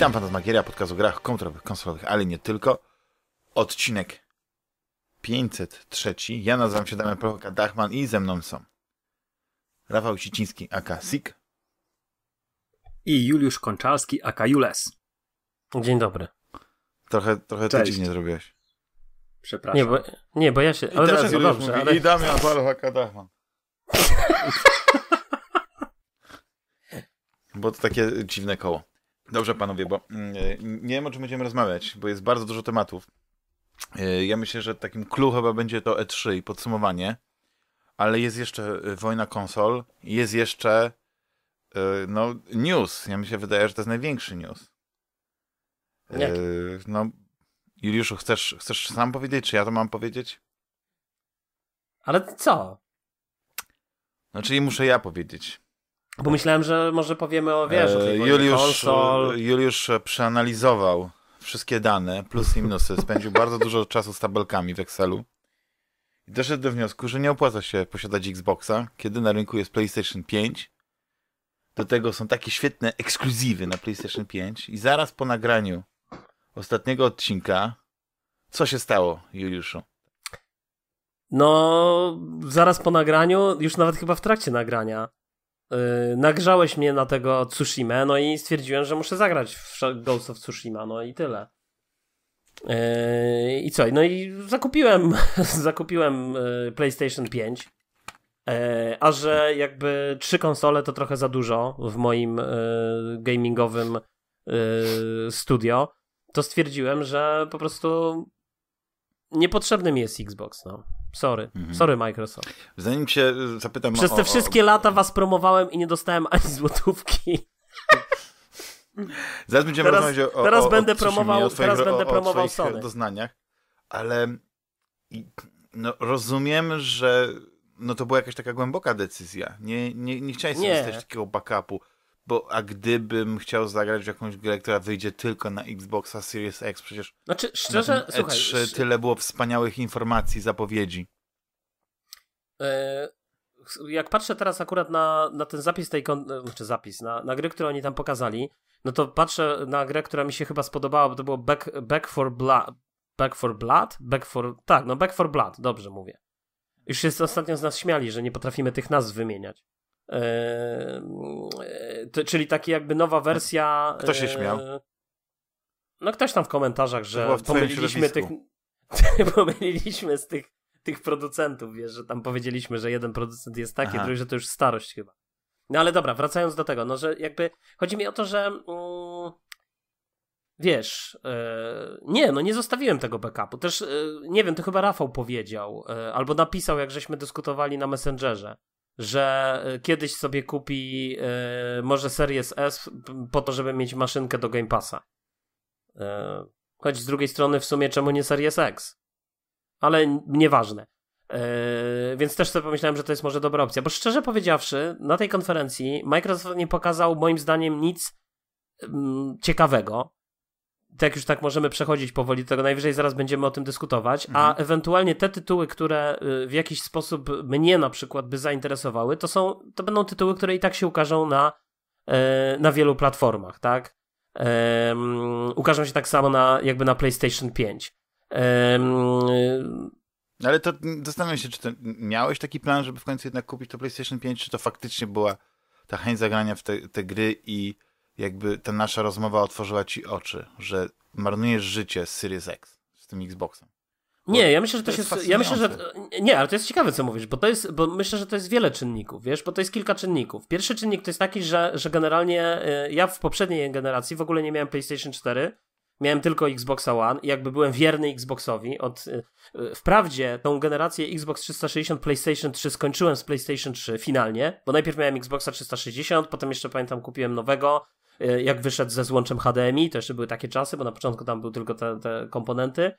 Witam Fantasmagieria, podcast o grach komputerowych, konsolowych, ale nie tylko. Odcinek 503. Ja nazywam się Damian Prochoka Dachman i ze mną są Rafał Siciński, aka Sik. I Juliusz Konczalski, aka Jules. Dzień dobry. Trochę, trochę ty dziś zrobiłeś. Przepraszam. Nie, bo, nie, bo ja się... I ale teraz dlaczego? Dobrze, mówi, ale... I Damian Paluch, aka Dachman. bo to takie dziwne koło. Dobrze, panowie, bo mm, e, nie wiem, o czym będziemy rozmawiać, bo jest bardzo dużo tematów. E, ja myślę, że takim clue chyba będzie to E3 i podsumowanie, ale jest jeszcze e, wojna konsol, jest jeszcze no, news. Ja mi się wydaje, że to jest największy news. Jak? No, Juliuszu, chcesz, chcesz sam powiedzieć, czy ja to mam powiedzieć? Ale co? No, czyli muszę ja powiedzieć. Pomyślałem, że może powiemy o, wiesz, o e, Juliusz, konsol. Juliusz przeanalizował wszystkie dane, plus i minusy. Spędził bardzo dużo czasu z tabelkami w Excelu. I doszedł do wniosku, że nie opłaca się posiadać Xboxa, kiedy na rynku jest PlayStation 5. Do tego są takie świetne ekskluzywy na PlayStation 5. I zaraz po nagraniu ostatniego odcinka, co się stało, Juliuszu? No, zaraz po nagraniu, już nawet chyba w trakcie nagrania, Y, nagrzałeś mnie na tego Tsushima, no i stwierdziłem, że muszę zagrać w Ghost of Tsushima, no i tyle. Y, I co? No i zakupiłem, zakupiłem y, PlayStation 5. a że jakby trzy konsole to trochę za dużo w moim gamingowym studio, to stwierdziłem, że po prostu Niepotrzebny mi jest Xbox, no. Sorry. Mhm. Sorry, Microsoft. Zanim cię y, zapytam Przez te o, wszystkie o... lata was promowałem i nie dostałem ani złotówki. Zaraz będziemy teraz, rozmawiać o, teraz o, będę promował, o teraz będę promował Sony. doznaniach, ale no, rozumiem, że no to była jakaś taka głęboka decyzja. Nie, nie, nie chciałeś nie. sobie takiego backupu bo a gdybym chciał zagrać w jakąś grę, która wyjdzie tylko na Xboxa Series X, przecież znaczy, szczerze, na E3 słuchaj, e tyle było wspaniałych informacji, zapowiedzi. E, jak patrzę teraz akurat na, na ten zapis tej, e, znaczy zapis, na, na gry, które oni tam pokazali, no to patrzę na grę, która mi się chyba spodobała, bo to było Back, Back for Blood, Back for Blood? Back for... Tak, no Back for Blood, dobrze mówię. Już się ostatnio z nas śmiali, że nie potrafimy tych nazw wymieniać. E, czyli taki jakby nowa wersja. Kto się e, śmiał? No ktoś tam w komentarzach, że w pomyliliśmy tych. pomyliliśmy z tych, tych producentów, wiesz, że tam powiedzieliśmy, że jeden producent jest taki, Aha. drugi, że to już starość chyba. No ale dobra, wracając do tego, no że jakby chodzi mi o to, że. Mm, wiesz, yy, nie, no nie zostawiłem tego backupu. Też yy, nie wiem, to chyba Rafał powiedział, albo napisał, jak żeśmy dyskutowali na Messengerze że y, kiedyś sobie kupi y, może Series S po to, żeby mieć maszynkę do Game Passa. Y, choć z drugiej strony w sumie czemu nie Series X? Ale nieważne. Yy, więc też sobie pomyślałem, że to jest może dobra opcja. Bo szczerze powiedziawszy, na tej konferencji Microsoft nie pokazał moim zdaniem nic mm, ciekawego tak już tak możemy przechodzić powoli tego, najwyżej zaraz będziemy o tym dyskutować, mhm. a ewentualnie te tytuły, które y, w jakiś sposób mnie na przykład by zainteresowały, to są, to będą tytuły, które i tak się ukażą na, e, na wielu platformach, tak? Um, ukażą się tak samo na, jakby na PlayStation 5. Um, no ale to zastanawiam się, czy miałeś taki plan, żeby w końcu jednak kupić to PlayStation 5, czy to faktycznie była ta chęć zagrania w te, te gry i jakby ta nasza rozmowa otworzyła ci oczy, że marnujesz życie z Series X, z tym Xboxem. nie, ja myślę, że to, to jest. jest ja myślę, że. Nie, ale to jest ciekawe, co mówisz, bo to jest. Bo myślę, że to jest wiele czynników, wiesz, bo to jest kilka czynników. Pierwszy czynnik to jest taki, że, że generalnie e, ja w poprzedniej generacji w ogóle nie miałem PlayStation 4, miałem tylko Xboxa One i jakby byłem wierny Xboxowi od... E, e, wprawdzie tą generację Xbox 360, PlayStation 3 skończyłem z PlayStation 3 finalnie, bo najpierw miałem Xboxa 360, potem jeszcze pamiętam kupiłem nowego, E, jak wyszedł ze złączem HDMI, to jeszcze były takie czasy, bo na początku tam były tylko te, te komponenty.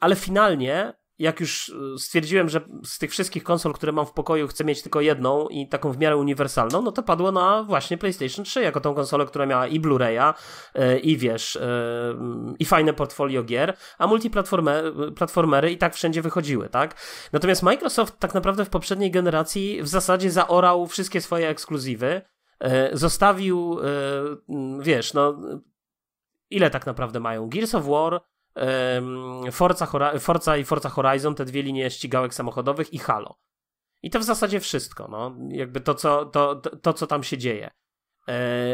Ale finalnie, jak już e, stwierdziłem, że z tych wszystkich konsol, które mam w pokoju, chcę mieć tylko jedną i taką w miarę uniwersalną, no to padło na właśnie PlayStation 3, jako tą konsolę, która miała i Blu-raya, e, i wiesz, i fajne portfolio gier, a multiplatformery i tak wszędzie wychodziły, tak? Natomiast Microsoft tak naprawdę w poprzedniej generacji w zasadzie zaorał wszystkie swoje ekskluzywy. E, zostawił, e, wiesz, no ile tak naprawdę mają? Gears of War, e, Forza, Forza i Forza Horizon, te dwie linie ścigałek samochodowych i Halo. I to w zasadzie wszystko, no, jakby to, co, to, to, co tam się dzieje.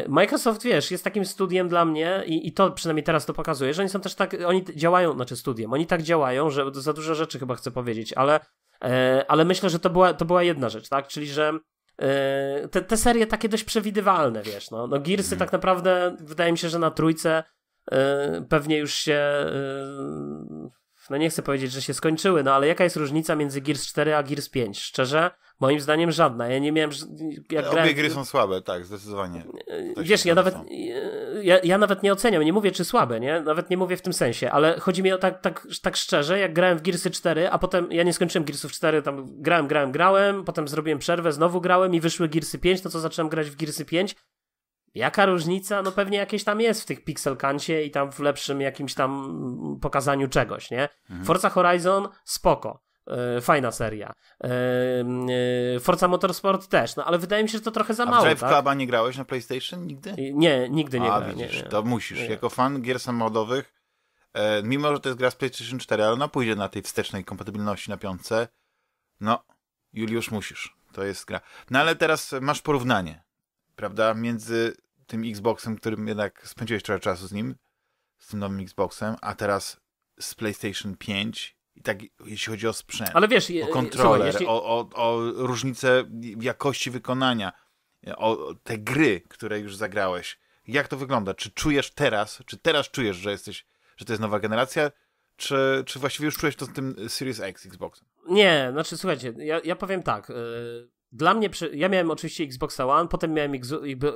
Microsoft, wiesz, jest takim studiem dla mnie i, i to przynajmniej teraz to pokazuje, że oni są też tak, oni działają, znaczy studiem, oni tak działają, że za dużo rzeczy chyba chcę powiedzieć, ale, ale myślę, że to była, to była jedna rzecz, tak? Czyli, że E, te, te serie takie dość przewidywalne, wiesz, no, no Gearsy mhm. tak naprawdę wydaje mi się, że na trójce e, pewnie już się e, no nie chcę powiedzieć, że się skończyły, no ale jaka jest różnica między Gears 4 a Gears 5? Szczerze, moim zdaniem żadna. Ja nie miałem. Jak Obie grałem... gry są słabe, tak, zdecydowanie. Wiesz, ja nawet, e, ja, ja, nawet nie oceniam, nie mówię czy słabe, nie? Nawet nie mówię w tym sensie, ale chodzi mi o tak, tak, tak szczerze, jak grałem w Gearsy 4, a potem ja nie skończyłem Gearsów 4, tam grałem, grałem, grałem, potem zrobiłem przerwę, znowu grałem i wyszły Gearsy 5, no co zacząłem grać w Gearsy 5 Jaka różnica? No pewnie jakieś tam jest w tych pixelkancie i tam w lepszym jakimś tam pokazaniu czegoś, nie? Mhm. Forza Horizon spoko. E, fajna seria. E, e, Forza Motorsport też, no ale wydaje mi się, że to trochę za A mało. A Drive tak? Cluba nie grałeś na PlayStation nigdy? Nie, nigdy nie A, grałem. Widzisz, nie, nie. To musisz. Nie. Jako fan gier samochodowych, mimo że to jest gra z PlayStation 4, ale ona pójdzie na tej wstecznej kompatybilności na piątce, no, Juliusz, musisz. To jest gra. No ale teraz masz porównanie prawda, między tym Xboxem, którym jednak spędziłeś trochę czasu z nim, z tym nowym Xboxem, a teraz z PlayStation 5 i tak jeśli chodzi o sprzęt, Ale wiesz, o e, e, kontroler, jeśli... o, o, o różnicę jakości wykonania, o te gry, które już zagrałeś. Jak to wygląda? Czy czujesz teraz, czy teraz czujesz, że jesteś, że to jest nowa generacja, czy, czy właściwie już czujesz to z tym Series X Xboxem? Nie, znaczy słuchajcie, ja, ja powiem tak. Yy dla mnie, ja miałem oczywiście Xboxa One, potem miałem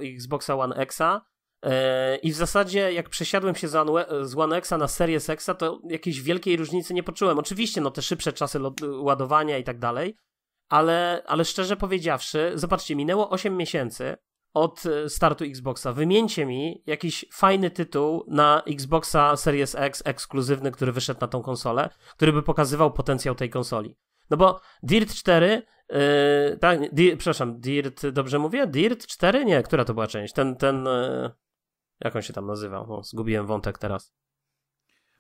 Xboxa One Xa e, i w zasadzie jak przesiadłem się z One, Xa na Series Xa, to jakiejś wielkiej różnicy nie poczułem. Oczywiście, no te szybsze czasy ładowania i tak dalej, ale, ale szczerze powiedziawszy, zobaczcie, minęło 8 miesięcy od e, startu Xboxa. Wymieńcie mi jakiś fajny tytuł na Xboxa Series X ekskluzywny, który wyszedł na tą konsolę, który by pokazywał potencjał tej konsoli. No bo Dirt 4 Yy, tak, przepraszam, Dirt, dobrze mówię? Dirt 4? Nie, która to była część? Ten, ten, yy, jak on się tam nazywał? O, zgubiłem wątek teraz.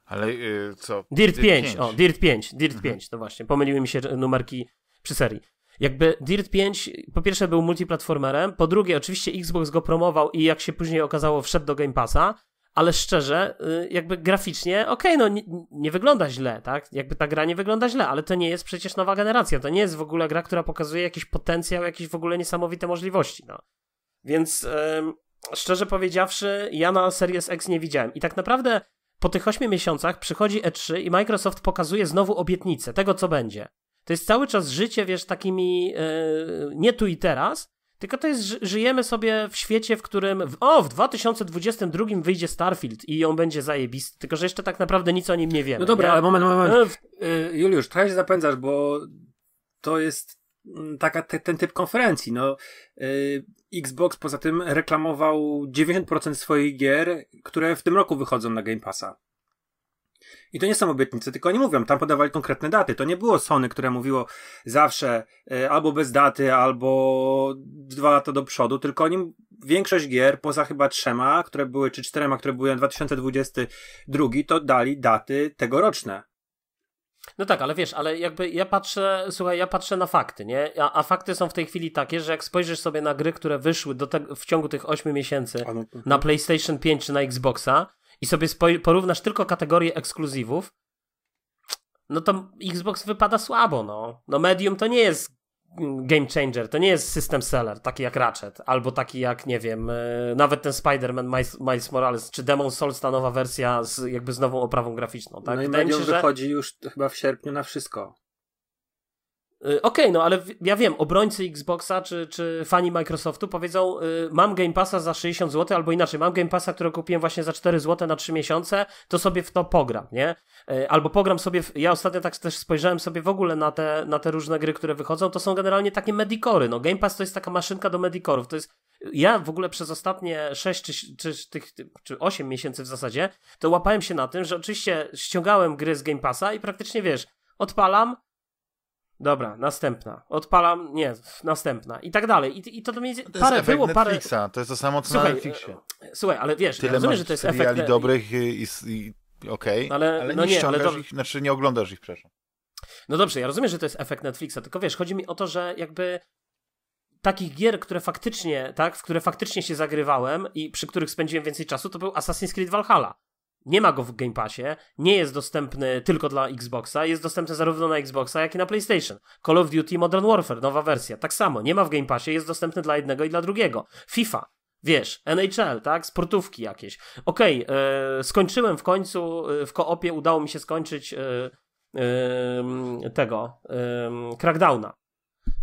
Ale yy, co? Dirt, Dirt 5. 5. o, Dirt 5, Dirt mhm. 5, to właśnie, pomyliły mi się numerki przy serii. Jakby Dirt 5 po pierwsze był multiplatformerem, po drugie oczywiście Xbox go promował i jak się później okazało wszedł do Game Passa, ale szczerze, y, jakby graficznie, okej, okay, no nie, nie, wygląda źle, tak? Jakby ta gra nie wygląda źle, ale to nie jest przecież nowa generacja, to nie jest w ogóle gra, która pokazuje jakiś potencjał, jakieś w ogóle niesamowite możliwości, no. Więc szczerze powiedziawszy, ja na Series X nie widziałem. I tak naprawdę po tych 8 miesiącach przychodzi E3 i Microsoft pokazuje znowu obietnicę tego, co będzie. To jest cały czas życie, wiesz, takimi yy, nie tu i teraz, tylko to jest, żyjemy sobie w świecie, w którym w, o, w 2022 wyjdzie Starfield i on będzie zajebisty, tylko że jeszcze tak naprawdę nic o nim nie wiemy. No dobra, nie? ale moment, moment. No, w... E, Juliusz, trochę się zapędzasz, bo to jest mm, taka te, ten typ konferencji. No, y, Xbox poza tym reklamował 90% swoich gier, które w tym roku wychodzą na Game Passa. I to nie są obietnice, tylko oni mówią, tam podawali konkretne daty. To nie było Sony, które mówiło zawsze y, albo bez daty, albo dwa lata do przodu, tylko oni większość gier, poza chyba trzema, które były, czy czterema, które były na 2022, to dali daty tegoroczne. No tak, ale wiesz, ale jakby ja patrzę, słuchaj, ja patrzę na fakty, nie? A, a, fakty są w tej chwili takie, że jak spojrzysz sobie na gry, które wyszły do te, w ciągu tych 8 miesięcy no, na mhm. PlayStation 5 czy na Xboxa, i sobie porównasz tylko kategorię ekskluzywów, no to Xbox wypada słabo, no. No Medium to nie jest game changer, to nie jest system seller, taki jak Ratchet, albo taki jak, nie wiem, e, nawet ten Spider-Man Miles, Miles, Morales, czy Demon Souls, ta nowa wersja z, jakby z nową oprawą graficzną, tak? No i Medium się, wychodzi już chyba w sierpniu na wszystko. Y, okej, okay, no ale ja wiem, obrońcy Xboxa czy, czy fani Microsoftu powiedzą, y, mam Game Passa za 60 zł, albo inaczej, mam Game Passa, którego kupiłem właśnie za 4 zł na 3 miesiące, to sobie w to pogram, nie? Y, albo pogram sobie, w... ja ostatnio tak też spojrzałem sobie w ogóle na te, na te różne gry, które wychodzą, to są generalnie takie medikory, no Game Pass to jest taka maszynka do medikorów, to jest ja w ogóle przez ostatnie 6 czy, czy, tych, czy 8 miesięcy w zasadzie, to łapałem się na tym, że oczywiście ściągałem gry z Game Passa i praktycznie wiesz, odpalam, Dobra, następna. Odpalam, nie, następna. I tak dalej. I, i to, to między... parę było Netflixa. parę. To jest to samo co słuchaj, na Netflixie. E, słuchaj, ale wiesz, Tyle ja rozumiem, że to jest efekt. dobrych i, i okej, okay, ale, ale no nie, ale ich, znaczy nie oglądasz ich, przepraszam. No dobrze, ja rozumiem, że to jest efekt Netflixa, tylko wiesz, chodzi mi o to, że jakby takich gier, które faktycznie, tak, w które faktycznie się zagrywałem i przy których spędziłem więcej czasu, to był Assassin's Creed Valhalla nie ma go w Game Passie, nie jest dostępny tylko dla Xboxa, jest dostępny zarówno na Xboxa, jak i na PlayStation. Call of Duty Modern Warfare, nowa wersja, tak samo, nie ma w Game Passie, jest dostępny dla jednego i dla drugiego. FIFA, Wiesz, NHL, tak? Sportówki jakieś. Okej, okay, e, yy, skończyłem w końcu, yy, w koopie udało mi się skończyć yy, tego, Crackdowna.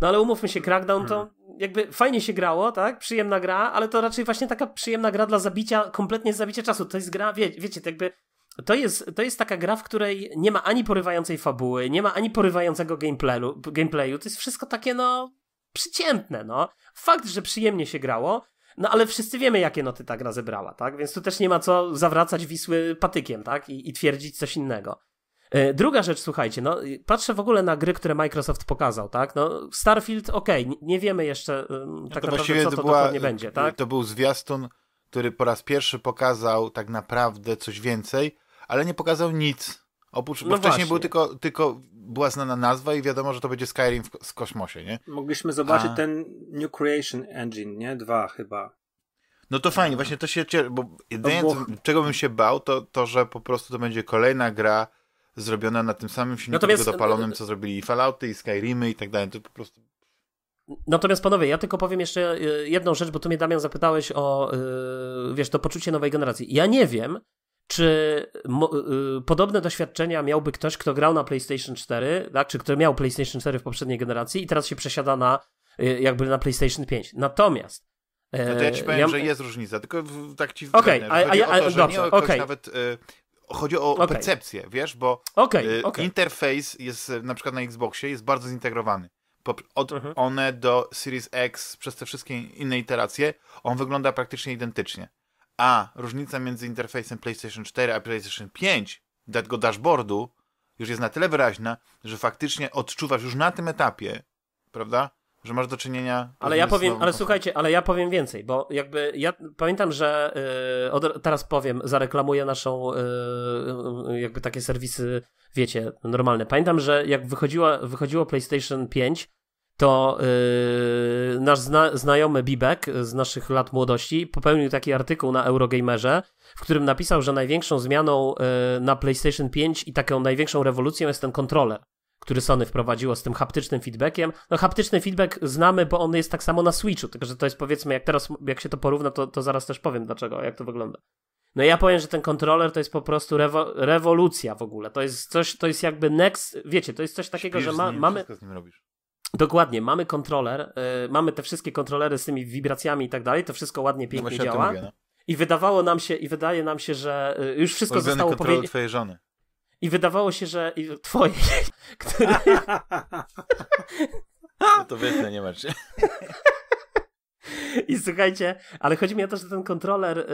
No ale umówmy się, Crackdown to hmm jakby fajnie się grało, tak? Przyjemna gra, ale to raczej właśnie taka przyjemna gra dla zabicia, kompletnie zabicia czasu. To jest gra, wie, wiecie, to jakby to jest, to jest taka gra, w której nie ma ani porywającej fabuły, nie ma ani porywającego gameplayu, gameplayu. To jest wszystko takie, no, przyciętne, no. Fakt, że przyjemnie się grało, no ale wszyscy wiemy, jakie noty ta gra zebrała, tak? Więc tu też nie ma co zawracać Wisły patykiem, tak? I, i twierdzić coś innego. E, druga rzecz, słuchajcie, no patrzę w ogóle na gry, które Microsoft pokazał, tak? No Starfield, okej, okay, nie wiemy jeszcze tak no tak to naprawdę, co to, to dokładnie będzie, y, tak? To był zwiastun, który po raz pierwszy pokazał tak naprawdę coś więcej, ale nie pokazał nic. Oprócz, bo no wcześniej był tylko, tylko była znana nazwa i wiadomo, że to będzie Skyrim w, w kosmosie, nie? Mogliśmy zobaczyć A... ten New Creation Engine, nie? Dwa chyba. No to fajnie, właśnie to się cieszy, bo jedynie, czego bym się bał, to to, że po prostu to będzie kolejna gra, zrobiona na tym samym silniku Natomiast... dopalonym, co zrobili i Fallouty, i Skyrimy i tak dalej. To po prostu Natomiast panowie, ja tylko powiem jeszcze e, jedną rzecz, bo tu mnie Damian zapytałeś o, e, wiesz, to poczucie nowej generacji. Ja nie wiem, czy e, podobne doświadczenia miałby ktoś, kto grał na PlayStation 4, tak, czy kto miał PlayStation 4 w poprzedniej generacji i teraz się przesiada na, jakby na PlayStation 5. Natomiast no to ja ci powiem, ja... że jest różnica, tylko tak ci okay, a, a, a, to, że dobrze, nie okay. nawet chodzi o okay. percepcję, wiesz, bo okay, okay. interfejs jest y, na przykład na Xboxie jest bardzo zintegrowany. Od mhm. one do Series X przez te wszystkie inne iteracje on wygląda praktycznie identycznie. A różnica między interfejsem PlayStation 4 a PlayStation 5 tego dashboardu już jest na tyle wyraźna, że faktycznie odczuwasz już na tym etapie, prawda, że masz do czynienia. Ale ja powiem, ale słuchajcie, ale ja powiem więcej, bo jakby ja pamiętam, że yy, od, teraz powiem, zareklamuję naszą yy, jakby takie serwisy, wiecie, normalne. Pamiętam, że jak wychodziła, wychodziło PlayStation 5, to yy, nasz zna, znajomy Bibek z naszych lat młodości popełnił taki artykuł na Eurogamerze, w którym napisał, że największą zmianą y, na PlayStation 5 i taką największą rewolucją jest ten kontroler który Sony wprowadziło z tym haptycznym feedbackiem. No haptyczny feedback znamy, bo on jest tak samo na Switchu, tylko że to jest powiedzmy, jak teraz, jak się to porówna, to, to zaraz też powiem dlaczego, jak to wygląda. No ja powiem, że ten kontroler to jest po prostu rewo rewolucja w ogóle. To jest coś, to jest jakby next, wiecie, to jest coś takiego, Śpisz że ma, nim, mamy... Dokładnie, mamy kontroler, y, mamy te wszystkie kontrolery z tymi wibracjami i tak dalej, to wszystko ładnie, no pięknie no działa. Mówię, no. I wydawało nam się, i wydaje nam się, że y, już wszystko Ulubiony zostało powiedziane. twojej żony. I wydawało się, że twoje, który... No to wytnę, nie macie. I słuchajcie, ale chodzi mi o to, że ten kontroler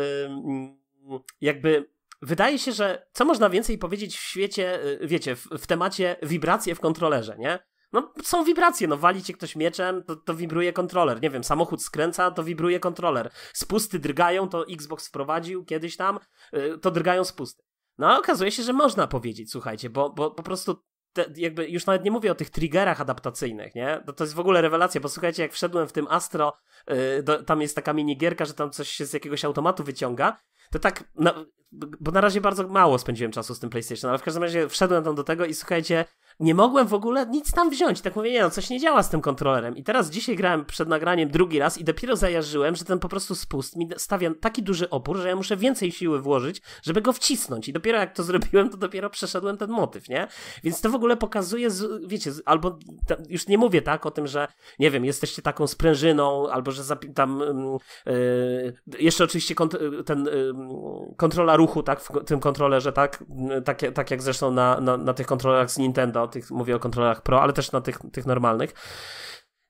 jakby wydaje się, że co można więcej powiedzieć w świecie, y, wiecie, w, w temacie wibracje w kontrolerze, nie? No, są wibracje, no wali cię ktoś mieczem, to, to wibruje kontroler. Nie wiem, samochód skręca, to wibruje kontroler. Spusty drgają, to Xbox wprowadził kiedyś tam, y, to drgają spusty. No a okazuje się, że można powiedzieć, słuchajcie, bo, bo po prostu te, jakby już nawet nie mówię o tych triggerach adaptacyjnych, nie? To, no, to jest w ogóle rewelacja, bo słuchajcie, jak wszedłem w tym Astro, yy, do, tam jest taka minigierka, że tam coś się z jakiegoś automatu wyciąga, to tak, na, no, bo na razie bardzo mało spędziłem czasu z tym PlayStation, ale w każdym razie wszedłem tam do tego i słuchajcie, nie mogłem w ogóle nic tam wziąć. Tak mówię, nie no, coś nie działa z tym kontrolerem. I teraz dzisiaj grałem przed nagraniem drugi raz i dopiero zajarzyłem, że ten po prostu spust mi stawia taki duży opór, że ja muszę więcej siły włożyć, żeby go wcisnąć. I dopiero jak to zrobiłem, to dopiero przeszedłem ten motyw, nie? Więc to w ogóle pokazuje, wiecie, albo już nie mówię tak o tym, że nie wiem, jesteście taką sprężyną, albo że tam mm, y, jeszcze oczywiście kont y, ten yy, kontrola ruchu, tak, w tym kontrolerze, tak, tak, tak jak zresztą na, na, na tych kontrolerach z Nintendo, o tych, mówię o kontrolerach Pro, ale też na tych, tych normalnych.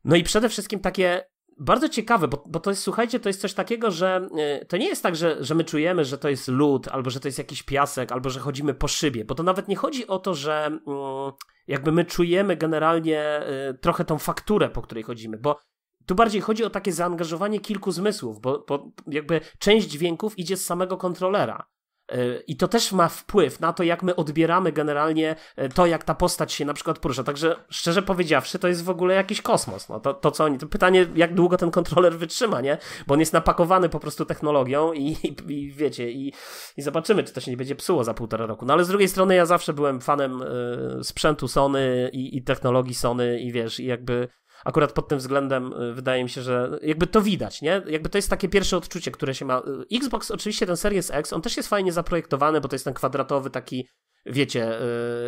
No i przede wszystkim takie bardzo ciekawe, bo, bo to jest, słuchajcie, to jest coś takiego, że y, to nie jest tak, że, że my czujemy, że to jest lód, albo że to jest jakiś piasek, albo że chodzimy po szybie, bo to nawet nie chodzi o to, że y, jakby my czujemy generalnie y, trochę tą fakturę, po której chodzimy, bo tu bardziej chodzi o takie zaangażowanie kilku zmysłów, bo, bo jakby część dźwięków idzie z samego kontrolera. E, I to też ma wpływ na to, jak my odbieramy generalnie e, to, jak ta postać się na przykład porusza. Także szczerze powiedziawszy, to jest w ogóle jakiś kosmos. No, to, to co oni. To pytanie, jak długo ten kontroler wytrzyma, nie? Bo on jest napakowany po prostu technologią i, i, i wiecie, i, i, zobaczymy, czy to się nie będzie psuło za półtora roku. No ale z drugiej strony ja zawsze byłem fanem y, sprzętu Sony i, technologii Sony i wiesz, i jakby akurat pod tym względem y, wydaje mi się, że jakby to widać, nie? Jakby to jest takie pierwsze odczucie, które się ma. Y, Xbox, oczywiście ten Series X, on też jest fajnie zaprojektowany, bo to jest ten kwadratowy taki, wiecie,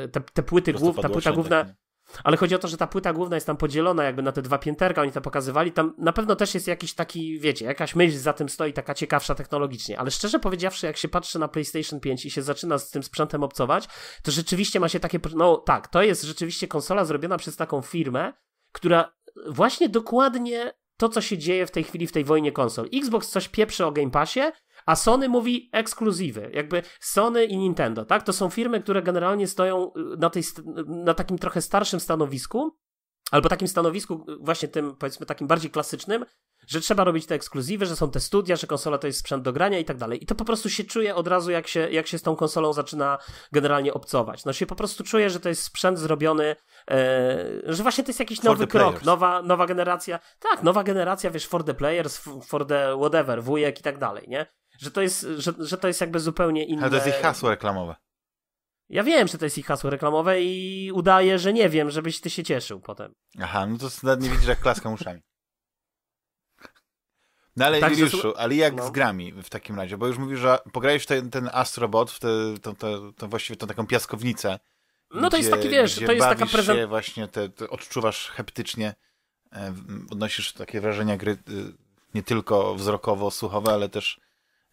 y, te, te płyty główne. ta płyta główna. Tak, ale chodzi o to, że ta płyta główna jest tam podzielona jakby na te dwa pięterka, oni to pokazywali. Tam na pewno też jest jakiś taki, wiecie, jakaś myśl za tym stoi, taka ciekawsza technologicznie. Ale szczerze powiedziawszy, jak się patrzy na PlayStation 5 i się zaczyna z tym sprzętem obcować, to rzeczywiście ma się takie, no tak, to jest rzeczywiście konsola zrobiona przez taką firmę, która właśnie dokładnie to, co się dzieje w tej chwili w tej wojnie konsol. Xbox coś pieprzy o Game Passie, a Sony mówi ekskluzywy. Jakby Sony i Nintendo, tak? To są firmy, które generalnie stoją y, na, tej, na takim trochę starszym stanowisku albo takim stanowisku, właśnie tym, powiedzmy, takim bardziej klasycznym, że trzeba robić te ekskluzywy, że są te studia, że konsola to jest sprzęt do grania i tak dalej. I to po prostu się czuje od razu, jak się, jak się z tą konsolą zaczyna generalnie obcować. No się po prostu czuje, że to jest sprzęt zrobiony, e, że właśnie to jest jakiś for nowy krok, nowa, nowa generacja. Tak, nowa generacja, wiesz, for the players, for the whatever, wujek i tak dalej, nie? Że to jest, że, że to jest jakby zupełnie inne. Ale to jest ich hasło reklamowe. Ja wiem, że to jest ich hasło reklamowe i udaję, że nie wiem, żebyś ty się cieszył potem. Aha, no to nie widzisz, jak klaskam uszami. No ale tak, Juliuszu, że... ale jak no. z grami w takim razie? Bo już mówisz, że pograłeś ten, ten Astrobot, w tę te, to, to, właściwie tą taką piaskownicę. No gdzie, to jest taki, wiesz, to jest taka prezent... się właśnie, te, te odczuwasz heptycznie, e, odnosisz takie wrażenia gry e, nie tylko wzrokowo-słuchowe, ale też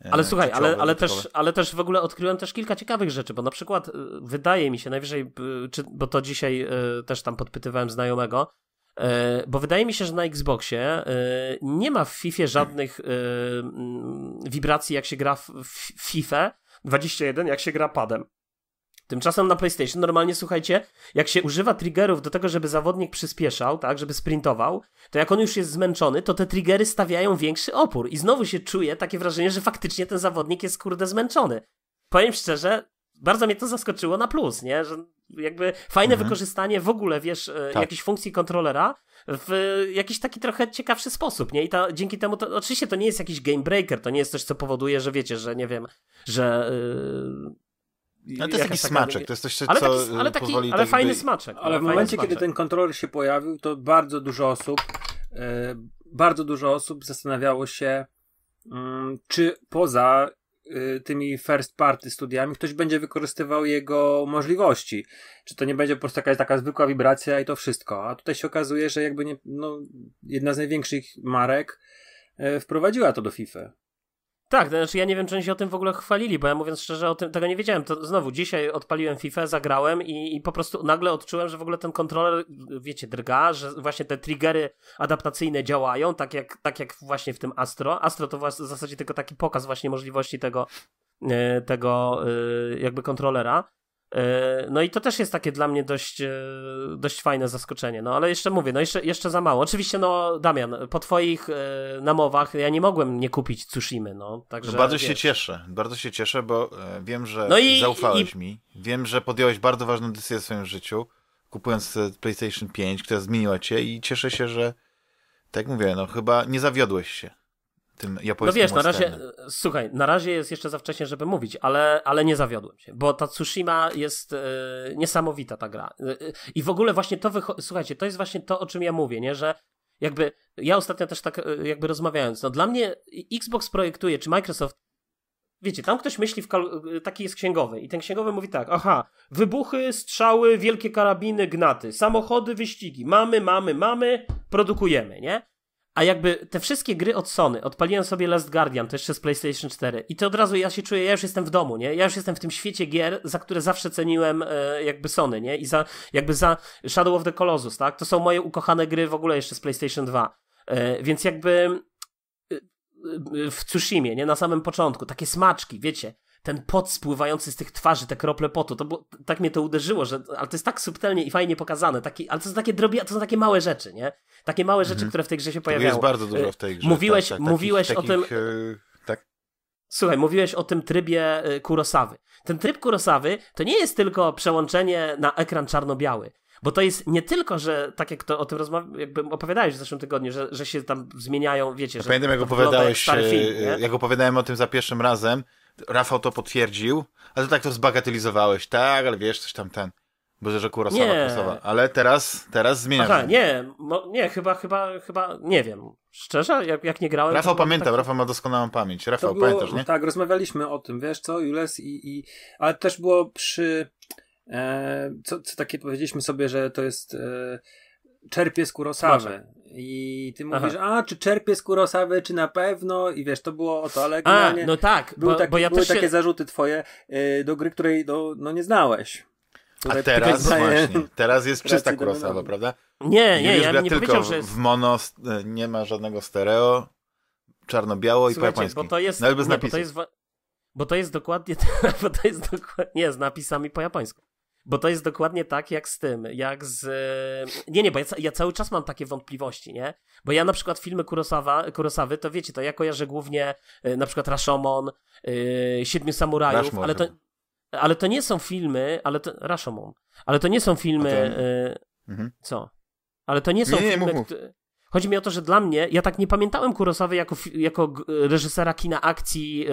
E, ale słuchaj, ale, ale, też, ale też w ogóle odkryłem też kilka ciekawych rzeczy, bo na przykład y, wydaje mi się najwyżej, y, bo to dzisiaj y, też tam podpytywałem znajomego, bo wydaje mi się, że na Xboxie nie ma w FIFA żadnych mm, wibracji, jak się gra w FIFA 21, jak się gra padem. Tymczasem na PlayStation normalnie słuchajcie, jak się używa triggerów do tego, żeby zawodnik przyspieszał, tak, żeby sprintował, to jak on już jest zmęczony, to te triggery stawiają większy opór i znowu się czuje takie wrażenie, że faktycznie ten zawodnik jest kurde zmęczony. Powiem szczerze, bardzo mnie to zaskoczyło na plus, nie? Że jakby fajne mhm. wykorzystanie w ogóle, wiesz, e, tak. jakiejś funkcji kontrolera w jakiś taki trochę ciekawszy sposób, nie? I dzięki temu, to, oczywiście to nie jest jakiś game breaker, to nie jest coś, co powoduje, że wiecie, że nie wiem, że... Yy ale no to jest taki smaczek, taka... to jest coś, co ale taki, ale taki, tak Ale fajny smaczek. Ale no, w momencie, smaczek. kiedy ten kontroler się pojawił, to bardzo dużo osób, e, bardzo dużo osób zastanawiało się, mm, czy poza e, tymi first party studiami ktoś będzie wykorzystywał jego możliwości. Czy to nie będzie po prostu jakaś taka zwykła wibracja i to wszystko. A tutaj się okazuje, że jakby nie, no, jedna z największych marek e, wprowadziła to do FIFA. Tak, to znaczy ja nie wiem, czy oni się o tym w ogóle chwalili, bo ja mówiąc szczerze, o tym tego nie wiedziałem. To znowu dzisiaj odpaliłem FIFA, zagrałem i, i po prostu nagle odczułem, że w ogóle ten kontroler, wiecie, drga, że właśnie te triggery adaptacyjne działają, tak jak, tak jak właśnie w tym Astro. Astro to w zasadzie tylko taki pokaz właśnie możliwości tego, e, tego e, jakby kontrolera. E, no i to też jest takie dla mnie dość, e, dość fajne zaskoczenie, no ale jeszcze mówię, no jeszcze, jeszcze za mało. Oczywiście, no Damian, po twoich e, namowach ja nie mogłem nie kupić Tsushimy, no. Także, no bardzo wiesz. się cieszę, bardzo się cieszę, bo wiem, że no i, zaufałeś i... mi, wiem, że podjąłeś bardzo ważną decyzję w swoim życiu, kupując PlayStation 5, która zmieniła cię i cieszę się, że tak jak mówię, no chyba nie zawiodłeś się tym no japońskim No wiesz, na razie, słuchaj, na razie jest jeszcze za wcześnie, żeby mówić, ale, ale nie zawiodłem się, bo ta Tsushima jest e, niesamowita ta gra. E, e, I w ogóle właśnie to, słuchajcie, to jest właśnie to, o czym ja mówię, nie, że jakby, ja ostatnio też tak jakby rozmawiając, no dla mnie Xbox projektuje, czy Microsoft wiecie, tam ktoś myśli, w taki jest księgowy i ten księgowy mówi tak, aha, wybuchy, strzały, wielkie karabiny, gnaty, samochody, wyścigi, mamy, mamy, mamy, produkujemy, nie? A jakby te wszystkie gry od Sony, odpaliłem sobie Last Guardian, to jeszcze z PlayStation 4 i to od razu ja się czuję, ja już jestem w domu, nie? Ja już jestem w tym świecie gier, za które zawsze ceniłem e, jakby Sony, nie? I za, jakby za Shadow of the Colossus, tak? To są moje ukochane gry w ogóle jeszcze z PlayStation 2. E, więc jakby e, e, w Tsushimie, nie? Na samym początku, takie smaczki, wiecie, ten pot spływający z tych twarzy, te krople potu, to tak mnie to uderzyło, że, ale to jest tak subtelnie i fajnie pokazane, taki, ale to są takie drobia, to są takie małe rzeczy, nie? Takie małe rzeczy, mhm. które w tej grze się pojawiają. Tego jest bardzo dużo w tej y, grze. Mówiłeś, tak, tak, tak mówiłeś takich, o tym... Y, tak. Słuchaj, mówiłeś o tym trybie y, Kurosawy. Ten tryb Kurosawy to nie jest tylko przełączenie na ekran czarno-biały. Bo to jest nie tylko, że tak jak to o tym rozmawiałeś, jakbym opowiadałeś w zeszłym tygodniu, że, że się tam zmieniają, wiecie, ja że. Pamiętam, jak opowiadałeś, film, jak opowiadałem o tym za pierwszym razem, Rafał to potwierdził, ale to tak to zbagatelizowałeś, tak, ale wiesz, coś tam ten. Bo że Kurosawa, nie. Kurosawa. Ale teraz, teraz zmienia Aha, nie, mo, nie, chyba, chyba, chyba, nie wiem. Szczerze, jak, jak nie grałem... Rafał pamiętam, Rafał ma doskonałą pamięć. Rafał, było, pamiętasz, nie? Tak, rozmawialiśmy o tym, wiesz co, Jules i... i ale też było przy... E, co, co takie powiedzieliśmy sobie, że to jest... E, czerpie z Kurosawy. I ty mówisz, Aha. a czy czerpie z Kurosawy, czy na pewno? I wiesz, to było o to, ale a, no tak, bo, bo ja były też takie się... zarzuty twoje y, do gry, której do, no nie znałeś. A teraz pytaje... właśnie, teraz jest czysta Kurosawa, prawda? Nie, nie, ja bym nie tylko powiedział, że jest... w mono, nie ma żadnego stereo, czarno-biało i po japońsku. bo to jest, Nawet no, bez nie, bo to jest, bo to jest dokładnie, bo to jest dokładnie, nie, z napisami po japońsku. Bo to jest dokładnie tak jak z tym, jak z... E, nie, nie, bo ja, ja cały czas mam takie wątpliwości, nie? Bo ja na przykład filmy Kurosawa, Kurosawy, to wiecie, to ja kojarzę głównie e, na przykład Rashomon, yy, Siedmiu Samurajów, ale to, ale to nie są filmy, ale to... Rashomon. Ale to nie są filmy... mhm. Co? Ale to nie są nie, nie, filmy... Mów, mów. Chodzi mi o to, że dla mnie, ja tak nie pamiętałem Kurosawy jako, jako reżysera kina akcji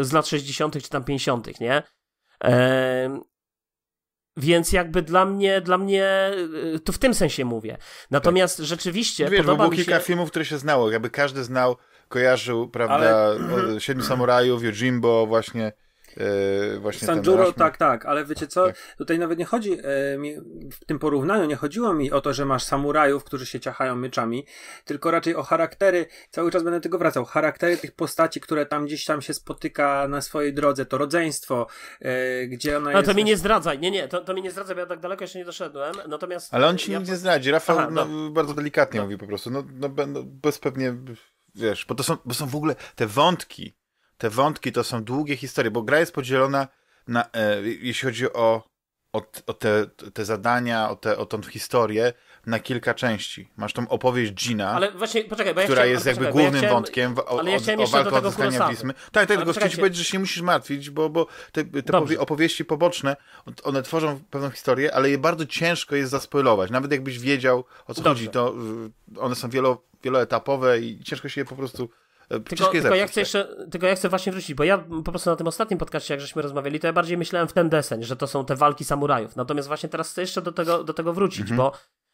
z lat 60. czy tam 50., nie? E, więc jakby dla mnie, dla mnie, y, to w tym sensie mówię. Natomiast tak. rzeczywiście Wiesz, podoba bo było kilka się... filmów, które się znało, jakby każdy znał, kojarzył, prawda, Ale... Siedmiu Samurajów, Jojimbo, właśnie Yy, właśnie San tak, tak, ale wiecie co, tak. tutaj nawet nie chodzi, e, mi, w tym porównaniu nie chodziło mi o to, że masz samurajów, którzy się ciachają mieczami, tylko raczej o charaktery, cały czas będę tego wracał, charaktery tych postaci, które tam gdzieś tam się spotyka na swojej drodze, to rodzeństwo, e, gdzie ona jest... No to mi nie zdradzaj, nie, nie, to, to mi nie zdradzaj, bo ja tak daleko jeszcze nie doszedłem, natomiast... Ale on ci ja... nie zdradzi, Rafał Aha, no, no, bardzo delikatnie no. mówi po prostu, no, no, no bez pewnie, wiesz, bo to są, bo są w ogóle te wątki, te wątki to są długie historie, bo gra jest podzielona na, e, jeśli chodzi o, o, o te, te, zadania, o, te, o tą historię, na kilka części. Masz tą opowieść Gina, ale właśnie, poczekaj, bo ja która jest jakby głównym ja chciałem, wątkiem o, ale ja o, o walkę o odzyskanie Tak, tak, tylko chcę ci powiedzieć, że się nie musisz martwić, bo, bo te, te opowieści poboczne, one tworzą pewną historię, ale je bardzo ciężko jest zaspoilować. Nawet jakbyś wiedział, o co Dobrze. chodzi, to one są wielo, wieloetapowe i ciężko się je po prostu E, tylko, tylko, ja chcę jeszcze, tylko ja chcę właśnie wrócić, bo ja po prostu na tym ostatnim podcaście, jak żeśmy rozmawiali, to ja bardziej myślałem w ten deseń, że to są te walki samurajów. Natomiast właśnie teraz chcę jeszcze do tego, do tego wrócić, mhm. bo,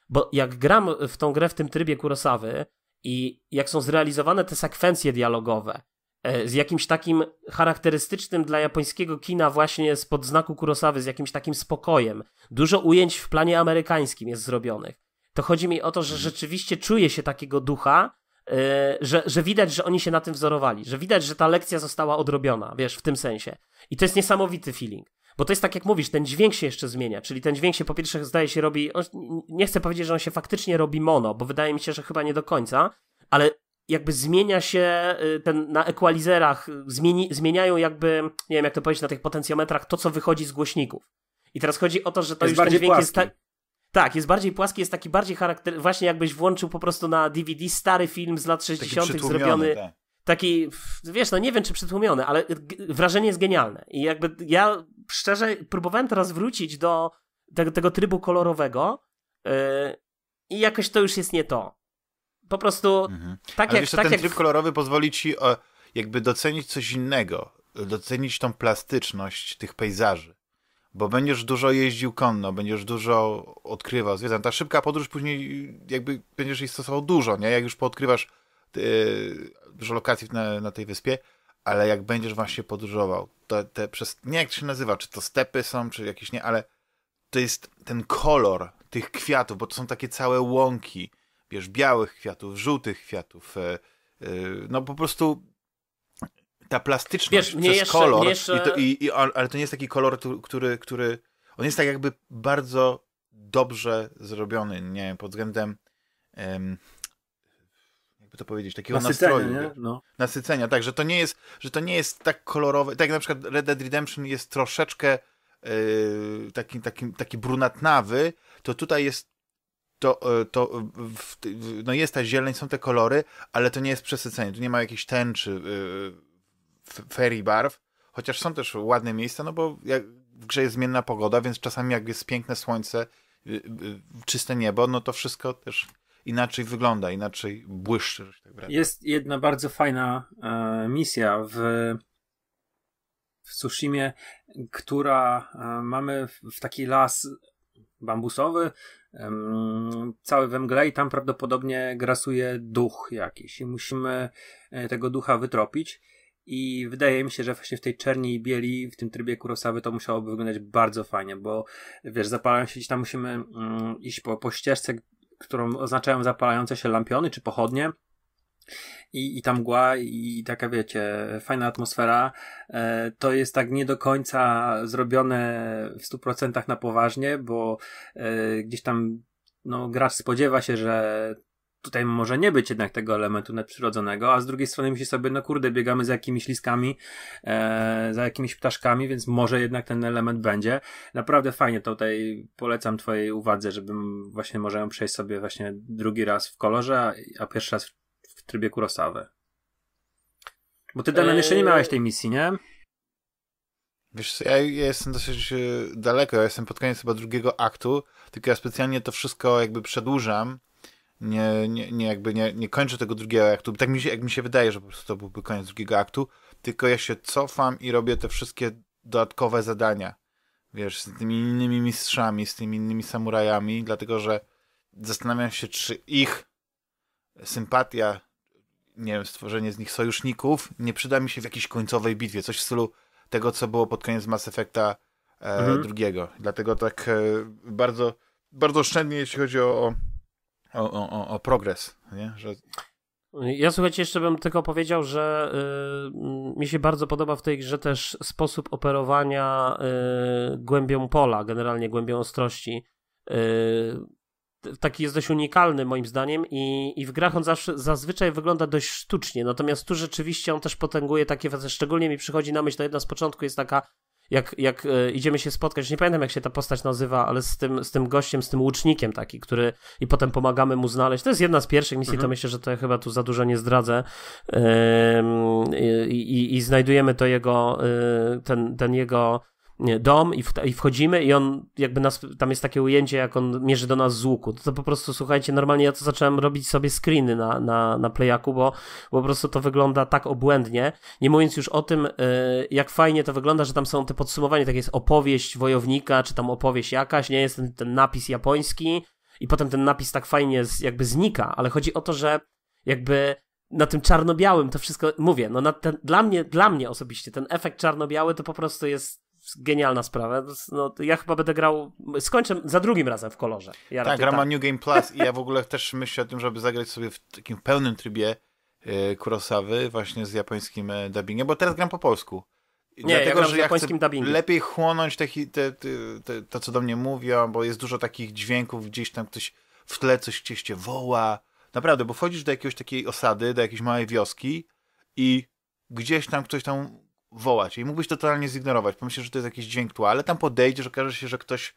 bo jak gram w tą grę w tym trybie Kurosawy i jak są zrealizowane te sekwencje dialogowe e, z jakimś takim charakterystycznym dla japońskiego kina właśnie spod znaku Kurosawy, z jakimś takim spokojem, dużo ujęć w planie amerykańskim jest zrobionych, to chodzi mi o to, że mhm. rzeczywiście czuje się takiego ducha, E, że, że widać, że oni się na tym wzorowali, że widać, że ta lekcja została odrobiona, wiesz, w tym sensie. I to jest niesamowity feeling. Bo to jest tak, jak mówisz, ten dźwięk się jeszcze zmienia, czyli ten dźwięk się po pierwsze zdaje się robi, on, nie chcę powiedzieć, że on się faktycznie robi mono, bo wydaje mi się, że chyba nie do końca, ale jakby zmienia się y, ten, na equalizerach, zmieni, zmieniają jakby, nie wiem jak to powiedzieć, na tych potencjometrach to, co wychodzi z głośników. I teraz chodzi o to, że to jest już ten dźwięk płaski. jest tak. Tak, jest bardziej płaski, jest taki bardziej charakter... Właśnie jakbyś włączył po prostu na DVD stary film z lat 60. zrobiony... Tak. Taki, wiesz, no nie wiem czy przytłumiony, ale wrażenie jest genialne. I jakby ja szczerze próbowałem teraz wrócić do tego, tego trybu kolorowego yy, i jakoś to już jest nie to. Po prostu mhm. tak ale jak... Wiesz, tak ten jak... tryb kolorowy pozwoli ci o, e, jakby docenić coś innego, docenić tą plastyczność tych pejzaży bo będziesz dużo jeździł konno, będziesz dużo odkrywał, zwiedzał. Ta szybka podróż później jakby będziesz jej stosował dużo, nie? Jak już poodkrywasz yy, dużo lokacji na, na, tej wyspie, ale jak będziesz właśnie podróżował, te, te przez, nie jak to się nazywa, czy to stepy są, czy jakieś nie, ale to jest ten kolor tych kwiatów, bo to są takie całe łąki, wiesz, białych kwiatów, żółtych kwiatów, yy, no po prostu ta plastyczność Wiesz, przez jeszcze, kolor, jeszcze... I to, i, i, ale to nie jest taki kolor, który, który, on jest tak jakby bardzo dobrze zrobiony, nie wiem, pod względem jakby to powiedzieć, takiego nasycenia, nastroju. Nie? No. Nasycenia, tak, że to nie jest, że to nie jest tak kolorowe, tak jak na przykład Red Dead Redemption jest troszeczkę e, taki, taki, taki brunatnawy, to tutaj jest to, e, to w, no jest ta zieleń, są te kolory, ale to nie jest przesycenie, tu nie ma jakiejś tęczy e, ferii barw, chociaż są też ładne miejsca, no bo jak w grze jest zmienna pogoda, więc czasami jak jest piękne słońce, y, y, czyste niebo, no to wszystko też inaczej wygląda, inaczej błyszczy. Tak jest jedna bardzo fajna e, misja w, w Tsushimie, która e, mamy w, taki las bambusowy, cały we mgle i tam prawdopodobnie grasuje duch jakiś i musimy e, tego ducha wytropić. I wydaje mi się, że właśnie w tej czerni i bieli, w tym trybie Kurosawy, to musiałoby wyglądać bardzo fajnie, bo wiesz, zapalają się, tam musimy mm, iść po, po ścieżce, którą oznaczają zapalające się lampiony czy pochodnie. I, I ta mgła, i taka, wiecie, fajna atmosfera. E, to jest tak nie do końca zrobione w 100% na poważnie, bo e, gdzieś tam no, gracz spodziewa się, że tutaj może nie być jednak tego elementu nadprzyrodzonego, a z drugiej strony myśli sobie, no kurde, biegamy za jakimiś liskami, e, za jakimiś ptaszkami, więc może jednak ten element będzie. Naprawdę fajnie to tutaj polecam twojej uwadze, żebym właśnie może ją przejść sobie właśnie drugi raz w kolorze, a, pierwszy raz w, w trybie Kurosawy. Bo ty, dalej jeszcze nie miałeś tej misji, nie? Wiesz, ja, ja jestem dosyć e, daleko, ja jestem pod koniec chyba drugiego aktu, tylko ja specjalnie to wszystko jakby przedłużam, nie, nie, nie jakby nie, nie kończę tego drugiego aktu. Tak mi się, jak mi się wydaje, że po prostu to byłby koniec drugiego aktu, tylko ja się cofam i robię te wszystkie dodatkowe zadania. Wiesz, z tymi innymi mistrzami, z tymi innymi samurajami, dlatego że zastanawiam się, czy ich sympatia, nie wiem, stworzenie z nich sojuszników nie przyda mi się w jakiejś końcowej bitwie. Coś w stylu tego, co było pod koniec Mass Effecta e, mhm. drugiego. Dlatego tak e, bardzo, bardzo oszczędnie, jeśli chodzi o, o o, o, o progres, nie? Że... Ja słuchajcie, jeszcze bym tylko powiedział, że y, mi się bardzo podoba w tej grze też sposób operowania y, głębią pola, generalnie głębią ostrości. Y, taki jest dość unikalny moim zdaniem i, i w grach on zawsze, zazwyczaj wygląda dość sztucznie, natomiast tu rzeczywiście on też potęguje takie, szczególnie mi przychodzi na myśl, ta jedna z początku jest taka jak, jak e, idziemy się spotkać, nie pamiętam jak się ta postać nazywa, ale z tym, z tym gościem, z tym łucznikiem taki, który i potem pomagamy mu znaleźć. To jest jedna z pierwszych misji, mhm. to myślę, że to ja chyba tu za dużo nie zdradzę. Yy, i, i, znajdujemy to jego, e, ten, ten jego dom i, w, i, wchodzimy i on jakby nas, tam jest takie ujęcie, jak on mierzy do nas z łuku. To, to po prostu, słuchajcie, normalnie ja to zacząłem robić sobie screeny na, na, na playaku, bo, bo po prostu to wygląda tak obłędnie, nie mówiąc już o tym, yy, jak fajnie to wygląda, że tam są te podsumowania, tak jest opowieść wojownika, czy tam opowieść jakaś, nie, jest ten, ten napis japoński i potem ten napis tak fajnie z, jakby znika, ale chodzi o to, że jakby na tym czarno-białym to wszystko, mówię, no ten, dla, mnie, dla mnie osobiście ten efekt czarno-biały to po prostu jest genialna sprawa. No, ja chyba będę grał, skończę za drugim razem w kolorze. Ja tak, gra na tak. ma New Game Plus i ja w ogóle też myślę o tym, żeby zagrać sobie w takim pełnym trybie e, Kurosawy właśnie z japońskim e, dubbingiem, bo teraz gram po polsku. Nie, Dlatego, ja że ja dubbingu. lepiej chłonąć te, te, te, to, co do mnie mówią, bo jest dużo takich dźwięków, gdzieś tam ktoś w tle coś gdzieś cię woła. Naprawdę, bo wchodzisz do jakiejś takiej osady, do jakiejś małej wioski i gdzieś tam ktoś tam wołać i mógłbyś totalnie zignorować. Pomyślisz, że to jest jakiś dźwięk tła, ale tam podejdziesz, okaże się, że ktoś,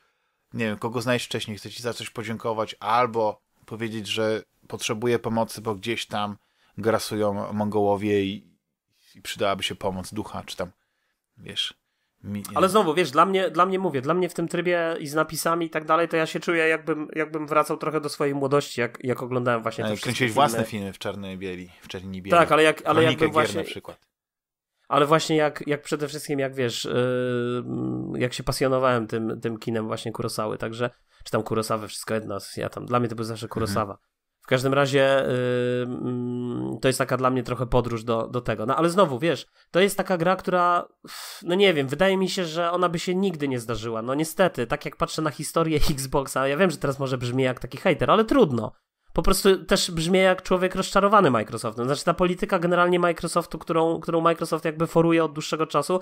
nie wiem, kogo znajdziesz wcześniej, chce ci za coś podziękować albo powiedzieć, że potrzebuje pomocy, bo gdzieś tam grasują Mongołowie i, i przydałaby się pomoc ducha, czy tam, wiesz... Mi, ale znowu, wiesz, dla mnie, dla mnie mówię, dla mnie w tym trybie i z napisami i tak dalej, to ja się czuję, jakbym, jakbym wracał trochę do swojej młodości, jak, jak oglądałem właśnie te Kręciłeś własne filmy w czarnej bieli, w czerni bieli. Tak, ale, jak, ale jakbym właśnie... Na przykład ale właśnie jak, jak przede wszystkim, jak wiesz, yy, jak się pasjonowałem tym, tym kinem właśnie Kurosawa, także, czy tam Kurosawy, wszystko jedno, ja tam, dla mnie to był zawsze mhm. Kurosawa. Mhm. W każdym razie yy, mm, to jest taka dla mnie trochę podróż do, do tego. No ale znowu, wiesz, to jest taka gra, która, no nie wiem, wydaje mi się, że ona by się nigdy nie zdarzyła. No niestety, tak jak patrzę na historię Xboxa, ja wiem, że teraz może brzmi jak taki hater, ale trudno po prostu też brzmi jak człowiek rozczarowany Microsoftem. Znaczy ta polityka generalnie Microsoftu, którą, którą Microsoft jakby foruje od dłuższego czasu,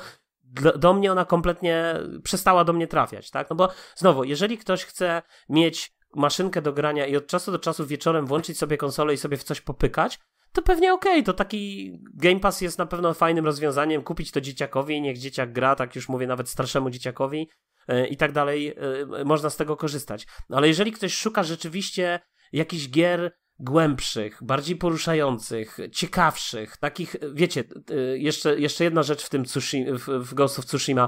do, mnie ona kompletnie przestała do mnie trafiać, tak? No bo znowu, jeżeli ktoś chce mieć maszynkę do grania i od czasu do czasu wieczorem włączyć sobie konsolę i sobie w coś popykać, to pewnie okej, okay, to taki Game Pass jest na pewno fajnym rozwiązaniem, kupić to dzieciakowi, niech dzieciak gra, tak już mówię, nawet starszemu dzieciakowi, e, i tak dalej, e, e, można z tego korzystać. No ale jeżeli ktoś szuka rzeczywiście jakichś gier głębszych, bardziej poruszających, ciekawszych, takich, wiecie, y, jeszcze, jeszcze jedna rzecz w tym Tsushima, w, Ghost of Tsushima,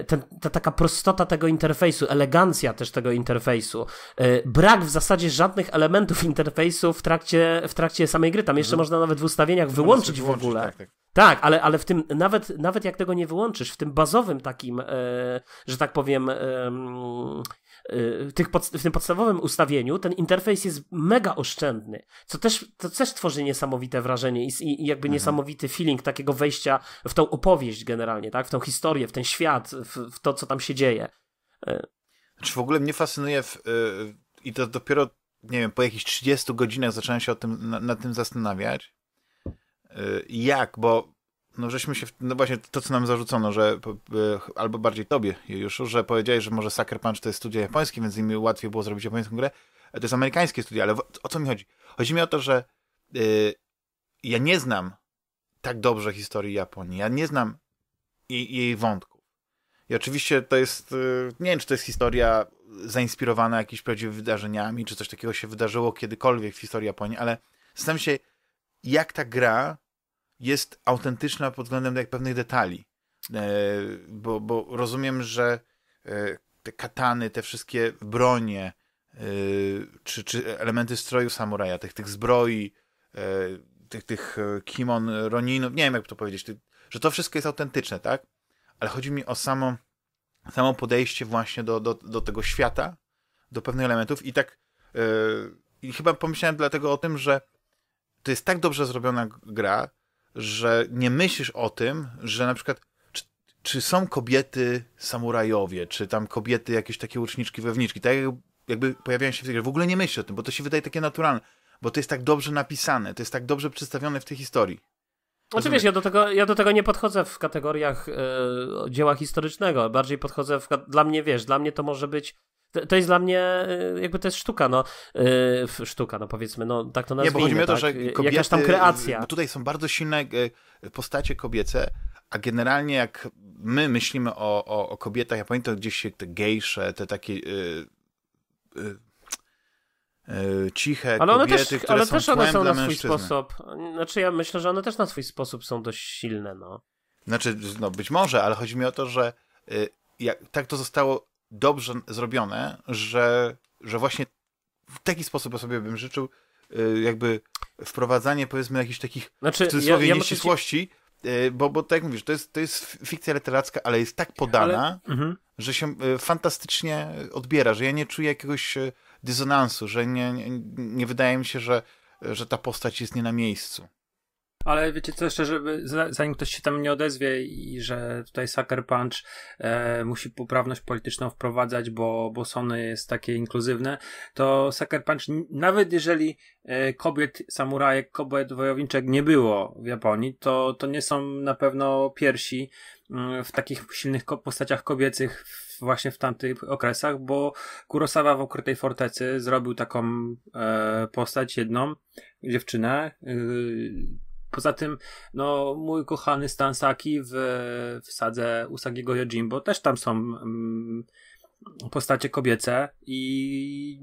y, ten, ta taka prostota tego interfejsu, elegancja też tego interfejsu, y, brak w zasadzie żadnych elementów interfejsu w trakcie, w trakcie samej gry, tam jeszcze mhm. można nawet w ustawieniach wyłączyć, w ogóle. Tak, tak, Tak, ale, ale w tym, nawet, nawet jak tego nie wyłączysz, w tym bazowym takim, e, że tak powiem, e, Y, tych w tym podstawowym ustawieniu ten interfejs jest mega oszczędny, co też, to też tworzy niesamowite wrażenie i, i jakby mhm. niesamowity feeling takiego wejścia w tą opowieść generalnie, tak? w tą historię, w ten świat, w, w to, co tam się dzieje. Y. Znaczy w ogóle mnie fascynuje w, yy, i to dopiero, nie wiem, po jakichś 30 godzinach zacząłem się o tym, na, na tym zastanawiać, y, jak, bo no żeśmy się, no właśnie to, co nam zarzucono, że e, albo bardziej tobie już, że powiedziałeś, że może Sucker Punch to jest studia japońskie, więc im łatwiej było zrobić japońską grę. E, to jest amerykańskie studia, ale o co mi chodzi? Chodzi mi o to, że e, ja nie znam tak dobrze historii Japonii. Ja nie znam jej, jej wątków. I oczywiście to jest, yy, nie wiem, czy to jest historia zainspirowana jakimiś prawdziwymi wydarzeniami, czy coś takiego się wydarzyło kiedykolwiek w historii Japonii, ale zastanawiam się, jak ta gra jest autentyczna pod względem pewnych detali. E, bo, bo rozumiem, że e, te katany, te wszystkie bronie, e, czy, czy elementy stroju samuraja, tych, tych zbroi, tych, tych kimon, roninów, nie wiem jak to powiedzieć, że to wszystko jest autentyczne, tak? Ale chodzi mi o samo, samo podejście właśnie do, do, do tego świata, do pewnych elementów i tak i chyba pomyślałem dlatego o tym, że to jest tak dobrze zrobiona gra, że nie myślisz o tym, że na przykład czy, czy są kobiety samurajowie, czy tam kobiety jakieś takie uczniczki wewniczki, tak jakby pojawiają się w tej grze. W ogóle nie myślisz o tym, bo to się wydaje takie naturalne, bo to jest tak dobrze napisane, to jest tak dobrze przedstawione w tej historii. Oczywiście, znaczy, ja do, tego, ja do tego nie podchodzę w kategoriach yy, dzieła historycznego. Bardziej podchodzę w, dla mnie, wiesz, dla mnie to może być to, to, jest dla mnie, y, jakby to jest sztuka, no. Yy, sztuka, no powiedzmy, no tak to nazwijmy. Nie, bo chodzi mi o to, tak? że y, kobiety, jakaś tam kreacja. Tutaj są bardzo silne y, postacie kobiece, a generalnie jak my myślimy o, o, o kobietach, ja pamiętam gdzieś te gejsze, te takie... Yy, yy, ciche ale one kobiety, też, które ale są też one są na swój mężczyzny. sposób. Znaczy ja myślę, że one też na swój sposób są dość silne, no. Znaczy, no być może, ale chodzi mi o to, że y, jak, tak to zostało dobrze zrobione, że, że właśnie w taki sposób sobie bym życzył, y, jakby wprowadzanie powiedzmy jakichś takich znaczy, w cudzysłowie ja, ja nieścisłości, y, bo, bo tak jak mówisz, to jest, to jest fikcja literacka, ale jest tak podana, ale... mhm. że się y, fantastycznie odbiera, że ja nie czuję jakiegoś dysonansu, że nie, nie, nie wydaje mi się, że, że ta postać jest nie na miejscu. Ale wiecie co, jeszcze, żeby zanim ktoś się tam nie odezwie i że tutaj Sucker Punch e, musi poprawność polityczną wprowadzać, bo, bo Sony jest takie inkluzywne, to Sucker Punch, nawet jeżeli e, kobiet samurajek, kobiet wojowniczek nie było w Japonii, to, to nie są na pewno piersi mm, w takich silnych postaciach kobiecych właśnie w tamtych okresach, bo Kurosawa w Okrytej Fortecy zrobił taką e, postać jedną, dziewczynę, y, Poza tym, no, mój kochany Stan Saki w, w sadze Usagiego Yojimbo też tam są mm, postacie kobiece i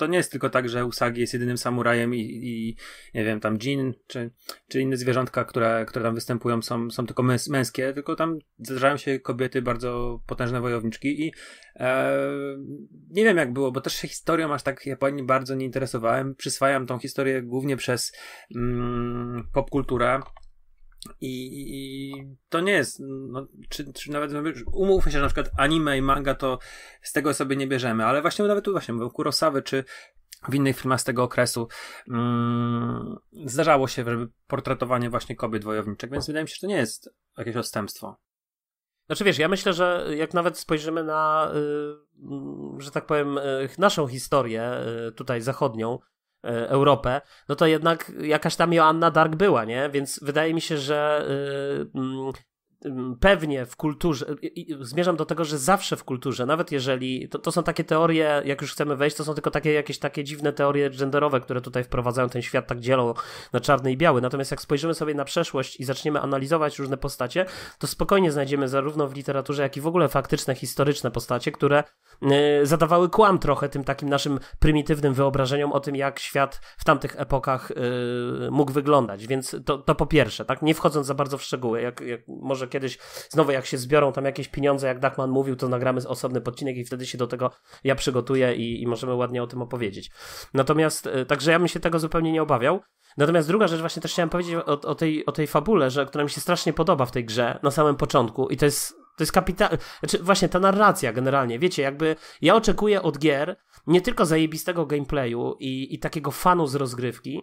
to nie jest tylko tak, że Usagi jest jedynym samurajem i, i nie wiem, tam Jin czy, czy inne zwierzątka, które, które tam występują są, są tylko męs męskie, tylko tam zdarzają się kobiety, bardzo potężne wojowniczki i e, nie wiem jak było, bo też się historią aż tak Japonii bardzo nie interesowałem. Przyswajam tą historię głównie przez mm, popkulturę, i, i, to nie jest, no, czy, czy nawet no, umówmy się, że na przykład anime i manga to z tego sobie nie bierzemy, ale właśnie nawet tu właśnie był Kurosawy czy w innych filmach z tego okresu mm, zdarzało się, żeby portretowanie właśnie kobiet wojowniczek, więc wydaje mi się, że to nie jest jakieś odstępstwo. Znaczy wiesz, ja myślę, że jak nawet spojrzymy na, y, mm, że tak powiem, y, naszą historię y, tutaj zachodnią, E, Europę, no to jednak jakaś tam Joanna Dark była, nie? Więc wydaje mi się, że e, mm, mm, pewnie w kulturze, zmierzam do tego, że zawsze w kulturze, nawet jeżeli, to, to są takie teorie, jak już chcemy wejść, to są tylko takie jakieś takie dziwne teorie genderowe, które tutaj wprowadzają ten świat, tak dzielą na czarny i biały. Natomiast jak spojrzymy sobie na przeszłość i zaczniemy analizować różne postacie, to spokojnie znajdziemy zarówno w literaturze, jak i w ogóle faktyczne, historyczne postacie, które E, zadawały kłam trochę tym takim naszym prymitywnym wyobrażeniom o tym, jak świat w tamtych epokach e, mógł wyglądać. Więc to, to po pierwsze, tak? Nie wchodząc za bardzo w szczegóły, jak, jak może kiedyś znowu jak się zbiorą tam jakieś pieniądze, jak Dachman mówił, to nagramy osobny podcinek i wtedy się do tego ja przygotuję i, i możemy ładnie o tym opowiedzieć. Natomiast, e, także ja bym się tego zupełnie nie obawiał. Natomiast druga rzecz, właśnie też chciałem powiedzieć o, o, tej, o tej fabule, że, która mi się strasznie podoba w tej grze na samym początku i to jest to jest kapitał, Znaczy, właśnie ta narracja generalnie, wiecie, jakby ja oczekuję od gier nie tylko zajebistego gameplayu i, i takiego fanu z rozgrywki,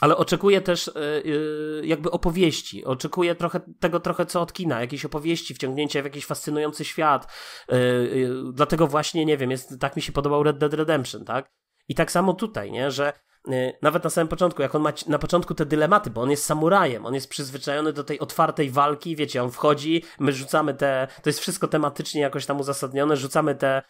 ale oczekuję też yy, jakby opowieści. Oczekuję trochę tego trochę co od kina, jakiejś opowieści, wciągnięcia w jakiś fascynujący świat. Yy, yy, dlatego właśnie, nie wiem, jest, tak mi się podobał Red Dead Redemption, tak? I tak samo tutaj, nie? Że Y, nawet na samym początku, jak on ma na początku te dylematy, bo on jest samurajem, on jest przyzwyczajony do tej otwartej walki, wiecie, on wchodzi, my rzucamy te, to jest wszystko tematycznie jakoś tam uzasadnione, rzucamy te,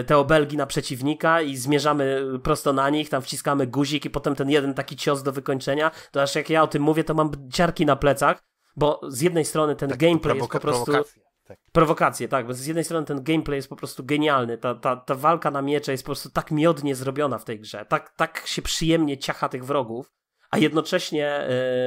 y, te obelgi na przeciwnika i zmierzamy y, prosto na nich, tam wciskamy guzik i potem ten jeden taki cios do wykończenia, to aż jak ja o tym mówię, to mam ciarki na plecach, bo z jednej strony ten tak, gameplay jest po prostu... Prowokacja tak. Prowokacje, tak, bo z jednej strony ten gameplay jest po prostu genialny, ta, ta, ta walka na miecze jest po prostu tak miodnie zrobiona w tej grze, tak, tak się przyjemnie ciacha tych wrogów, a jednocześnie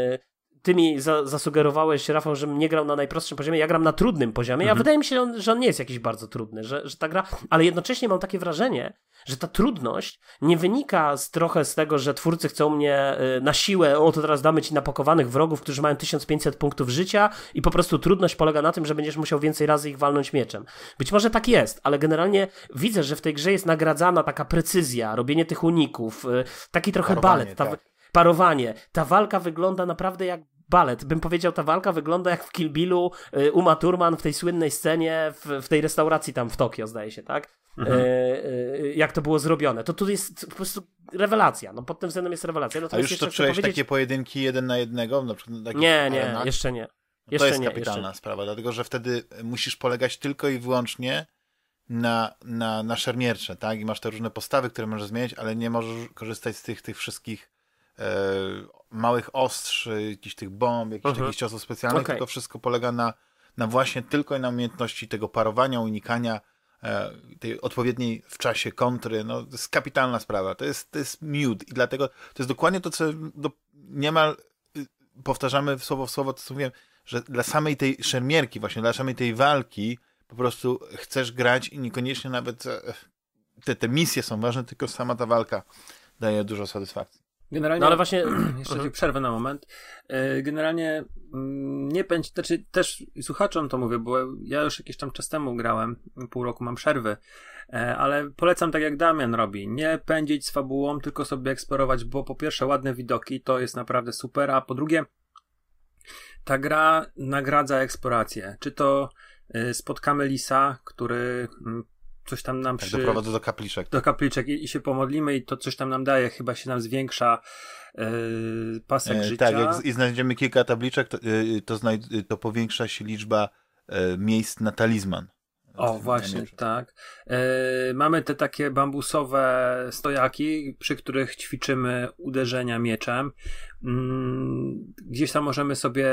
yy, ty mi za, zasugerowałeś, Rafał, żebym nie grał na najprostszym poziomie. Ja gram na trudnym poziomie. Mhm. Ja wydaje mi się, że on, że on nie jest jakiś bardzo trudny, że, że ta gra. Ale jednocześnie mam takie wrażenie, że ta trudność nie wynika z, trochę z tego, że twórcy chcą mnie y, na siłę, o to teraz damy ci napakowanych wrogów, którzy mają 1500 punktów życia i po prostu trudność polega na tym, że będziesz musiał więcej razy ich walnąć mieczem. Być może tak jest, ale generalnie widzę, że w tej grze jest nagradzana taka precyzja, robienie tych uników, y, taki trochę Parowanie, balet. Ta, tak. Parowanie. Ta walka wygląda naprawdę jak balet. Bym powiedział, ta walka wygląda jak w Kilbilu y, Uma Thurman w tej słynnej scenie w, w tej restauracji tam w Tokio, zdaje się, tak? Mhm. Y, y, jak to było zrobione. To tu jest po prostu rewelacja. No, pod tym względem jest rewelacja. Natomiast A już jeszcze to czułeś powiedzieć... takie pojedynki jeden na jednego? Na przykład nie, nie, arenach? jeszcze nie. No jeszcze to jest nie, kapitalna sprawa, dlatego że wtedy musisz polegać tylko i wyłącznie na, na, na szermiercze, tak? I masz te różne postawy, które możesz zmieniać, ale nie możesz korzystać z tych, tych wszystkich e, małych ostrzy, jakichś tych bomb, jakichś mhm. takich ciosów specjalnych, okay. to wszystko polega na, na właśnie tylko i na umiejętności tego parowania, unikania e, tej odpowiedniej w czasie kontry. No, to jest kapitalna sprawa. To jest, to jest miód i dlatego to jest dokładnie to, co do, niemal y, powtarzamy słowo w słowo, to co mówiłem, że dla samej tej szermierki właśnie, dla samej tej walki po prostu chcesz grać i niekoniecznie nawet e, te, te misje są ważne, tylko sama ta walka daje dużo satysfakcji. Generalnie, no ale właśnie, jeszcze mhm. ci przerwę na moment. E, generalnie mm, nie pędź, znaczy też słuchaczom to mówię, bo ja już jakiś tam czas temu grałem, pół roku mam przerwy, e, ale polecam tak jak Damian robi, nie pędzić z fabułą, tylko sobie eksplorować, bo po pierwsze ładne widoki, to jest naprawdę super, a po drugie ta gra nagradza eksplorację. Czy to e, spotkamy lisa, który mm, coś tam nam tak, przy... doprowadzę do kapliczek. Do kapliczek i, i, się pomodlimy i to coś tam nam daje, chyba się nam zwiększa yy, pasek yy, życia. Tak, jak z, i znajdziemy kilka tabliczek, to, yy, to, znajd- to powiększa się liczba miejsc na talizman. O, znaczy, właśnie, tak. Yy, mamy te takie bambusowe stojaki, przy których ćwiczymy uderzenia mieczem. Yy, gdzieś tam możemy sobie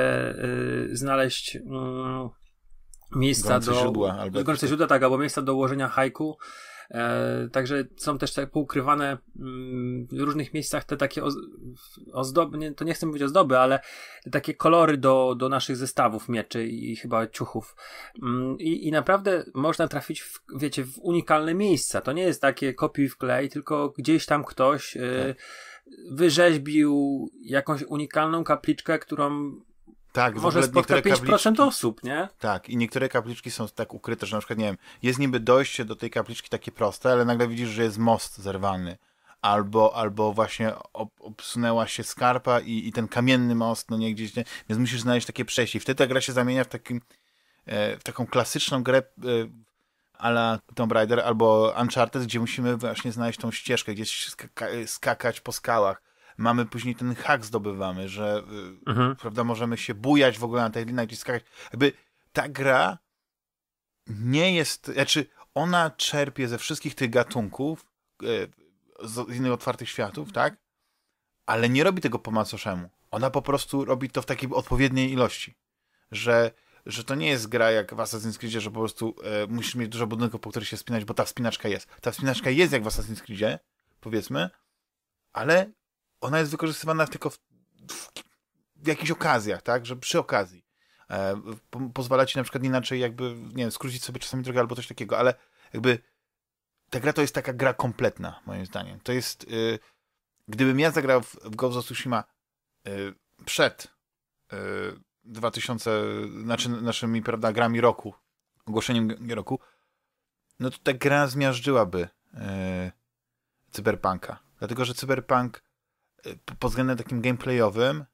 yy, znaleźć mm, miejsca gorące do... Źródła, albo... Gorące źródła, tak, albo miejsca do ułożenia haiku. E, także są też tak poukrywane mm, w różnych miejscach te takie ozdoby, nie, to nie chcę mówić ozdoby, ale takie kolory do, do naszych zestawów mieczy i, chyba ciuchów. Mm, i, I, naprawdę można trafić, w, wiecie, w unikalne miejsca. To nie jest takie kopiuj w klej, tylko gdzieś tam ktoś y, tak. wyrzeźbił jakąś unikalną kapliczkę, którą tak, może spotka 5% kapliczki, osób, nie? Tak, i niektóre kapliczki są tak ukryte, że na przykład, nie wiem, jest niby dojście do tej kapliczki takie proste, ale nagle widzisz, że jest most zerwany. Albo, albo właśnie ob obsunęła się skarpa i, i ten kamienny most, no nie gdzieś, nie? więc musisz znaleźć takie przejście. I wtedy ta gra się zamienia w, takim, e, w taką klasyczną grę e, la Tomb Raider albo Uncharted, gdzie musimy właśnie znaleźć tą ścieżkę, gdzieś skaka skakać po skałach mamy później ten hak zdobywamy, że y, mhm. prawda, możemy się bujać w ogóle na tej linii i skakać. Jakby ta gra nie jest, znaczy ona czerpie ze wszystkich tych gatunków, e, z innych otwartych światów, mhm. tak? Ale nie robi tego po macoszemu. Ona po prostu robi to w takiej odpowiedniej ilości. Że, że to nie jest gra jak w Assassin's Creed, że po prostu e, musisz mieć dużo budynków, po których się spinać, bo ta wspinaczka jest. Ta wspinaczka jest jak w Assassin's Creed, powiedzmy, ale ona jest wykorzystywana tylko w, w, w jakichś okazjach, tak? Że przy okazji. E, po, pozwala ci na przykład inaczej jakby, nie wiem, skrócić sobie czasami drogę albo coś takiego, ale jakby ta gra to jest taka gra kompletna, moim zdaniem. To jest... Y, gdybym ja zagrał w, w Ghost of Tsushima y, przed y, 2000, znaczy naszymi, prawda, grami roku, ogłoszeniem roku, no to ta gra zmiażdżyłaby y, cyberpunka. Dlatego, że cyberpunk pod względem takim gameplayowym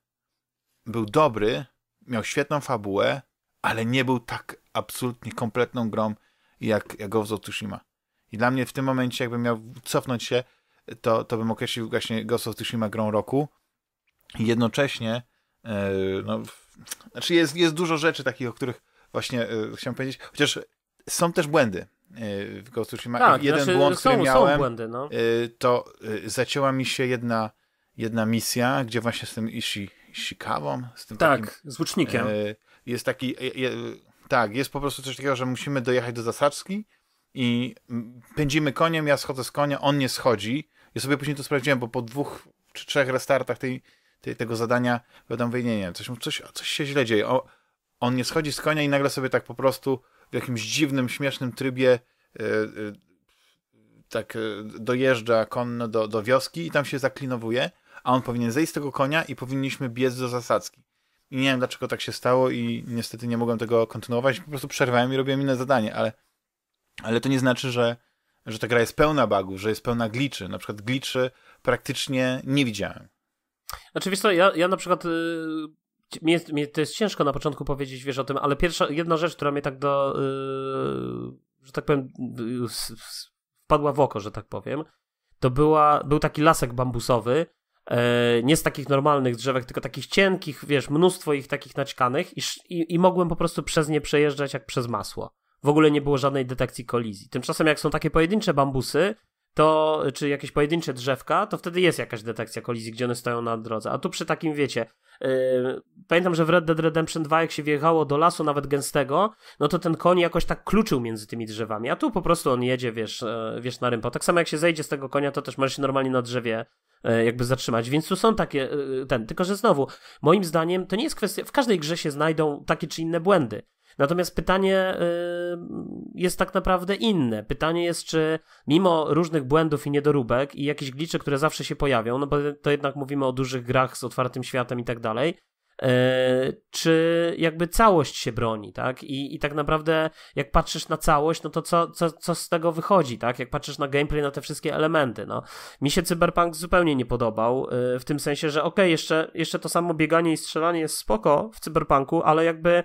był dobry, miał świetną fabułę, ale nie był tak absolutnie kompletną grą jak, jak Ghost of Tsushima. I dla mnie w tym momencie, jakbym miał cofnąć się, to, to bym określił właśnie Ghost of Tsushima grą roku. I jednocześnie, yy, no, znaczy jest, jest dużo rzeczy takich, o których właśnie yy, chciałem powiedzieć, chociaż są też błędy e, w Ghost of Tsushima. Tak, jeden znaczy, błąd, są, który miałem, błędy, no. to zacięła mi się jedna jedna misja, gdzie właśnie z tym Ishi, Ishikawą, z tym tak, takim, z łucznikiem. E, jest taki, e, e, tak, jest po prostu coś takiego, że musimy dojechać do Zasaczki i mm, pędzimy koniem, ja schodzę z konia, on nie schodzi. Ja sobie później to sprawdziłem, bo po dwóch czy trzech restartach tej, tej, tego zadania wiadomo, nie, nie, coś, coś, coś się źle dzieje. O, on nie schodzi z konia i nagle sobie tak po prostu w jakimś dziwnym, śmiesznym trybie tak dojeżdża konno do, do wioski i tam się zaklinowuje a on powinien zejść z tego konia i powinniśmy biec do zasadzki. I nie wiem, dlaczego tak się stało i niestety nie mogłem tego kontynuować, po prostu przerwałem i robiłem inne zadanie, ale, ale to nie znaczy, że, że ta gra jest pełna bugów, że jest pełna gliczy. Na przykład gliczy praktycznie nie widziałem. Oczywiście, znaczy, ja, ja na przykład... Yy... Mnie, mnie, to jest ciężko na początku powiedzieć, wiesz o tym, ale pierwsza, jedna rzecz, która mnie tak do, yy, że tak powiem, yy, wpadła w oko, że tak powiem, to była, był taki lasek bambusowy, E, nie z takich normalnych drzewek, tylko takich cienkich, wiesz, mnóstwo ich takich naćkanych i, i, i mogłem po prostu przez nie przejeżdżać jak przez masło. W ogóle nie było żadnej detekcji kolizji. Tymczasem jak są takie pojedyncze bambusy, to czy jakieś pojedyncze drzewka, to wtedy jest jakaś detekcja kolizji, gdzie one stoją na drodze. A tu przy takim, wiecie, yy, pamiętam, że w Red Dead Redemption 2, jak się wjechało do lasu nawet gęstego, no to ten koń jakoś tak kluczył między tymi drzewami, a tu po prostu on jedzie, wiesz, yy, wiesz na rympo. Tak samo jak się zejdzie z tego konia, to też możesz się normalnie na drzewie e, jakby zatrzymać, więc tu są takie, e, ten, tylko że znowu, moim zdaniem to nie jest kwestia, w każdej grze się znajdą takie czy inne błędy, Natomiast pytanie y, jest tak naprawdę inne. Pytanie jest, czy mimo różnych błędów i niedoróbek i jakichś gliczy, które zawsze się pojawią, no bo to jednak mówimy o dużych grach z otwartym światem i tak dalej, y, czy jakby całość się broni, tak? I, i tak naprawdę jak patrzysz na całość, no to co, co, co z tego wychodzi, tak? Jak patrzysz na gameplay, na te wszystkie elementy, no. Mi się Cyberpunk zupełnie nie podobał, y, w tym sensie, że okej, okay, jeszcze, jeszcze to samo bieganie i strzelanie jest spoko w Cyberpunku, ale jakby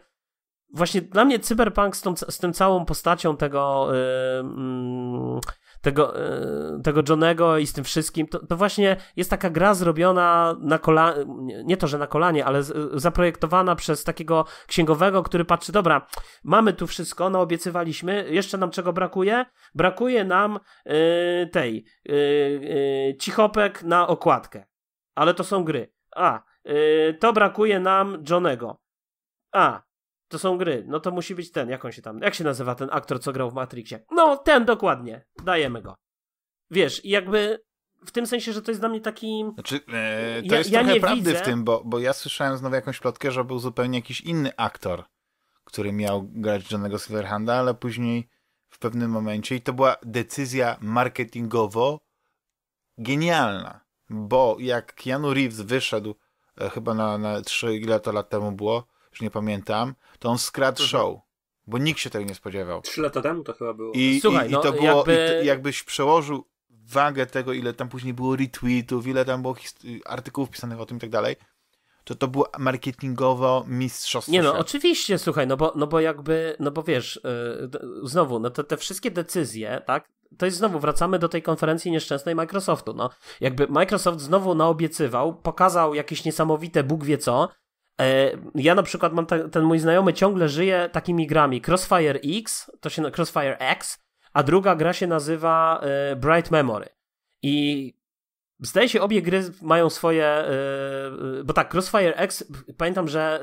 właśnie dla mnie Cyberpunk z, tą, z tym całą postacią tego, yy, tego, yy, tego Johnego i z tym wszystkim, to, to, właśnie jest taka gra zrobiona na kolanie, nie to, że na kolanie, ale z, zaprojektowana przez takiego księgowego, który patrzy, dobra, mamy tu wszystko, no obiecywaliśmy, jeszcze nam czego brakuje? Brakuje nam yy, tej, y, y, cichopek na okładkę, ale to są gry. A, y, to brakuje nam Johnego. A, to są gry, no to musi być ten, jak on się tam, jak się nazywa ten aktor, co grał w Matrixie? No, ten dokładnie, dajemy go. Wiesz, i jakby w tym sensie, że to jest dla mnie taki... Znaczy, e, to ja, jest ja trochę prawdy widzę. w tym, bo, bo ja słyszałem znowu jakąś plotkę, że był zupełnie jakiś inny aktor, który miał grać Johnnego Silverhanda, ale później w pewnym momencie i to była decyzja marketingowo genialna, bo jak Keanu Reeves wyszedł e, chyba na, na 3 ile to lat temu było, już nie pamiętam, to on skradł mhm. show. Bo nikt się tego nie spodziewał. Trzy lata temu to chyba było. I, Słuchaj, i, i no, to było, jakby... i jakbyś przełożył wagę tego, ile tam później było retweetów, ile tam było artykułów pisanych o tym i tak dalej, to to było marketingowo mistrzostwo. Nie no, oczywiście, słuchaj, no bo, no bo jakby, no bo wiesz, yy, znowu, no to te wszystkie decyzje, tak, to jest znowu, wracamy do tej konferencji nieszczęsnej Microsoftu, no. Jakby Microsoft znowu naobiecywał, pokazał jakieś niesamowite Bóg wie co, E, ja na przykład mam ta, ten mój znajomy ciągle żyje takimi grami Crossfire X, to się Crossfire X, a druga gra się nazywa e, Bright Memory. I Zdaje się, obie gry mają swoje. E, bo tak, Crossfire X, pamiętam, że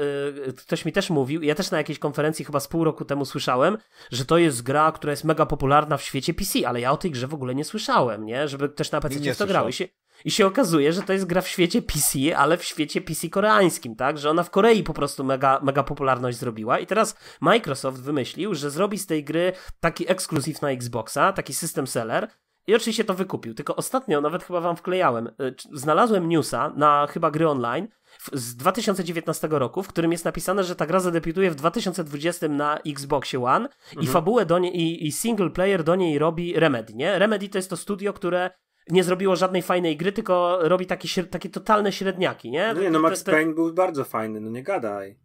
ktoś mi też mówił, ja też na jakiejś konferencji chyba z pół roku temu słyszałem, że to jest gra, która jest mega popularna w świecie PC, ale ja o tej grze w ogóle nie słyszałem, nie? Żeby też na PC nie w to grały. Się, i się okazuje, że to jest gra w świecie PC, ale w świecie PC koreańskim, tak? Że ona w Korei po prostu mega, mega popularność zrobiła. I teraz Microsoft wymyślił, że zrobi z tej gry taki ekskluzyw na Xboxa, taki system seller. I oczywiście to wykupił. Tylko ostatnio, nawet chyba wam wklejałem, y, znalazłem newsa na chyba gry online z 2019 roku, w którym jest napisane, że ta gra zadebiutuje w 2020 na Xboxie One mhm. i fabułę do niej, i, i single player do niej robi Remedy, nie? Remedy to jest to studio, które nie zrobiło żadnej fajnej gry, tylko robi takie, takie totalne średniaki, nie? No nie, no Max te, te... Payne był bardzo fajny, no nie gadaj.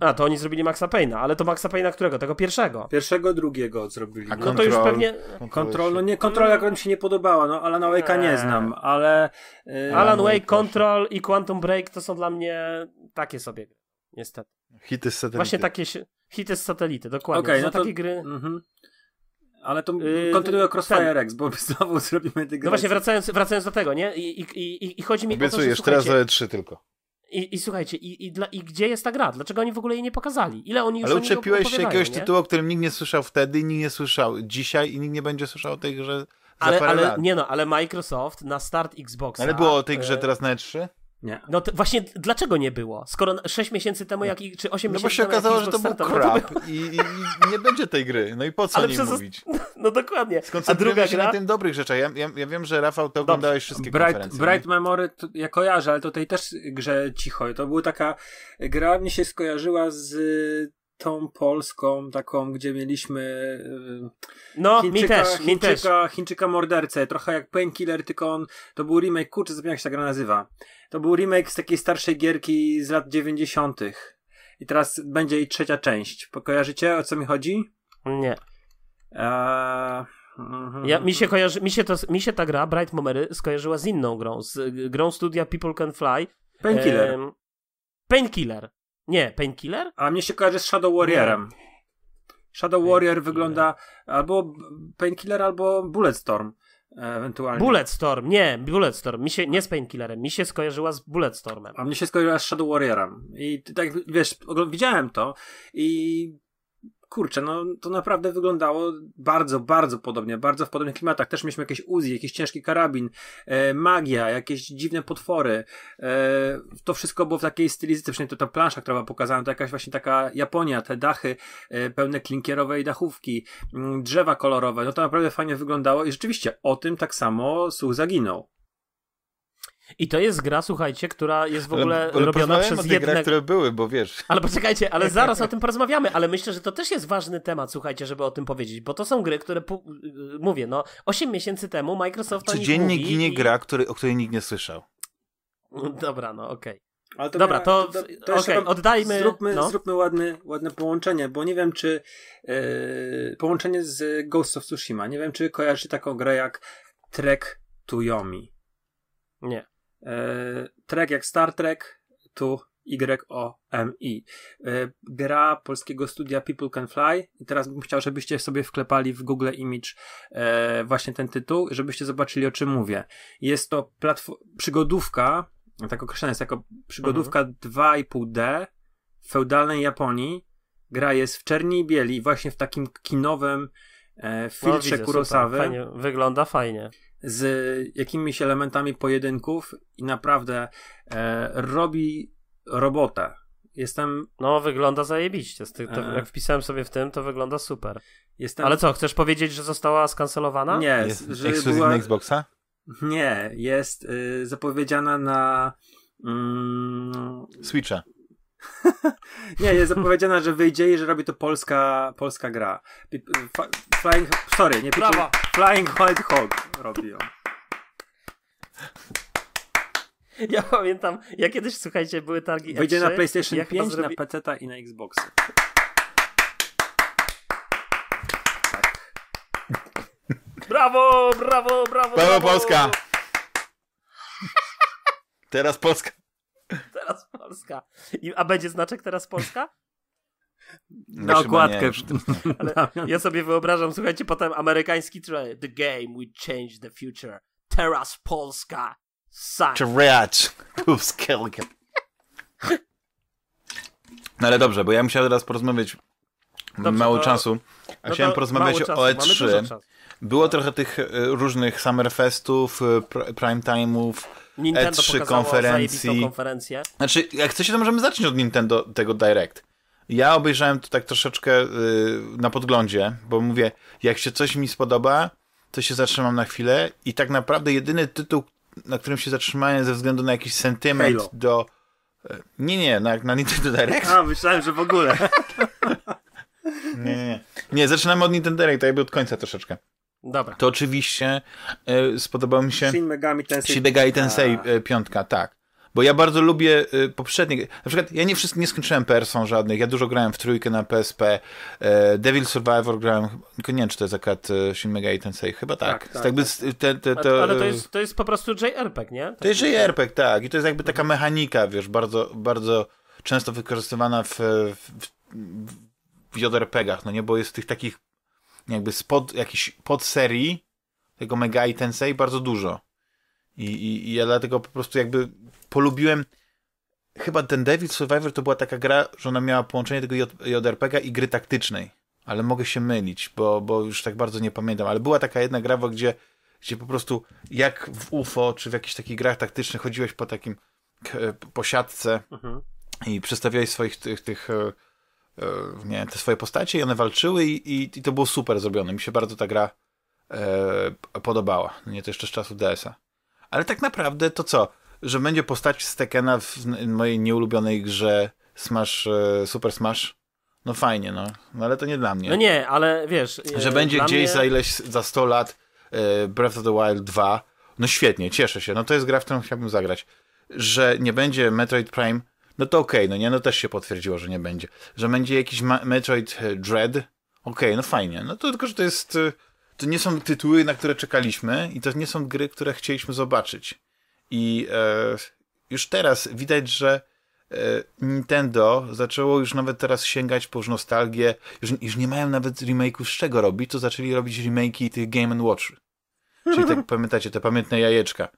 A, to oni zrobili Maxa Payne'a, ale to Maxa Payne'a którego? Tego pierwszego? Pierwszego, drugiego zrobili. A kontrol, no. to już pewnie... Kontrol, no nie, Kontrol jak mm. mi się nie podobała, no Alana Wake'a nie znam, ale... Yy... Alan Wake, Control i Quantum Break to są dla mnie takie sobie niestety. Hity z satelity. Właśnie takie hity z satelity, dokładnie. Okay, no to, takie gry. Mm -hmm. Ale to yy, kontynuuję Crossfire ten. X, bo znowu zrobimy integrację. No właśnie, wracając, wracając do tego, nie? I, i, i, i chodzi mi Obiecujesz, o to, że, teraz trzy tylko. I, I, słuchajcie, i, i, dla, i gdzie jest ta gra? Dlaczego oni w ogóle jej nie pokazali? Ile oni już Ale uczepiłeś się jakiegoś nie? tytułu, o którym nikt nie słyszał wtedy, nikt nie słyszał dzisiaj i nikt nie będzie słyszał o tej grze ale, za parę ale, lat. Nie no, ale Microsoft na start Xboxa... Ale było o tej grze e, teraz na E3? Nie. No to właśnie dlaczego nie było? Skoro 6 miesięcy temu, jak, i czy 8 miesięcy temu. No bo się okazało, że to był crap no to i, i, nie będzie tej gry. No i po co o nim przez... mówić? No dokładnie. a się gra... na tym dobrych rzeczach. Ja, ja, ja wiem, że Rafał, to oglądałeś wszystkie Bright, konferencje. Bright Memory to ja kojarzę, ale tutaj też grze cicho. To była taka gra, mi się skojarzyła z tą Polską, taką, gdzie mieliśmy y, no, Chińczyka, mi też, mi Chińczyka, też. Chińczyka mordercę, trochę jak Painkiller, tylko on, to był remake, kurczę, zapomniałem jak się ta gra nazywa. To był remake z takiej starszej gierki z lat 90. I teraz będzie i trzecia część. Pokojarzycie, o co mi chodzi? Nie. Eee... Ja, mi, się kojarzy, mi, się to, mi się ta gra, Bright Momery, skojarzyła z inną grą, z grą studia People Can Fly. Painkiller. Ehm, Painkiller. Nie, Painkiller? A mnie się kojarzy z Shadow Warriorem. Nie. Shadow Warrior wygląda albo Painkiller, albo Bulletstorm. Ewentualnie. Bulletstorm, nie, Bulletstorm. Mi się, nie z Painkillerem, mi się skojarzyła z Bulletstormem. A mnie się skojarzyła z Shadow Warriorem. I tak, wiesz, widziałem to i kurczę, no to naprawdę wyglądało bardzo, bardzo podobnie, bardzo w podobnych klimatach. Też mieliśmy jakieś Uzi, jakiś ciężki karabin, e, magia, jakieś dziwne potwory. E, to wszystko było w takiej stylizacji. przynajmniej to ta plansza, która była pokazana, to jakaś właśnie taka Japonia, te dachy e, pełne klinkierowej dachówki, m, mm, drzewa kolorowe, no to naprawdę fajnie wyglądało i rzeczywiście o tym tak samo Such zaginął. I to jest gra, słuchajcie, która jest w ogóle ale, ale robiona przez jedne... Grach, które były, bo wiesz. Ale poczekajcie, ale zaraz o tym porozmawiamy, ale myślę, że to też jest ważny temat, słuchajcie, żeby o tym powiedzieć, bo to są gry, które pu... Y, mówię, no 8 miesięcy temu Microsoft Codziennie ginie i... gra, który, o której nikt nie słyszał. Dobra, no okej. Okay. Dobra, miała, to, to, to okay, oddajmy. Zróbmy, no. zróbmy ładne, ładne połączenie, bo nie wiem, czy yy, połączenie z Ghost of Tsushima. Nie wiem, czy kojarzy taką grę jak Trek to Yomi. Nie. E, Trek jak Star Trek, tu YOMI. E, gra polskiego studia People Can Fly. I teraz bym chciał, żebyście sobie wklepali w Google Image e, właśnie ten tytuł, żebyście zobaczyli o czym mówię. Jest to przygodówka, tak określana jest jako przygodówka mhm. 2,5D w feudalnej Japonii. Gra jest w czerni i bieli, właśnie w takim kinowym no, filtrze no, widzę, Kurosawy. fajnie, wygląda fajnie z jakimiś elementami pojedynków i naprawdę e, robi robotę. Jestem. No, wygląda zajebiście. to, e. jak wpisałem sobie w tym, to wygląda super. Jestem... Ale co, chcesz powiedzieć, że została skancelowana? Nie, jest że ekskluzywna była... Xboxa? Nie, jest y, zapowiedziana na. Mm, Switcha nie, jest zapowiedziana, że wyjdzie i że robi to polska, polska gra. Y, F flying, sorry, nie People, Flying White Hog robi ją. Ja pamiętam, ja kiedyś, słuchajcie, były targi Wyjdzie na PlayStation 5, zrobi... na PC i na Xbox. Tak. Brawo, brawo, brawo! Brawo, brawo. Polska! Teraz Polska. Teraz Polska. I, a będzie znaczek teraz Polska? No, Na okładkę. ja sobie wyobrażam, słuchajcie, potem amerykański trailer. The game will change the future. Teraz Polska. Sign. Teraz Polska. No ale dobrze, bo ja musiałem teraz porozmawiać dobrze, mało to... czasu. A no chciałem porozmawiać o E3. Było no. trochę tych e, różnych Summerfestów, e, pr prime time'ów, Nintendo E3 konferencji. konferencję. Znaczy, jak chcecie, to możemy zacząć od Nintendo tego Direct. Ja obejrzałem to tak troszeczkę yy, na podglądzie, bo mówię, jak się coś mi spodoba, to się zatrzymam na chwilę i tak naprawdę jedyny tytuł, na którym się zatrzymałem ze względu na jakiś sentyment Halo. do... Y, nie, nie, na, na Nintendo Direct. A, myślałem, że w ogóle. nie, nie, nie. Nie, zaczynamy od Nintendo Direct, jakby od końca troszeczkę. Dobra. To oczywiście e, spodobał mi się Shin Megami Tensei, Shin Megami Tensei e, A. tak. Bo ja bardzo lubię e, poprzednie. Na przykład ja nie wszystko nie skończyłem persą żadnych. Ja dużo grałem w trójkę na PSP. Devil Survivor grałem. Nie wiem, czy to jest akurat Shin Megami Tensei. Chyba tak. tak, tak, tak. Te, te, Ale to jest, to jest po prostu JRPG, nie? To jest JRPG, tak. I to jest jakby taka mechanika, wiesz, bardzo, bardzo często wykorzystywana w, w, w, w JRPG-ach, no nie? Bo jest tych takich jakby spod pod serii tego Mega i Tensei bardzo dużo. I, i, I, ja dlatego po prostu jakby polubiłem chyba ten Devil Survivor to była taka gra, że ona miała połączenie tego JRPG i gry taktycznej. Ale mogę się mylić, bo, bo już tak bardzo nie pamiętam. Ale była taka jedna gra, gdzie, gdzie po prostu jak w UFO czy w jakichś takich grach taktycznych chodziłeś po takim posiadce mhm. i przedstawiałeś swoich tych, tych e, E, nie, te swoje postacie i one walczyły i, i, i, to było super zrobione. Mi się bardzo ta gra e, podobała. Nie to jeszcze z czasu DS-a. Ale tak naprawdę to co? Że będzie postać z Tekena w mojej nieulubionej grze Smash, e, Super Smash? No fajnie, no. no. ale to nie dla mnie. No nie, ale wiesz... E, Że e, będzie gdzieś mnie... za ileś, za 100 lat e, Breath of the Wild 2. No świetnie, cieszę się. No to jest gra, w którą chciałbym zagrać. Że nie będzie Metroid Prime no to okej, okay, no nie, no też się potwierdziło, że nie będzie. Że będzie jakiś Ma Metroid e, Dread. Okej, okay, no fajnie. No to tylko, że to jest. E, to nie są tytuły, na które czekaliśmy, i to nie są gry, które chcieliśmy zobaczyć. I e, już teraz widać, że e, Nintendo zaczęło już nawet teraz sięgać po nostalgię. Już, już nie mają nawet remake'ów z czego robić, to zaczęli robić remake'i tych Game Watch. Czyli tak pamiętacie, te pamiętne jajeczka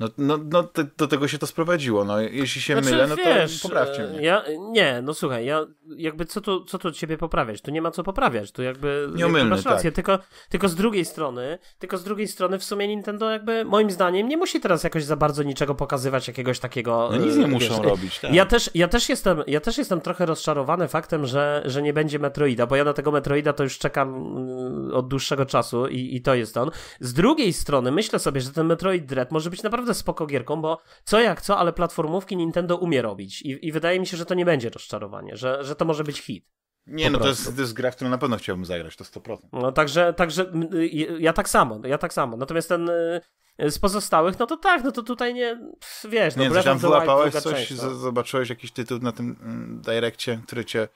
no, no, no te, do tego się to sprowadziło. No, jeśli się znaczy, mylę, no wiesz, to poprawcie mnie. Ja, nie, no słuchaj, ja jakby co tu, co tu ciebie poprawiać? Tu nie ma co poprawiać, tu jakby Nieomylny, jakby masz rację, tak. tylko, tylko z drugiej strony, tylko z drugiej strony w sumie Nintendo jakby moim zdaniem nie musi teraz jakoś za bardzo niczego pokazywać, jakiegoś takiego... No nic nie wiesz, muszą e, robić, tak. Ja też, ja też, jestem, ja też jestem trochę rozczarowany faktem, że, że nie będzie Metroida, bo ja na tego Metroida to już czekam mm, od dłuższego czasu i, i to jest on. Z drugiej strony myślę sobie, że ten Metroid Dread może być naprawdę naprawdę spoko gierką, bo co jak co, ale platformówki Nintendo umie robić i, i wydaje mi się, że to nie będzie rozczarowanie, że, że to może być hit. Nie, po no to jest, to jest gra, w którą na pewno chciałbym zagrać, to 100%. No także, także y, ja tak samo, ja tak samo. Natomiast ten y, z pozostałych, no to tak, no to tutaj nie, wiesz, no, nie, Breath of tam wyłapałeś coś, część, no. zobaczyłeś jakiś tytuł na tym mm, direkcie, który cię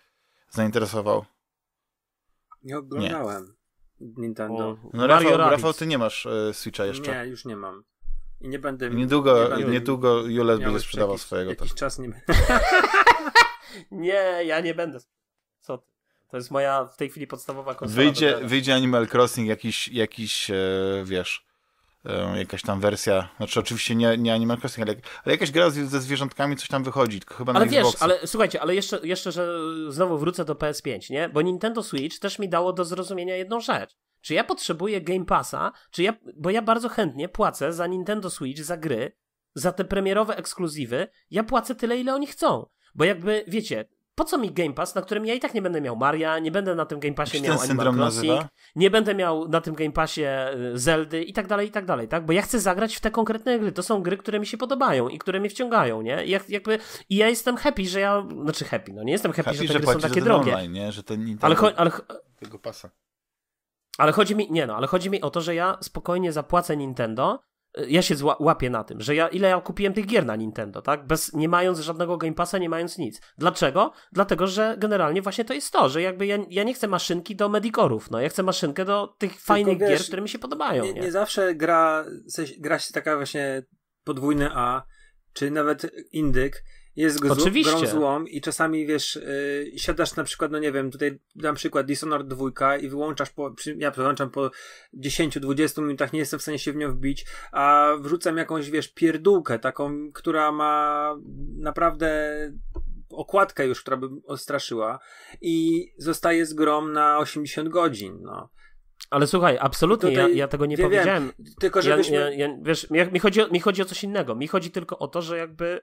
zainteresował? Nie oglądałem nie. Nintendo. no Mario Rafał, Rafał, ty nie masz y, Switcha jeszcze. Nie, już nie mam i nie będę... Niedługo, nie będę niedługo Jules będzie sprzedawał jakiś, swojego. Jakiś tak. czas nie... będę. nie, ja nie będę. Co ty? To jest moja w tej chwili podstawowa konsola. Wyjdzie, wyjdzie Animal Crossing jakiś, jakiś e, wiesz, e, jakaś tam wersja, znaczy oczywiście nie, nie Animal Crossing, ale, ale jakaś gra ze zwierzątkami coś tam wychodzi, chyba ale na wiesz, Ale słuchajcie, ale jeszcze, jeszcze, że znowu wrócę do PS5, nie? Bo Nintendo Switch też mi dało do zrozumienia jedną rzecz, czy ja potrzebuję Game Passa? Czy ja, bo ja bardzo chętnie płacę za Nintendo Switch, za gry, za te premierowe ekskluzywy. Ja płacę tyle, ile oni chcą. Bo jakby, wiecie, po co mi Game Pass, na którym ja i tak nie będę miał Maria, nie będę na tym Game Passie miał Animal Crossing, nazywa? nie będę miał na tym Game Passie y, Zeldy i tak dalej, i tak dalej, tak? Bo ja chcę zagrać w te konkretne gry. To są gry, które mi się podobają i które mnie wciągają, nie? I, jak, jakby, i ja jestem happy, że ja... Znaczy happy, no nie jestem happy, happy że te że gry są takie drogie. Online, nie? Że ale, cho- ale, tego pasa. Ale chodzi mi, nie no, ale chodzi mi o to, że ja spokojnie zapłacę Nintendo, y, ja się zła, łapię na tym, że ja ile ja kupiłem tych gier na Nintendo, tak? Bez, nie mając żadnego Game Passa, nie mając nic. Dlaczego? Dlatego, że generalnie właśnie to jest to, że jakby ja, ja nie chcę maszynki do Medicorów, no ja chcę maszynkę do tych Tylko fajnych wiesz, gier, które mi się podobają. Nie, nie? nie zawsze gra, gra się taka właśnie podwójne A, czy nawet indyk jest go grą złą i czasami wiesz, yy, siadasz na przykład, no nie wiem, tutaj na przykład Dishonored 2 i wyłączasz, po, ja wyłączam po 10-20 minutach, nie jestem w stanie się w nią wbić, a wrzucam jakąś, wiesz, pierdółkę taką, która ma naprawdę okładkę już, która by odstraszyła i zostaje z grom na 80 godzin, no. Ale słuchaj, absolutnie, ja, ja, tego nie, powiedziałem. Wiem, tylko żebyśmy... Ja, ja, wiesz, mi chodzi, o, mi chodzi o coś innego. Mi chodzi tylko o to, że jakby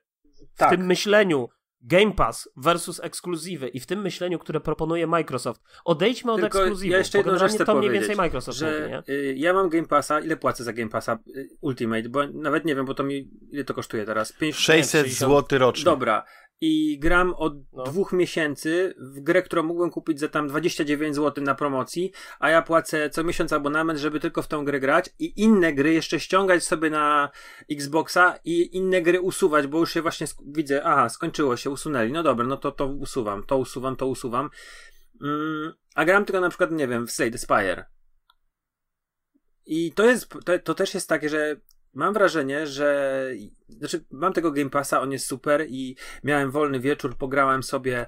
tak. w tym tak. myśleniu Game Pass versus ekskluzywy i w tym myśleniu, które proponuje Microsoft, odejdźmy od ekskluzywy. Ja jeszcze jedną rzecz chcę to mniej więcej Microsoft że mówi, y, ja mam Game Passa, ile płacę za Game Passa y, Ultimate, bo nawet nie wiem, bo to mi ile to kosztuje teraz? 5, 600 zł rocznie. Dobra i gram od no. dwóch miesięcy w grę, którą mógłbym kupić za tam 29 zł na promocji, a ja płacę co miesiąc abonament, żeby tylko w tą grę grać i inne gry jeszcze ściągać sobie na Xboxa i inne gry usuwać, bo już się właśnie widzę, aha, skończyło się, usunęli, no dobra, no to to usuwam, to usuwam, to usuwam. Mm, a gram tylko na przykład, nie wiem, w Slade Spire. I to jest, to, to też jest takie, że mam wrażenie, że. Znaczy, mam tego Game Passa, on jest super i miałem wolny wieczór, pograłem sobie e,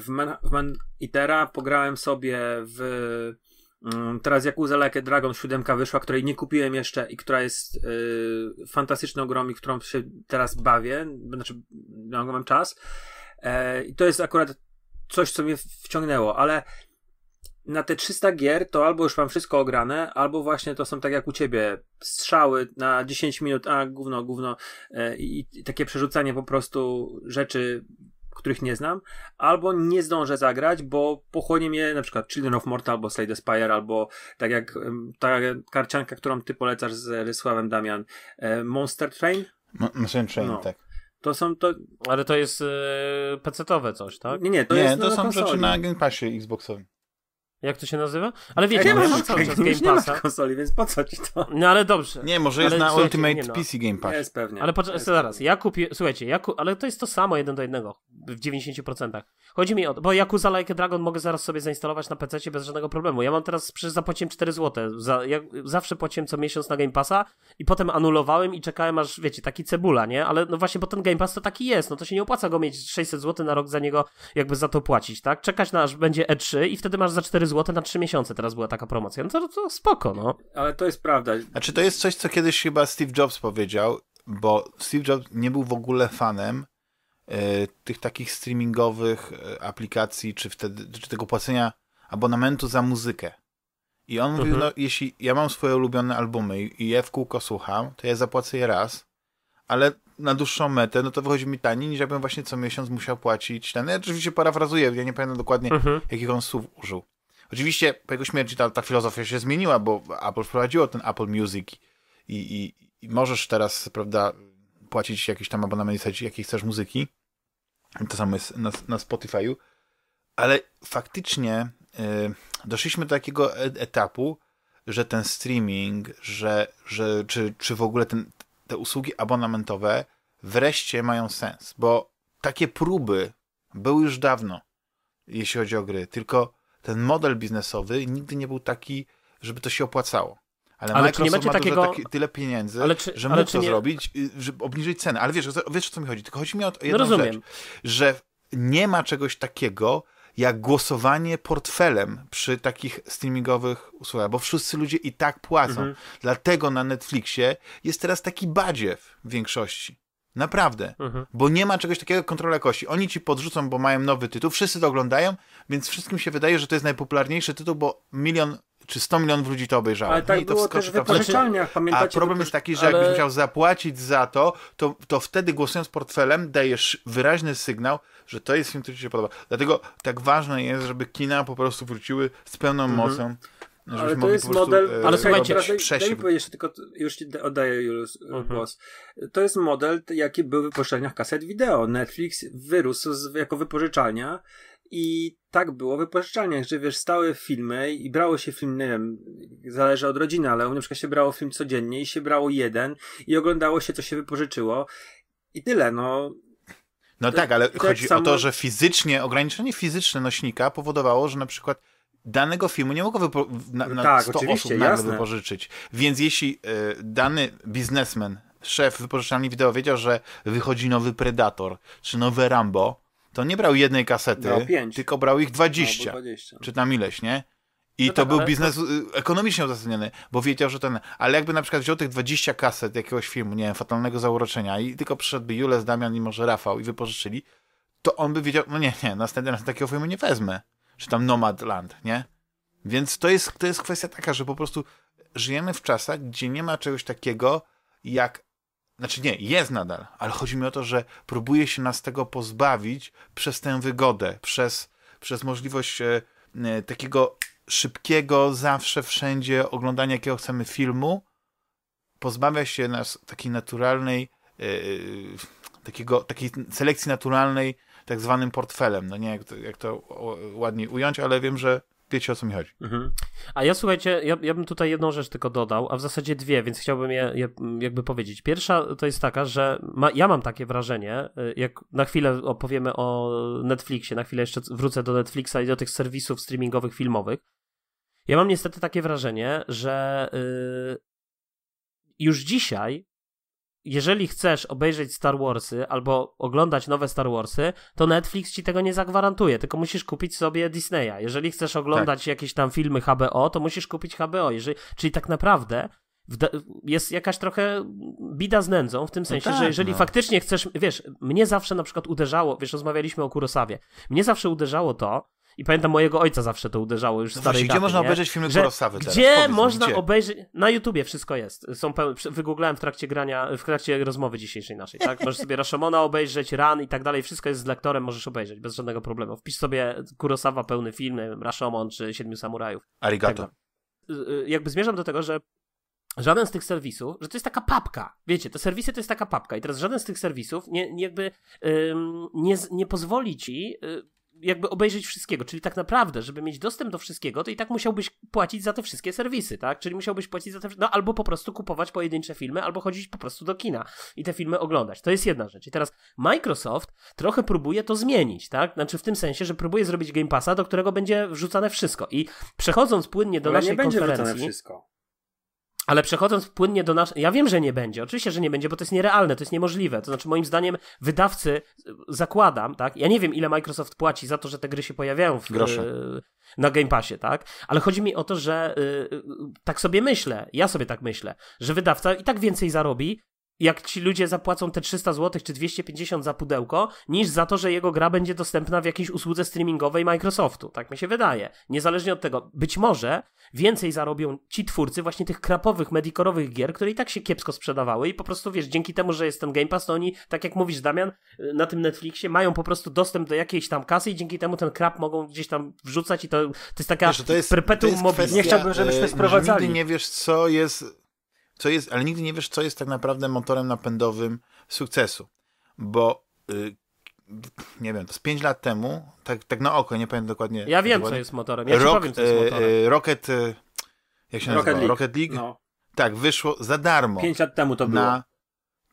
w Man, w Man Itera, pograłem sobie w. Mm, teraz Yakuza Like Dragon 7 wyszła, której nie kupiłem jeszcze i która jest e, fantastyczną grą i którą się teraz bawię, znaczy no, mam czas. E, I to jest akurat coś, co mnie wciągnęło, ale na te 300 gier to albo już mam wszystko ograne, albo właśnie to są tak jak u ciebie strzały na 10 minut, a gówno, gówno e, i, i takie przerzucanie po prostu rzeczy których nie znam, albo nie zdążę zagrać, bo pochłonie mnie na przykład Children of Mortal, albo Slay the Spire, albo tak jak ta karcianka, którą ty polecasz z Rysławem Damian, e, Monster Train? Monster Train, no. tak. To są to... Ale to jest yy, pecetowe coś, tak? Nie, nie, to, nie, jest, to są rzeczy na Game Passie Xboxowym. Jak to się nazywa? Ale wiecie, nie no, masz cały czas Game Passa. Nie masz konsoli, więc po co ci to? No ale dobrze. Nie, może jest ale, na Ultimate nie, no. PC Game Pass. Jest pewnie. Ale poczekaj, zaraz, pewnie. ja kupię, słuchajcie, ja ku... ale to jest to samo jeden do jednego w 90%. Chodzi mi o to, bo Yakuza Like Dragon mogę zaraz sobie zainstalować na PC bez żadnego problemu. Ja mam teraz, przecież zapłaciłem 4 zł. Za... Ja zawsze płaciłem co miesiąc na Game Passa i potem anulowałem i czekałem aż, wiecie, taki cebula, nie? Ale no właśnie, bo ten Game Pass to taki jest, no to się nie opłaca go mieć 600 zł na rok za niego jakby za to płacić, tak? Czekać na aż będzie E3 i wtedy masz za 4 zł na 3 miesiące teraz była taka promocja. No to, to spoko, no. Ale to jest prawda. A czy to jest coś, co kiedyś chyba Steve Jobs powiedział, bo Steve Jobs nie był w ogóle fanem e, tych takich streamingowych e, aplikacji, czy, wtedy, czy tego płacenia abonamentu za muzykę. I on mówił, mhm. no jeśli ja mam swoje ulubione albumy i je w kółko słucham, to ja zapłacę je raz, ale na dłuższą metę, no to wychodzi mi taniej niż ja bym właśnie co miesiąc musiał płacić ten. Ja oczywiście parafrazuję, ja nie pamiętam dokładnie, mhm. jakich on słów użył. Oczywiście po jego śmierci ta, ta filozofia się zmieniła, bo Apple wprowadziło ten Apple Music i, i, i możesz teraz, prawda, płacić jakiś tam abonament i jakiej chcesz muzyki. To samo jest na, na Spotify'u. Ale faktycznie yy, doszliśmy do takiego e, etapu, że ten streaming, że, że czy, czy w ogóle ten, te usługi abonamentowe wreszcie mają sens, bo takie próby były już dawno, jeśli chodzi o gry, tylko ten model biznesowy nigdy nie był taki, żeby to się opłacało. Ale, ale Microsoft nie macie ma takiego... taki, tyle pieniędzy, czy, że mógł to nie... zrobić, y, żeby obniżyć cenę. Ale wiesz, wiesz, o co mi chodzi? Tylko chodzi mi o no jedną no rzecz, że nie ma czegoś takiego, jak głosowanie portfelem przy takich streamingowych usługach, bo wszyscy ludzie i tak płacą. Mhm. Dlatego na Netflixie jest teraz taki badziew w większości. Naprawdę. Mhm. Bo nie ma czegoś takiego jak kontrola jakości. Oni ci podrzucą, bo mają nowy tytuł, wszyscy to oglądają, więc wszystkim się wydaje, że to jest najpopularniejszy tytuł, bo milion czy 100 milionów ludzi to obejrzało. Ale tak i to było też w wypożyczalniach, pamiętacie? A problem jest taki, że ale... jakbyś musiał zapłacić za to, to, to wtedy głosując portfelem dajesz wyraźny sygnał, że to jest film, który ci się podoba. Dlatego tak ważne jest, żeby kina po prostu wróciły z pełną mhm. mocą. No, ale to jest prostu, model. E, ale tak, słuchajcie, daj jeszcze tylko już ci oddaję e, mhm. głos. To jest model, jaki był w wypuszczeniach kaset wideo. Netflix wyrósł z, jako wypożyczalnia i tak było w wypożyczalniach, że wiesz, stały filmy i brało się film, nie wiem, zależy od rodziny, ale u mnie na przykład się brało film codziennie i się brało jeden i oglądało się, co się wypożyczyło. I tyle, no. No tak, ale tak chodzi samo... o to, że fizycznie, ograniczenie fizyczne nośnika powodowało, że na przykład danego filmu nie mogą na, na tak, 100 osób nagle wypożyczyć. Więc jeśli y, dany biznesmen, szef wypożyczalni wideo wiedział, że wychodzi nowy Predator czy nowy Rambo, to nie brał jednej kasety, brał tylko brał ich 20, 20. No, no. Czy tam ileś, nie? I no to tak, był biznes to... Y, ekonomicznie uzasadniony, bo wiedział, że ten. Ale jakby na przykład wziął tych 20 kaset jakiegoś filmu, nie wiem, fatalnego zauroczenia, i tylko przyszedłby Jules, Damian i może Rafał i wypożyczyli, to on by wiedział, no nie, nie, następny raz takiego filmu nie wezmę czy tam Nomadland, nie? Więc to jest, to jest kwestia taka, że po prostu żyjemy w czasach, gdzie nie ma czegoś takiego jak. Znaczy nie, jest nadal, ale chodzi mi o to, że próbuje się nas tego pozbawić przez tę wygodę, przez, przez możliwość e, e, takiego szybkiego, zawsze, wszędzie oglądania jakiego chcemy filmu. Pozbawia się nas takiej naturalnej, e, e takiego, takiej selekcji naturalnej tak zwanym portfelem. No nie jak to, jak to ładnie ująć, ale wiem, że wiecie o co mi chodzi. Mhm. A ja słuchajcie, ja, ja bym tutaj jedną rzecz tylko dodał, a w zasadzie dwie, więc chciałbym je, je jakby powiedzieć. Pierwsza to jest taka, że ma, ja mam takie wrażenie, y, jak na chwilę opowiemy o Netflixie, na chwilę jeszcze wrócę do Netflixa i do tych serwisów streamingowych, filmowych. Ja mam niestety takie wrażenie, że yy, już dzisiaj jeżeli chcesz obejrzeć Star Warsy albo oglądać nowe Star Warsy, to Netflix ci tego nie zagwarantuje, tylko musisz kupić sobie Disneya. Jeżeli chcesz oglądać tak. jakieś tam filmy HBO, to musisz kupić HBO. Jeżeli, czyli tak naprawdę jest jakaś trochę bida z nędzą, w tym no sensie, no tak, że jeżeli no. faktycznie chcesz, wiesz, mnie zawsze na przykład uderzało, wiesz, rozmawialiśmy o Kurosawie, mnie zawsze uderzało to, i pamiętam mojego ojca zawsze to uderzało już no starej właśnie, daty, Gdzie można obejrzeć filmy Kurosawy teraz? Gdzie Powiedz można mi, gdzie? obejrzeć? Na YouTubie wszystko jest. Są peł... Wygooglałem w trakcie grania, w trakcie rozmowy dzisiejszej naszej, tak? Możesz sobie Rashomona obejrzeć, Ran i tak dalej. Wszystko jest z lektorem, możesz obejrzeć bez żadnego problemu. Wpisz sobie Kurosawa pełny film, Rashomon czy Siedmiu Samurajów. Arigato. Tak y, y, jakby zmierzam do tego, że żaden z tych serwisów, że to jest taka papka. Wiecie, te serwisy to jest taka papka i teraz żaden z tych serwisów nie, nie jakby ym, nie, nie pozwoli ci y, jakby obejrzeć wszystkiego, czyli tak naprawdę, żeby mieć dostęp do wszystkiego, to i tak musiałbyś płacić za te wszystkie serwisy, tak? Czyli musiałbyś płacić za te, no albo po prostu kupować pojedyncze filmy, albo chodzić po prostu do kina i te filmy oglądać. To jest jedna rzecz. I teraz Microsoft trochę próbuje to zmienić, tak? Znaczy w tym sensie, że próbuje zrobić Game Passa, do którego będzie wrzucane wszystko. I przechodząc płynnie do Ale naszej nie będzie konferencji... Wrzucane wszystko. Ale przechodząc płynnie do naszej. Ja wiem, że nie będzie. Oczywiście, że nie będzie, bo to jest nierealne, to jest niemożliwe. To znaczy, moim zdaniem, wydawcy e, zakładam, tak? Ja nie wiem, ile Microsoft płaci za to, że te gry się pojawiają w, Grosze. E, na Game Passie, tak? Ale chodzi mi o to, że e, tak sobie myślę, ja sobie tak myślę, że wydawca i tak więcej zarobi, jak ci ludzie zapłacą te 300 zł czy 250 za pudełko, niż za to, że jego gra będzie dostępna w jakiejś usłudze streamingowej Microsoftu. Tak mi się wydaje. Niezależnie od tego, być może więcej zarobią ci twórcy właśnie tych krapowych, medikorowych gier, które i tak się kiepsko sprzedawały i po prostu wiesz, dzięki temu, że jest ten Game Pass, to oni, tak jak mówisz Damian, na tym Netflixie mają po prostu dostęp do jakiejś tam kasy i dzięki temu ten krap mogą gdzieś tam wrzucać i to, to jest taka wiesz, to jest, perpetuum mobile. Nie chciałbym, żebyśmy e, sprowadzali. Nigdy nie wiesz, co jest co jest, ale nigdy nie wiesz, co jest tak naprawdę motorem napędowym sukcesu. Bo y, nie wiem, to z 5 lat temu, tak, tak na oko, nie pamiętam dokładnie. Ja wiem, dokładnie. co jest motorem. Ja Rock, powiem, co jest y, motorem. Rocket. Y, jak się Rocket League. Rocket League? No. Tak, wyszło za darmo. 5 lat temu to było. Na,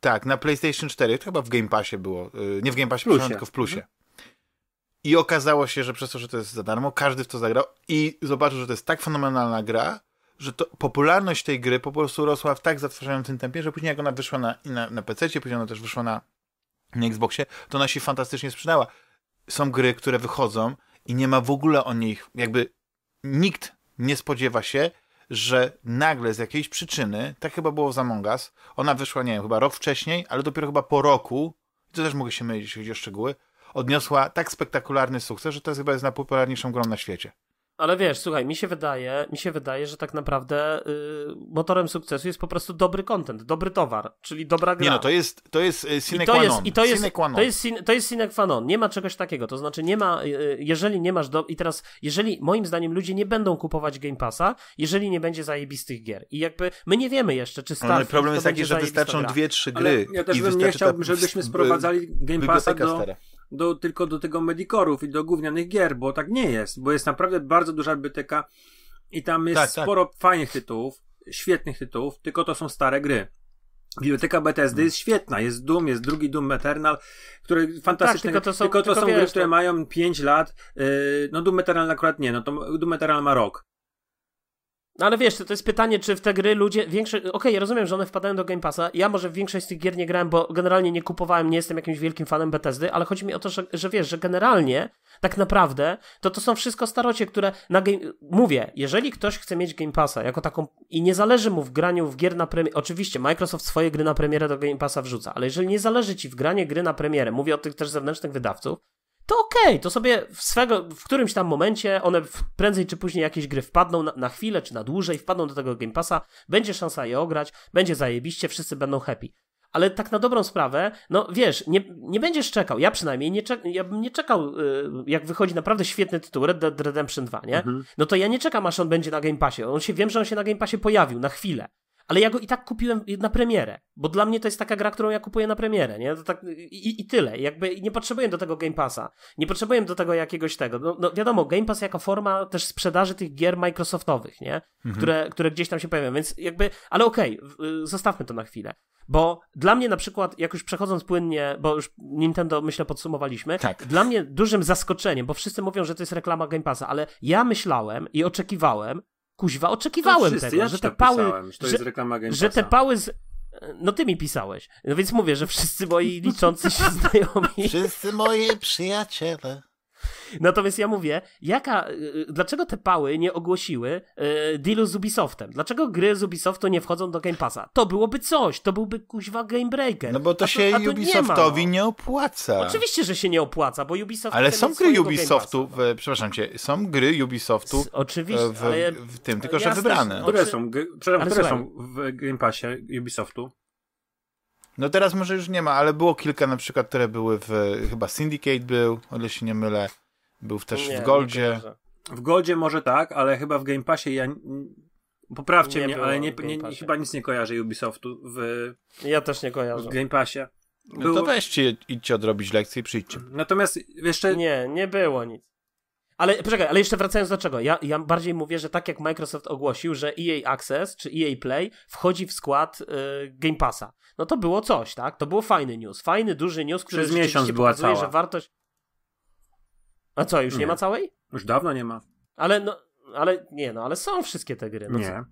tak, na PlayStation 4, to chyba w Game Passie było. Y, nie w Game Passie, plusie. tylko w plusie. Mhm. I okazało się, że przez to, że to jest za darmo, każdy w to zagrał i zobaczył, że to jest tak fenomenalna gra, że to, popularność tej gry po prostu rosła w tak zatrważającym tempie, że później jak ona wyszła na, na, na PC, później ona też wyszła na, na Xboxie, to ona się fantastycznie sprzedała. Są gry, które wychodzą i nie ma w ogóle o nich, jakby nikt nie spodziewa się, że nagle z jakiejś przyczyny, tak chyba było w Among Us, ona wyszła, nie wiem, chyba rok wcześniej, ale dopiero chyba po roku, to też mogę się mylić, jeśli chodzi o szczegóły, odniosła tak spektakularny sukces, że to jest chyba jest najpopularniejszą grą na świecie. Ale wiesz, słuchaj, mi się wydaje, mi się wydaje, że tak naprawdę y, motorem sukcesu jest po prostu dobry content, dobry towar, czyli dobra gra. Nie no, to jest, to jest y, sine I to jest, i to jest, sine to jest, to jest sine qua non. Nie ma czegoś takiego, to znaczy nie ma, y, y, jeżeli nie masz, do, i teraz, jeżeli moim zdaniem ludzie nie będą kupować Game Passa, jeżeli nie będzie zajebistych gier. I jakby, my nie wiemy jeszcze, czy Starfield no, problem jest taki, że wystarczą dwie, trzy gry. Ale ja też bym nie chciał, żebyśmy sprowadzali Game Passa do... Stare do, tylko do tego medikorów i do gównianych gier, bo tak nie jest, bo jest naprawdę bardzo duża biblioteka i tam jest tak, tak. sporo tak. fajnych tytułów, świetnych tytułów, tylko to są stare gry. Biblioteka BTSD jest świetna, jest Doom, jest drugi Doom Eternal, który fantastyczny, tak, tylko to są, tylko to tylko są wiesz, gry, które to... mają 5 lat, yy, no Doom Eternal akurat nie, no to Doom Eternal ma rok, no, ale wiesz, to, to jest pytanie, czy w te gry ludzie, większość, okej, okay, ja rozumiem, że one wpadają do Game Passa, ja może w większość z tych gier nie grałem, bo generalnie nie kupowałem, nie jestem jakimś wielkim fanem Bethesdy, ale chodzi mi o to, że, że wiesz, że generalnie, tak naprawdę, to to są wszystko starocie, które na game... mówię, jeżeli ktoś chce mieć Game Passa jako taką i nie zależy mu w graniu w gier na premierę, oczywiście Microsoft swoje gry na premierę do Game Passa wrzuca, ale jeżeli nie zależy ci w granie gry na premierę, mówię o tych też zewnętrznych wydawców, to okej, okay, to sobie w, swego, w którymś tam momencie one prędzej czy później jakieś gry wpadną na, na, chwilę czy na dłużej, wpadną do tego Game Passa, będzie szansa je ograć, będzie zajebiście, wszyscy będą happy. Ale tak na dobrą sprawę, no wiesz, nie, nie będziesz czekał, ja przynajmniej nie, czek, ja bym nie czekał, y, jak wychodzi naprawdę świetny tytuł Red Dead Redemption 2, nie? Mhm. No to ja nie czekam, aż on będzie na Game Passie. On się, wiem, że on się na Game Passie pojawił na chwilę ale ja go i tak kupiłem na premierę, bo dla mnie to jest taka gra, którą ja kupuję na premierę, nie? Tak, i, I tyle. Jakby nie potrzebuję do tego Game Passa. Nie potrzebuję do tego jakiegoś tego. No, no wiadomo, Game Pass jako forma też sprzedaży tych gier Microsoftowych, nie? Mhm. Które, które gdzieś tam się pojawiają, więc jakby, ale okej, okay, zostawmy to na chwilę. Bo dla mnie na przykład, jak już przechodząc płynnie, bo już Nintendo myślę podsumowaliśmy, tak. dla mnie dużym zaskoczeniem, bo wszyscy mówią, że to jest reklama Game Passa, ale ja myślałem i oczekiwałem, Kuźwa, oczekiwałem tego, ja że te tak pały. że, to jest reklama że te pały z... No ty mi pisałeś. No więc mówię, że wszyscy moi liczący się znajomi. Wszyscy moi przyjaciele. Natomiast ja mówię, jaka, e, e, dlaczego te pały nie ogłosiły yy, dealu z Ubisoftem? Dlaczego gry z Ubisoftu nie wchodzą do Game Passa? To byłoby coś, to byłby kuźwa Game Breaker. No bo to a się Ubisoftowi nie, ma, no. nie, opłaca. Oczywiście, że się nie opłaca, bo Ubisoft... Ale są gry Ubisoftu, w, no. przepraszam cię, są gry Ubisoftu S oczywiście, w, w, w tym, tylko że wybrane. Które są, przepraszam, które są w Game Passie Ubisoftu? No teraz może już nie ma, ale było kilka na przykład, które były w... Chyba Syndicate był, o ile się nie mylę. Był też nie, w Goldzie. W Goldzie może tak, ale chyba w Game Passie ja... Poprawcie nie mnie, ale nie, nie, chyba nic nie kojarzę Ubisoftu w... Ja też nie kojarzę. W Game Passie. No to weźcie, idźcie odrobić lekcję i przyjdźcie. Natomiast jeszcze... Nie, nie było nic. Ale poczekaj, ale jeszcze wracając do czego. Ja, ja bardziej mówię, że tak jak Microsoft ogłosił, że EA Access czy EA Play wchodzi w skład y, Game Passa. No to było coś, tak? To było fajny news. Fajny, duży news, który Przez miesiąc była pokazuje, cała. że wartość. A co, już nie. nie. ma całej? Już dawno nie ma. Ale no, ale nie, no, ale są wszystkie te gry. No nie. Co?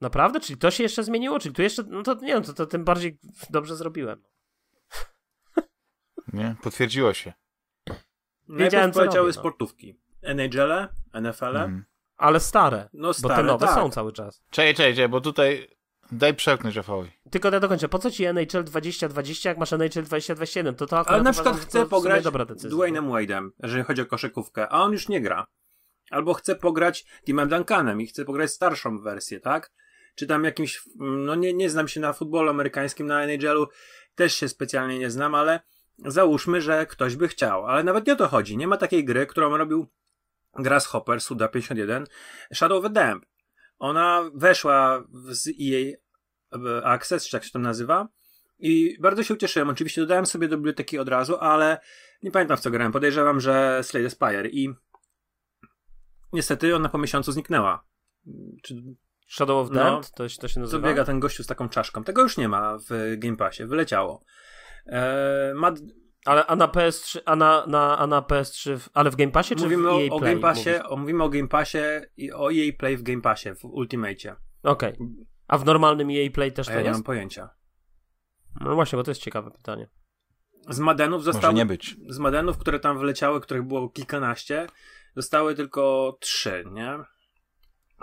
Naprawdę? Czyli to się jeszcze zmieniło? Czyli tu jeszcze, no to nie wiem, to, to tym bardziej dobrze zrobiłem. Nie, potwierdziło się. Najpierw no poleciały robię, no. sportówki. NHL-e, NFL-e. Mm. Ale stare, no, stare, bo te nowe tak. są cały czas. Czekaj, czekaj, czekaj, bo tutaj Daj przełknąć Rafałowi. Tylko ja dokończę. Po co ci NHL 2020, jak masz NHL 2021? To to Ale na przykład chcę pograć Dwaynem Wade'em, jeżeli chodzi o koszykówkę, a on już nie gra. Albo chcę pograć Timem Duncanem i chcę pograć starszą wersję, tak? Czy tam jakimś, mm, no nie, nie znam się na futbolu amerykańskim, na NHL-u też się specjalnie nie znam, ale załóżmy, że ktoś by chciał, ale nawet nie o to chodzi. Nie ma takiej gry, którą robił Grasshopper Suda 51 Shadow of the Damp. Ona weszła z EA e, Access, czy jak się tam nazywa, i bardzo się ucieszyłem. Oczywiście dodałem sobie do biblioteki od razu, ale nie pamiętam w co grałem. Podejrzewam, że Slade the Spire i niestety ona po miesiącu zniknęła. Czy... Shadow of the no, To, to się nazywa? Zabiega ten gościu z taką czaszką. Tego już nie ma w Game Passie. Wyleciało. Eee, ma... Ale, a na PS3, a na, na, a na PS3, w, ale w Game Passie czy mówimy w EA o Play? Game Passie, o, mówimy o Game Passie i o jej Play w Game Passie, w Ultimate. Okej. Okay. A w normalnym jej Play też a to ja jest? nie mam pojęcia. No właśnie, bo to jest ciekawe pytanie. Z Madenów zostało... nie być. Z Madenów, które tam wleciały, których było kilkanaście, zostały tylko trzy, nie?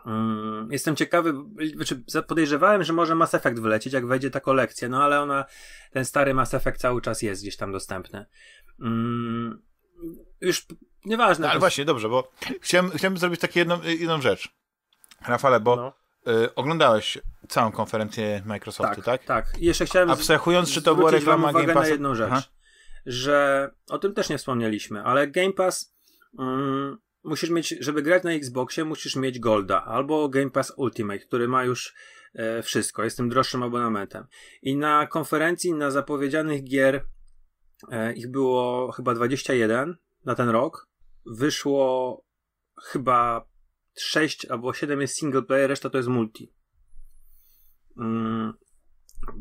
Mm, jestem ciekawy, znaczy podejrzewałem, że może Mass Effect wylecieć, jak wejdzie ta kolekcja, no ale ona, ten stary Mass Effect cały czas jest gdzieś tam dostępny. Mm, już nieważne. No, ale właśnie, dobrze, bo chciałem, chciałem zrobić taką jedną, jedną rzecz. Rafale, bo no. y, oglądałeś całą konferencję Microsoftu, tak? Tak, tak. I jeszcze chciałem Abstrahując, czy to była reklama Game Passa. na jedną rzecz, Aha. że o tym też nie wspomnieliśmy, ale Game Pass... Mm, musisz mieć, żeby grać na Xboxie, musisz mieć Golda albo Game Pass Ultimate, który ma już e, wszystko, jest tym droższym abonamentem. I na konferencji, na zapowiedzianych gier, e, ich było chyba 21 na ten rok, wyszło chyba 6 albo 7 jest single player, reszta to jest multi. Mm,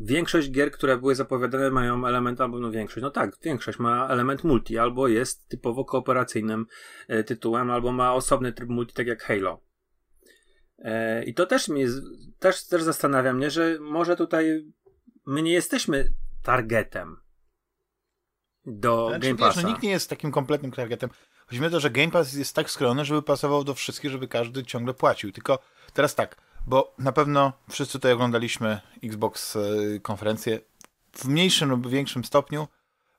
Większość gier, które były zapowiadane, mają element, albo no większość, no tak, większość ma element multi, albo jest typowo kooperacyjnym e, tytułem, albo ma osobny tryb multi, tak jak Halo. E, I to też mnie, też, też zastanawia mnie, że może tutaj my nie jesteśmy targetem do znaczy, Game Passa. Wiesz, no, nikt nie jest takim kompletnym targetem. Chodzi o to, że Game Pass jest tak skrojony, żeby pasował do wszystkich, żeby każdy ciągle płacił. Tylko teraz tak, bo na pewno wszyscy tutaj oglądaliśmy Xbox e, konferencję w mniejszym lub większym stopniu.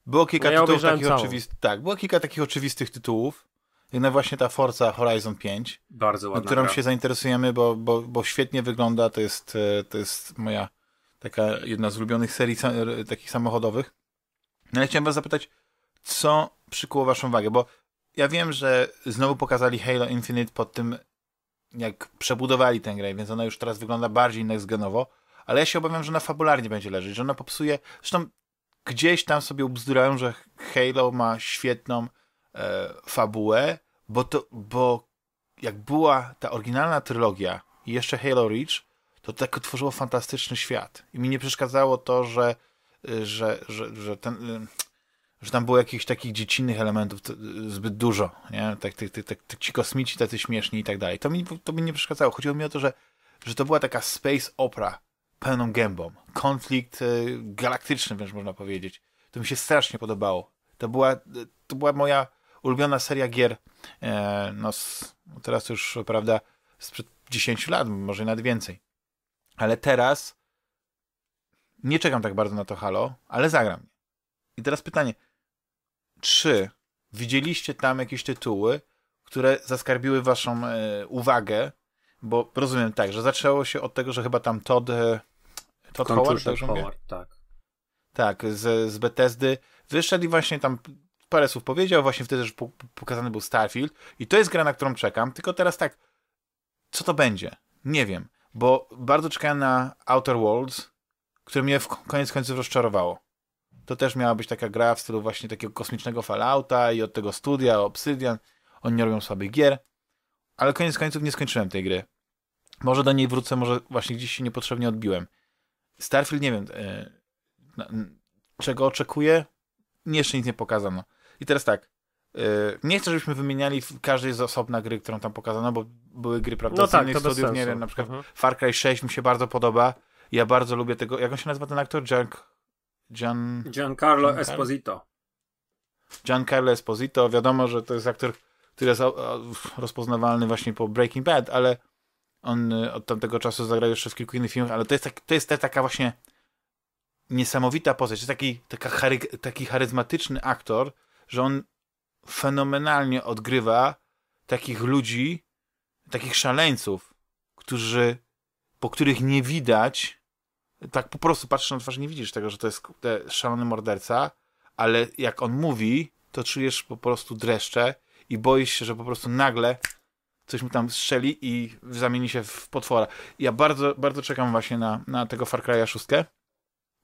Było kilka no ja tytułów takich oczywistych. Tak, było kilka takich oczywistych tytułów. Jedna no właśnie ta Forza Horizon 5. Bardzo ładna. Którą gra. się zainteresujemy, bo, bo, bo świetnie wygląda. To jest, e, to jest moja taka jedna z ulubionych serii takich samochodowych. No ale chciałem was zapytać, co przykuło waszą uwagę, bo ja wiem, że znowu pokazali Halo Infinite pod tym jak przebudowali tę grę, więc ona już teraz wygląda bardziej next zgonowo, ale ja się obawiam, że ona fabularnie będzie leżeć, że ona popsuje... Zresztą gdzieś tam sobie ubzdurałem, że Halo ma świetną e, fabułę, bo to, bo jak była ta oryginalna trylogia i jeszcze Halo Reach, to tak otworzyło fantastyczny świat. I mi nie przeszkadzało to, że, e, że, że, że ten e, że tam było jakichś takich dziecinnych elementów zbyt dużo, nie? Tak, ty, ty, ty, ty, ci kosmici, tacy śmieszni i tak dalej. To mi, to mi nie przeszkadzało. Chodziło mi o to, że, że to była taka space opera pełną gębą. Konflikt y, galaktyczny, wręcz można powiedzieć. To mi się strasznie podobało. To była, to była moja ulubiona seria gier. E, no, z, no teraz już, prawda, sprzed 10 lat, może nawet więcej. Ale teraz nie czekam tak bardzo na to Halo, ale zagram. I teraz pytanie, czy widzieliście tam jakieś tytuły, które zaskarbiły waszą e, uwagę, bo rozumiem tak, że zaczęło się od tego, że chyba tam Todd, e, Todd Howard, tak, Howard tak. Tak, z, z Bethesdy wyszedł i właśnie tam parę słów powiedział, właśnie wtedy też pokazany był Starfield i to jest gra, na którą czekam, tylko teraz tak, co to będzie? Nie wiem, bo bardzo czekałem na Outer Worlds, które mnie w koniec końców rozczarowało to też miała być taka gra w stylu właśnie takiego kosmicznego Fallouta i od tego studia Obsidian. Oni nie robią słabych gier. Ale koniec końców nie skończyłem tej gry. Może do niej wrócę, może właśnie gdzieś się niepotrzebnie odbiłem. Starfield nie wiem e, na, czego oczekuję. Jeszcze nic nie pokazano. I teraz tak. E, nie chcę, żebyśmy wymieniali każdej z osobna gry, którą tam pokazano, bo były gry prawdopodobnie no tak, studiów, nie wiem, na przykład mhm. Far Cry 6 mi się bardzo podoba. Ja bardzo lubię tego, jak on się nazywa ten aktor? Jack Gian... Giancarlo Giancar... Esposito. Giancarlo Esposito, wiadomo, że to jest aktor, który jest rozpoznawalny właśnie po Breaking Bad, ale on y, od tamtego czasu zagrał jeszcze w kilku innych filmach, ale to jest, tak, to jest taka właśnie niesamowita postać, to jest taki, taka chary, taki charyzmatyczny aktor, że on fenomenalnie odgrywa takich ludzi, takich szaleńców, którzy, po których nie widać tak po prostu patrzysz na twarz, nie widzisz tego, że to jest szalony morderca, ale jak on mówi, to czujesz po prostu dreszcze i boisz się, że po prostu nagle coś mu tam strzeli i zamieni się w potwora. Ja bardzo, bardzo czekam właśnie na, na tego Far Cry'a 6,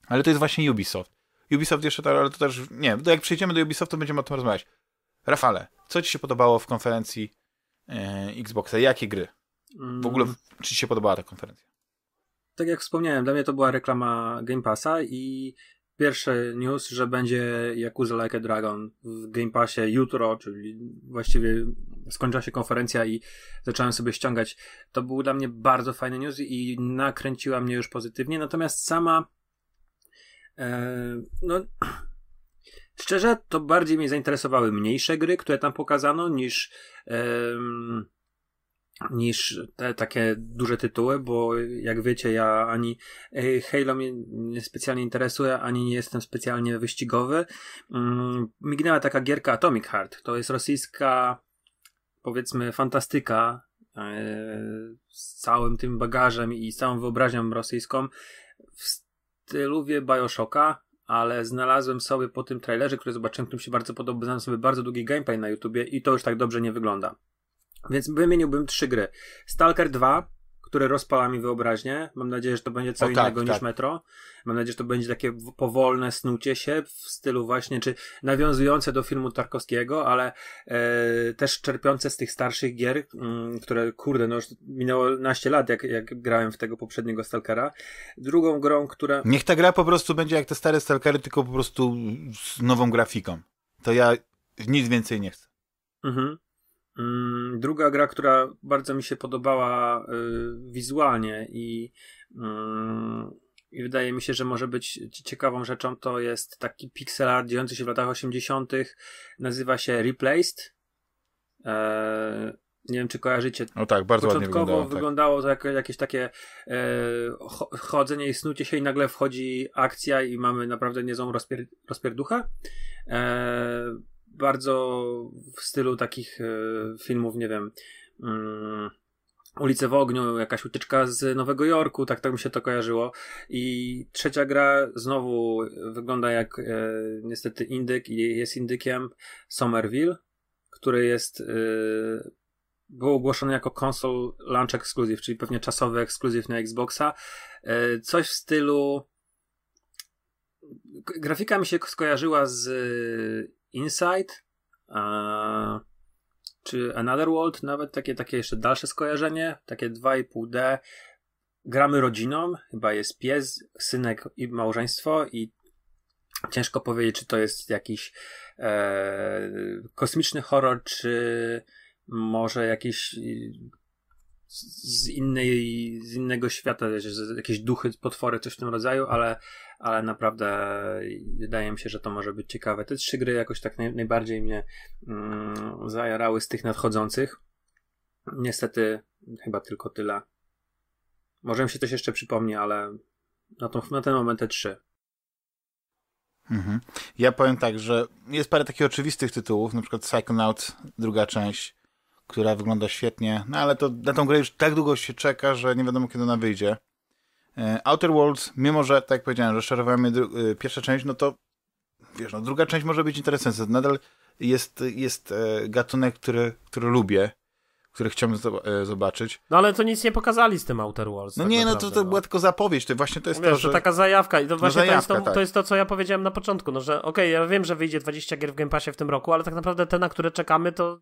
ale to jest właśnie Ubisoft. Ubisoft jeszcze, ale to też, nie, jak przejdziemy do Ubisoftu, będziemy o tym rozmawiać. Rafale, co ci się podobało w konferencji e, Xboxa? Jakie gry? W ogóle, mm. czy ci się podobała ta konferencja? tak jak wspomniałem, dla mnie to była reklama Game Passa i pierwszy news, że będzie Yakuza Like a Dragon w Game Passie jutro, czyli właściwie skończyła się konferencja i zacząłem sobie ściągać. To był dla mnie bardzo fajny news i nakręciła mnie już pozytywnie, natomiast sama e, no szczerze to bardziej mnie zainteresowały mniejsze gry, które tam pokazano niż e, niż te takie duże tytuły, bo jak wiecie, ja ani e, Halo mnie nie specjalnie interesuje, ani nie jestem specjalnie wyścigowy. Mm, mignęła taka gierka Atomic Heart. To jest rosyjska, powiedzmy, fantastyka e, z całym tym bagażem i całą wyobraźnią rosyjską w stylu wie Bioshocka, ale znalazłem sobie po tym trailerze, który zobaczyłem, który mi się bardzo podobał, znalazłem sobie bardzo długi gameplay na YouTubie i to już tak dobrze nie wygląda. Więc wymieniłbym trzy gry. Stalker 2, które rozpala mi wyobraźnię. Mam nadzieję, że to będzie co o, tak, innego tak, niż tak. Metro. Mam nadzieję, że to będzie takie powolne snucie się w stylu właśnie, czy nawiązujące do filmu Tarkowskiego, ale e, też czerpiące z tych starszych gier, m, mm, które kurde, no już minęło naście lat, jak, jak grałem w tego poprzedniego Stalkera. Drugą grą, która... Niech ta gra po prostu będzie jak te stare Stalkery, tylko po prostu z nową grafiką. To ja nic więcej nie chcę. Mhm. Mm, druga gra, która bardzo mi się podobała y, wizualnie i, mm, i wydaje mi się, że może być ciekawą rzeczą, to jest taki pixel art dziejący się w latach 80. Nazywa się Replaced. E, nie wiem, czy kojarzycie. O no tak, bardzo Początkowo ładnie wyglądało, tak. wyglądało to jak, jakieś takie e, chodzenie i snucie się i nagle wchodzi akcja i mamy naprawdę niezłą rozpier rozpierduchę. E, bardzo w stylu takich e, filmów, nie wiem, mm, Ulice w ogniu, jakaś ucieczka z Nowego Jorku, tak, tak mi się to kojarzyło. I trzecia gra znowu wygląda jak e, niestety indyk i jest indykiem Somerville, który jest e, było ogłoszone jako console launch exclusive, czyli pewnie czasowy exclusive na Xboxa. E, coś w stylu grafika mi się skojarzyła z Inside czy Another World, nawet takie, takie jeszcze dalsze skojarzenie, takie 2,5D. Gramy rodziną, chyba jest pies, synek i małżeństwo i ciężko powiedzieć, czy to jest jakiś e, kosmiczny horror, czy może jakiś z, innej, z innego świata, jakieś duchy, potwory, coś w tym rodzaju, ale, ale naprawdę wydaje mi się, że to może być ciekawe. Te trzy gry jakoś tak naj, najbardziej mnie mm, zajarały z tych nadchodzących. Niestety chyba tylko tyle. Może mi się coś jeszcze przypomni, ale na, tą, na ten moment te trzy. Mhm. Ja powiem tak, że jest parę takich oczywistych tytułów, na przykład Psychonaut, druga część, która wygląda świetnie, no ale to na tą grę już tak długo się czeka, że nie wiadomo kiedy ona wyjdzie. E, Outer Worlds, mimo że, tak jak powiedziałem, że szarowałem e, pierwsza część, no to wiesz, no druga część może być interesująca. Nadal jest, jest e, gatunek, który, który lubię które chciałbym e, zobaczyć. No ale to nic nie pokazali z tym Outer Worlds. No tak nie, no to, to no. była tylko zapowiedź, to właśnie to jest no Wiesz, to, że... taka zajawka i to no właśnie no zajawka, to, jest to, tak. to, jest to, co ja powiedziałem na początku, no że okej, okay, ja wiem, że wyjdzie 20 gier w Game Passie w tym roku, ale tak naprawdę te, na które czekamy, to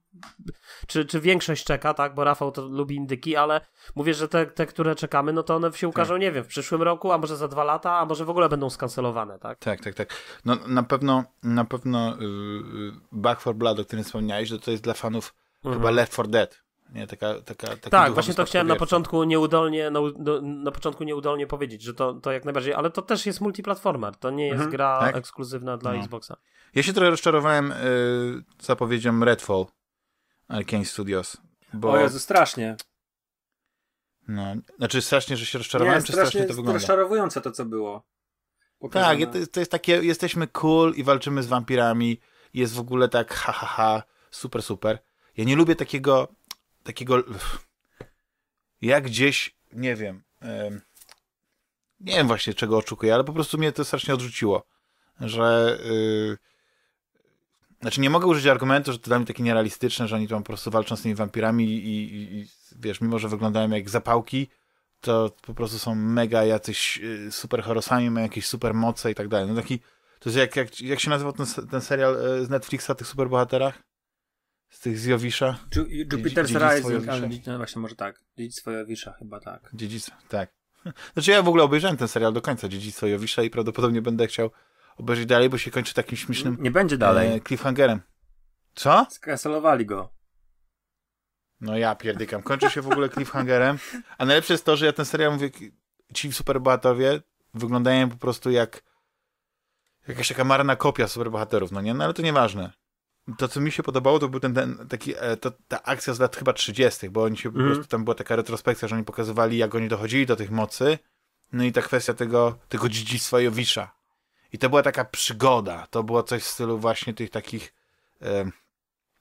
czy, czy większość czeka, tak, bo Rafał to lubi indyki, ale mówię, że te, te które czekamy, no to one się ukażą, tak. nie wiem, w przyszłym roku, a może za dwa lata, a może w ogóle będą skancelowane, tak? Tak, tak, tak. No na pewno, na pewno yy, Back for Blood, o którym wspomniałeś, to, to jest dla fanów mhm. chyba Left for Dead. Nie, taka, taka, tak, właśnie to chciałem na początku nieudolnie, na, na, początku nieudolnie powiedzieć, że to, to jak najbardziej, ale to też jest multiplatformer, to nie jest mhm, gra tak? ekskluzywna dla no. Xboxa. Ja się trochę rozczarowałem y, zapowiedzią Redfall Arkane y, Studios. Bo... O Jezu, strasznie. No, znaczy strasznie, że się rozczarowałem, nie, czy strasznie, strasznie to wygląda? rozczarowujące to, co było. Pokazane. Tak, to, jest takie, jesteśmy cool i walczymy z wampirami, jest w ogóle tak ha, ha, ha, super, super. Ja nie lubię takiego takiego. Ja gdzieś, nie wiem. Nie wiem właśnie czego oczekuję, ale po prostu mnie to strasznie odrzuciło. Że. Y, znaczy, nie mogę użyć argumentu, że to dla mnie takie nierealistyczne, że oni tam po prostu walczą z tymi wampirami i, i, i wiesz, mimo że wyglądają jak zapałki, to po prostu są mega jacyś y, super horosami, mają jakieś super moce i tak dalej. No taki, to jest jak, jak, jak się nazywał ten, ten serial y, z Netflixa o tych superbohaterach? z tych zjowisza. Ju Jupiter's Rising, ale no właśnie może tak. Dziedzictwo Jowisza chyba tak. Dziedzictwo, tak. Znaczy ja w ogóle obejrzałem ten serial do końca, Dziedzictwo Jowisza i prawdopodobnie będę chciał obejrzeć dalej, bo się kończy takim śmiesznym... Nie będzie dalej. E, cliffhangerem. Co? Skasolowali go. No ja pierdykam. Kończy się w ogóle cliffhangerem. A najlepsze jest to, że ja ten serial mówię, ci superbohaterowie wyglądają po prostu jak jakaś taka marna kopia superbohaterów, no nie? No ale to nieważne to, co mi się podobało, to był ten, ten taki, e, to, ta akcja z lat chyba 30., bo oni się po mhm. prostu, tam była taka retrospekcja, że oni pokazywali, jak oni dochodzili do tych mocy. No i ta kwestia tego, tego dziedzictwa Jowisza. I to była taka przygoda. To było coś w stylu właśnie tych takich. E,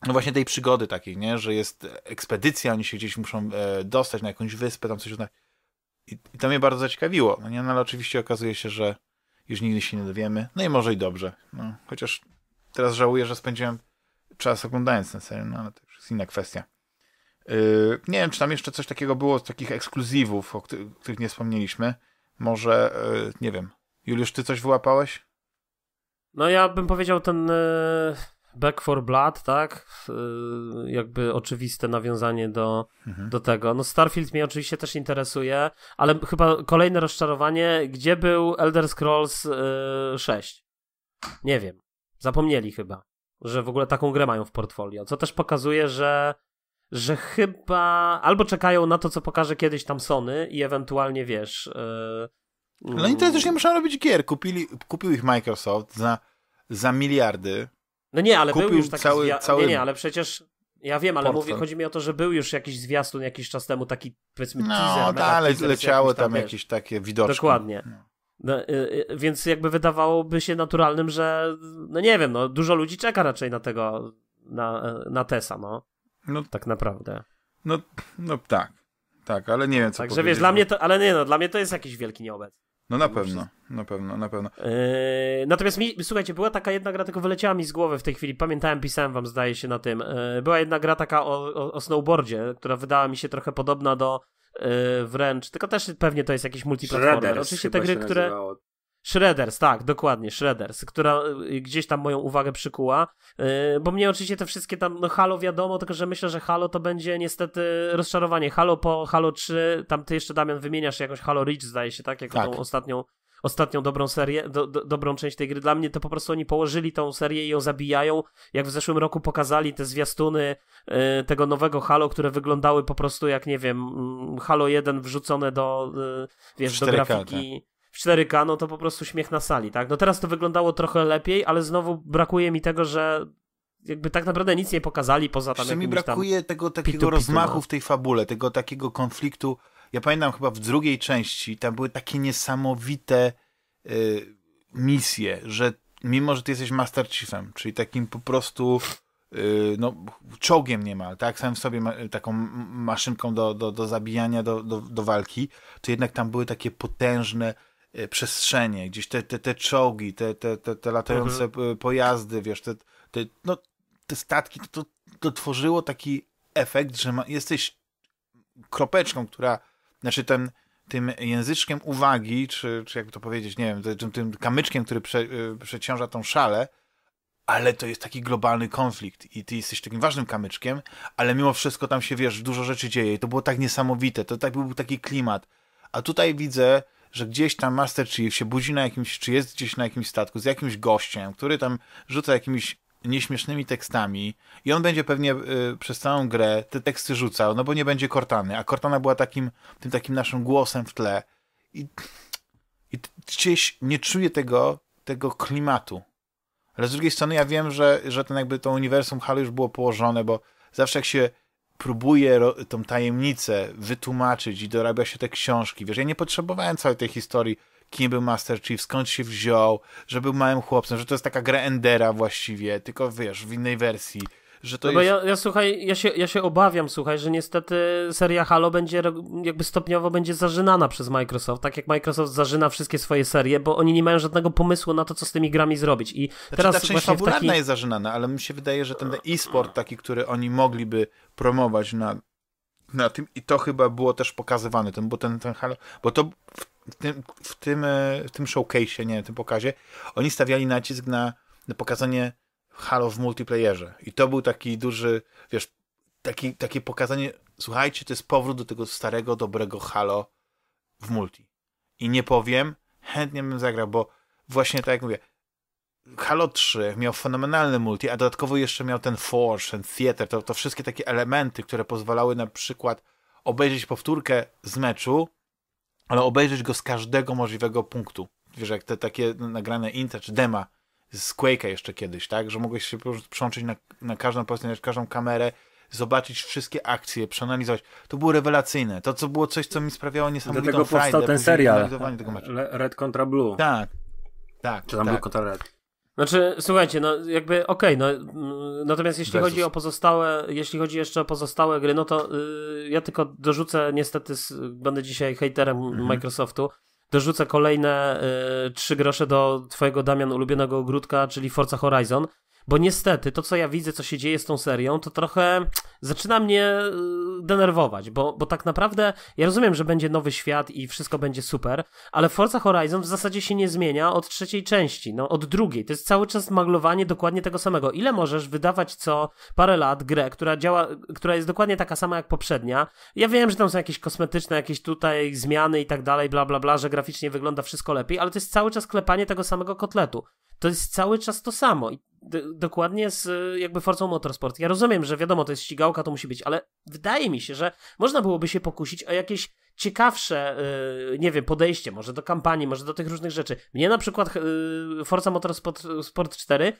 no właśnie tej przygody takiej, nie? Że jest ekspedycja, oni się gdzieś muszą e, dostać na jakąś wyspę, tam coś. I, I to mnie bardzo zaciekawiło. No, nie? no ale oczywiście okazuje się, że już nigdy się nie dowiemy. No i może i dobrze. No, chociaż teraz żałuję, że spędziłem czas oglądając ten serial, no ale to już jest inna kwestia. Yy, nie wiem, czy tam jeszcze coś takiego było z takich ekskluzywów, o których, nie wspomnieliśmy. Może, yy, nie wiem. Juliusz, ty coś wyłapałeś? No ja bym powiedział ten y, Back for Blood, tak? Y, jakby oczywiste nawiązanie do, mhm. do tego. No Starfield mnie oczywiście też interesuje, ale chyba kolejne rozczarowanie, gdzie był Elder Scrolls 6? Y, nie wiem. Zapomnieli chyba że w ogóle taką grę mają w portfolio, co też pokazuje, że, że chyba albo czekają na to, co pokaże kiedyś tam Sony i ewentualnie, wiesz... Yy, no i oni mm. teraz już nie muszą robić gier, kupili, kupił ich Microsoft za, za miliardy. No nie, ale kupił był już taki cały, cały... Nie, nie, ale przecież ja wiem, ale mówię, chodzi mi o to, że był już jakiś zwiastun jakiś czas temu, taki powiedzmy no, teaser. No, ale leciały tam, tam jakieś takie widoczki. Dokładnie. No. No, y, y, więc jakby wydawałoby się naturalnym, że no nie wiem, no dużo ludzi czeka raczej na tego, na, na Tesa, no. no. Tak naprawdę. No, no tak, tak, ale nie wiem co Także wiesz, dla mnie to, ale nie no, dla mnie to jest jakiś wielki nieobec. No na pewno, na pewno, na pewno. Yy, natomiast mi, słuchajcie, była taka jedna gra, tylko wyleciała mi z głowy w tej chwili, pamiętałem, pisałem wam, zdaje się, na tym. Yy, była jedna gra taka o, o, o snowboardzie, która wydała mi się trochę podobna do Y, wręcz, tylko też pewnie to jest jakiś multiplatformer. Shredders Oczywiście te gry, które... Shredders, tak, dokładnie, Shredders, która y, gdzieś tam moją uwagę przykuła, y, bo mnie oczywiście te wszystkie tam, no Halo wiadomo, tylko że myślę, że Halo to będzie niestety rozczarowanie. Halo po Halo 3, tam ty jeszcze, Damian, wymieniasz jakąś Halo Reach, zdaje się, tak? Jako tak. tą ostatnią ostatnią dobrą serię, do, do, dobrą część tej gry. Dla mnie to po prostu oni położyli tą serię i ją zabijają. Jak w zeszłym roku pokazali te zwiastuny y, tego nowego Halo, które wyglądały po prostu jak, nie wiem, mm, Halo 1 wrzucone do, y, wiesz, do grafiki. Tak w 4K, no to po prostu śmiech na sali, tak? No teraz to wyglądało trochę lepiej, ale znowu brakuje mi tego, że jakby tak naprawdę nic nie pokazali poza tam Jeszcze mi brakuje tego takiego pitu, no. rozmachu no. w tej fabule, tego takiego konfliktu ja pamiętam chyba w drugiej części, tam były takie niesamowite y, misje, że mimo, że ty jesteś Master Chiefem, czyli takim po prostu y, no, czołgiem niemal, tak, sam w sobie ma, y, taką maszynką do, do, do zabijania, do, do, do walki, to jednak tam były takie potężne y, przestrzenie, gdzieś te, te, te czołgi, te, te, te, te latające mhm. Y, pojazdy, wiesz, te, te, no, te statki, to, to, to tworzyło taki efekt, że ma, jesteś kropeczką, która znaczy ten, tym języczkiem uwagi, czy, czy jakby to powiedzieć, nie wiem, tym, tym kamyczkiem, który prze, y, przeciąża tą szalę, ale to jest taki globalny konflikt i ty jesteś takim ważnym kamyczkiem, ale mimo wszystko tam się, wiesz, dużo rzeczy dzieje i to było tak niesamowite, to tak był taki klimat. A tutaj widzę, że gdzieś tam Master Chief się budzi na jakimś, czy jest gdzieś na jakimś statku z jakimś gościem, który tam rzuca jakimiś nieśmiesznymi tekstami i on będzie pewnie y, przez całą grę te teksty rzucał, no bo nie będzie Cortany, a Cortana była takim, tym takim naszym głosem w tle i, i gdzieś nie czuję tego, tego klimatu. Ale z drugiej strony ja wiem, że, że ten jakby to uniwersum Halo już było położone, bo zawsze jak się próbuje tą tajemnicę wytłumaczyć i dorabia się te książki, wiesz, ja nie potrzebowałem całej tej historii kim był Master Chief, skąd się wziął, że był małym chłopcem, że to jest taka gra Endera właściwie, tylko wiesz, w innej wersji. Że to no bo jest... ja, ja słuchaj, ja się, ja się obawiam, słuchaj, że niestety seria Halo będzie jakby stopniowo będzie zażynana przez Microsoft, tak jak Microsoft zażyna wszystkie swoje serie, bo oni nie mają żadnego pomysłu na to, co z tymi grami zrobić. I znaczy, teraz ta część fabularna taki... jest zażynana, ale mi się wydaje, że ten e-sport taki, który oni mogliby promować na, na tym i to chyba było też pokazywane, ten, bo ten, ten Halo, bo to w tym, w tym, e, w tym nie, w tym pokazie, oni stawiali nacisk na, na pokazanie Halo w multiplayerze. I to był taki duży, wiesz, taki, takie pokazanie, słuchajcie, to jest powrót do tego starego, dobrego Halo w multi. I nie powiem, chętnie bym zagrał, bo właśnie tak jak mówię, Halo 3 miał fenomenalny multi, a dodatkowo jeszcze miał ten forge ten Theater, to, to wszystkie takie elementy, które pozwalały na przykład obejrzeć powtórkę z meczu ale obejrzeć go z każdego możliwego punktu. Wiesz, jak te takie nagrane inta czy dema z Quake'a jeszcze kiedyś, tak? Że mogłeś się przyłączyć na, na każdą pozycję, każdą kamerę, zobaczyć wszystkie akcje, przeanalizować. To było rewelacyjne. To co było coś, co mi sprawiało niesamowitą Dlatego powstał ten serial Red contra Blue. Tak. Tak. Czy tam tak. Blue kontra Red. Znaczy, słuchajcie, no jakby okej, okay, no, natomiast jeśli chodzi o pozostałe, jeśli chodzi jeszcze o pozostałe gry, no to y, ja tylko dorzucę, niestety będę dzisiaj haterem mhm. Microsoftu, dorzucę kolejne y, trzy grosze do twojego, Damian, ulubionego ogródka, czyli Forza Horizon, bo niestety to, co ja widzę, co się dzieje z tą serią, to trochę zaczyna mnie y, denerwować, bo, bo tak naprawdę ja rozumiem, że będzie nowy świat i wszystko będzie super, ale Forza Horizon w zasadzie się nie zmienia od trzeciej części, no od drugiej. To jest cały czas maglowanie dokładnie tego samego. Ile możesz wydawać co parę lat grę, która działa, która jest dokładnie taka sama jak poprzednia? Ja wiem, że tam są jakieś kosmetyczne, jakieś tutaj zmiany i tak dalej, bla bla bla, że graficznie wygląda wszystko lepiej, ale to jest cały czas klepanie tego samego kotletu to jest cały czas to samo. I dokładnie z jakby Forcą Motorsport. Ja rozumiem, że wiadomo, to jest ścigałka, to musi być, ale wydaje mi się, że można byłoby się pokusić o jakieś ciekawsze, yy, nie wiem, podejście może do kampanii, może do tych różnych rzeczy. Mnie na przykład yy, Forza Motorsport Sport 4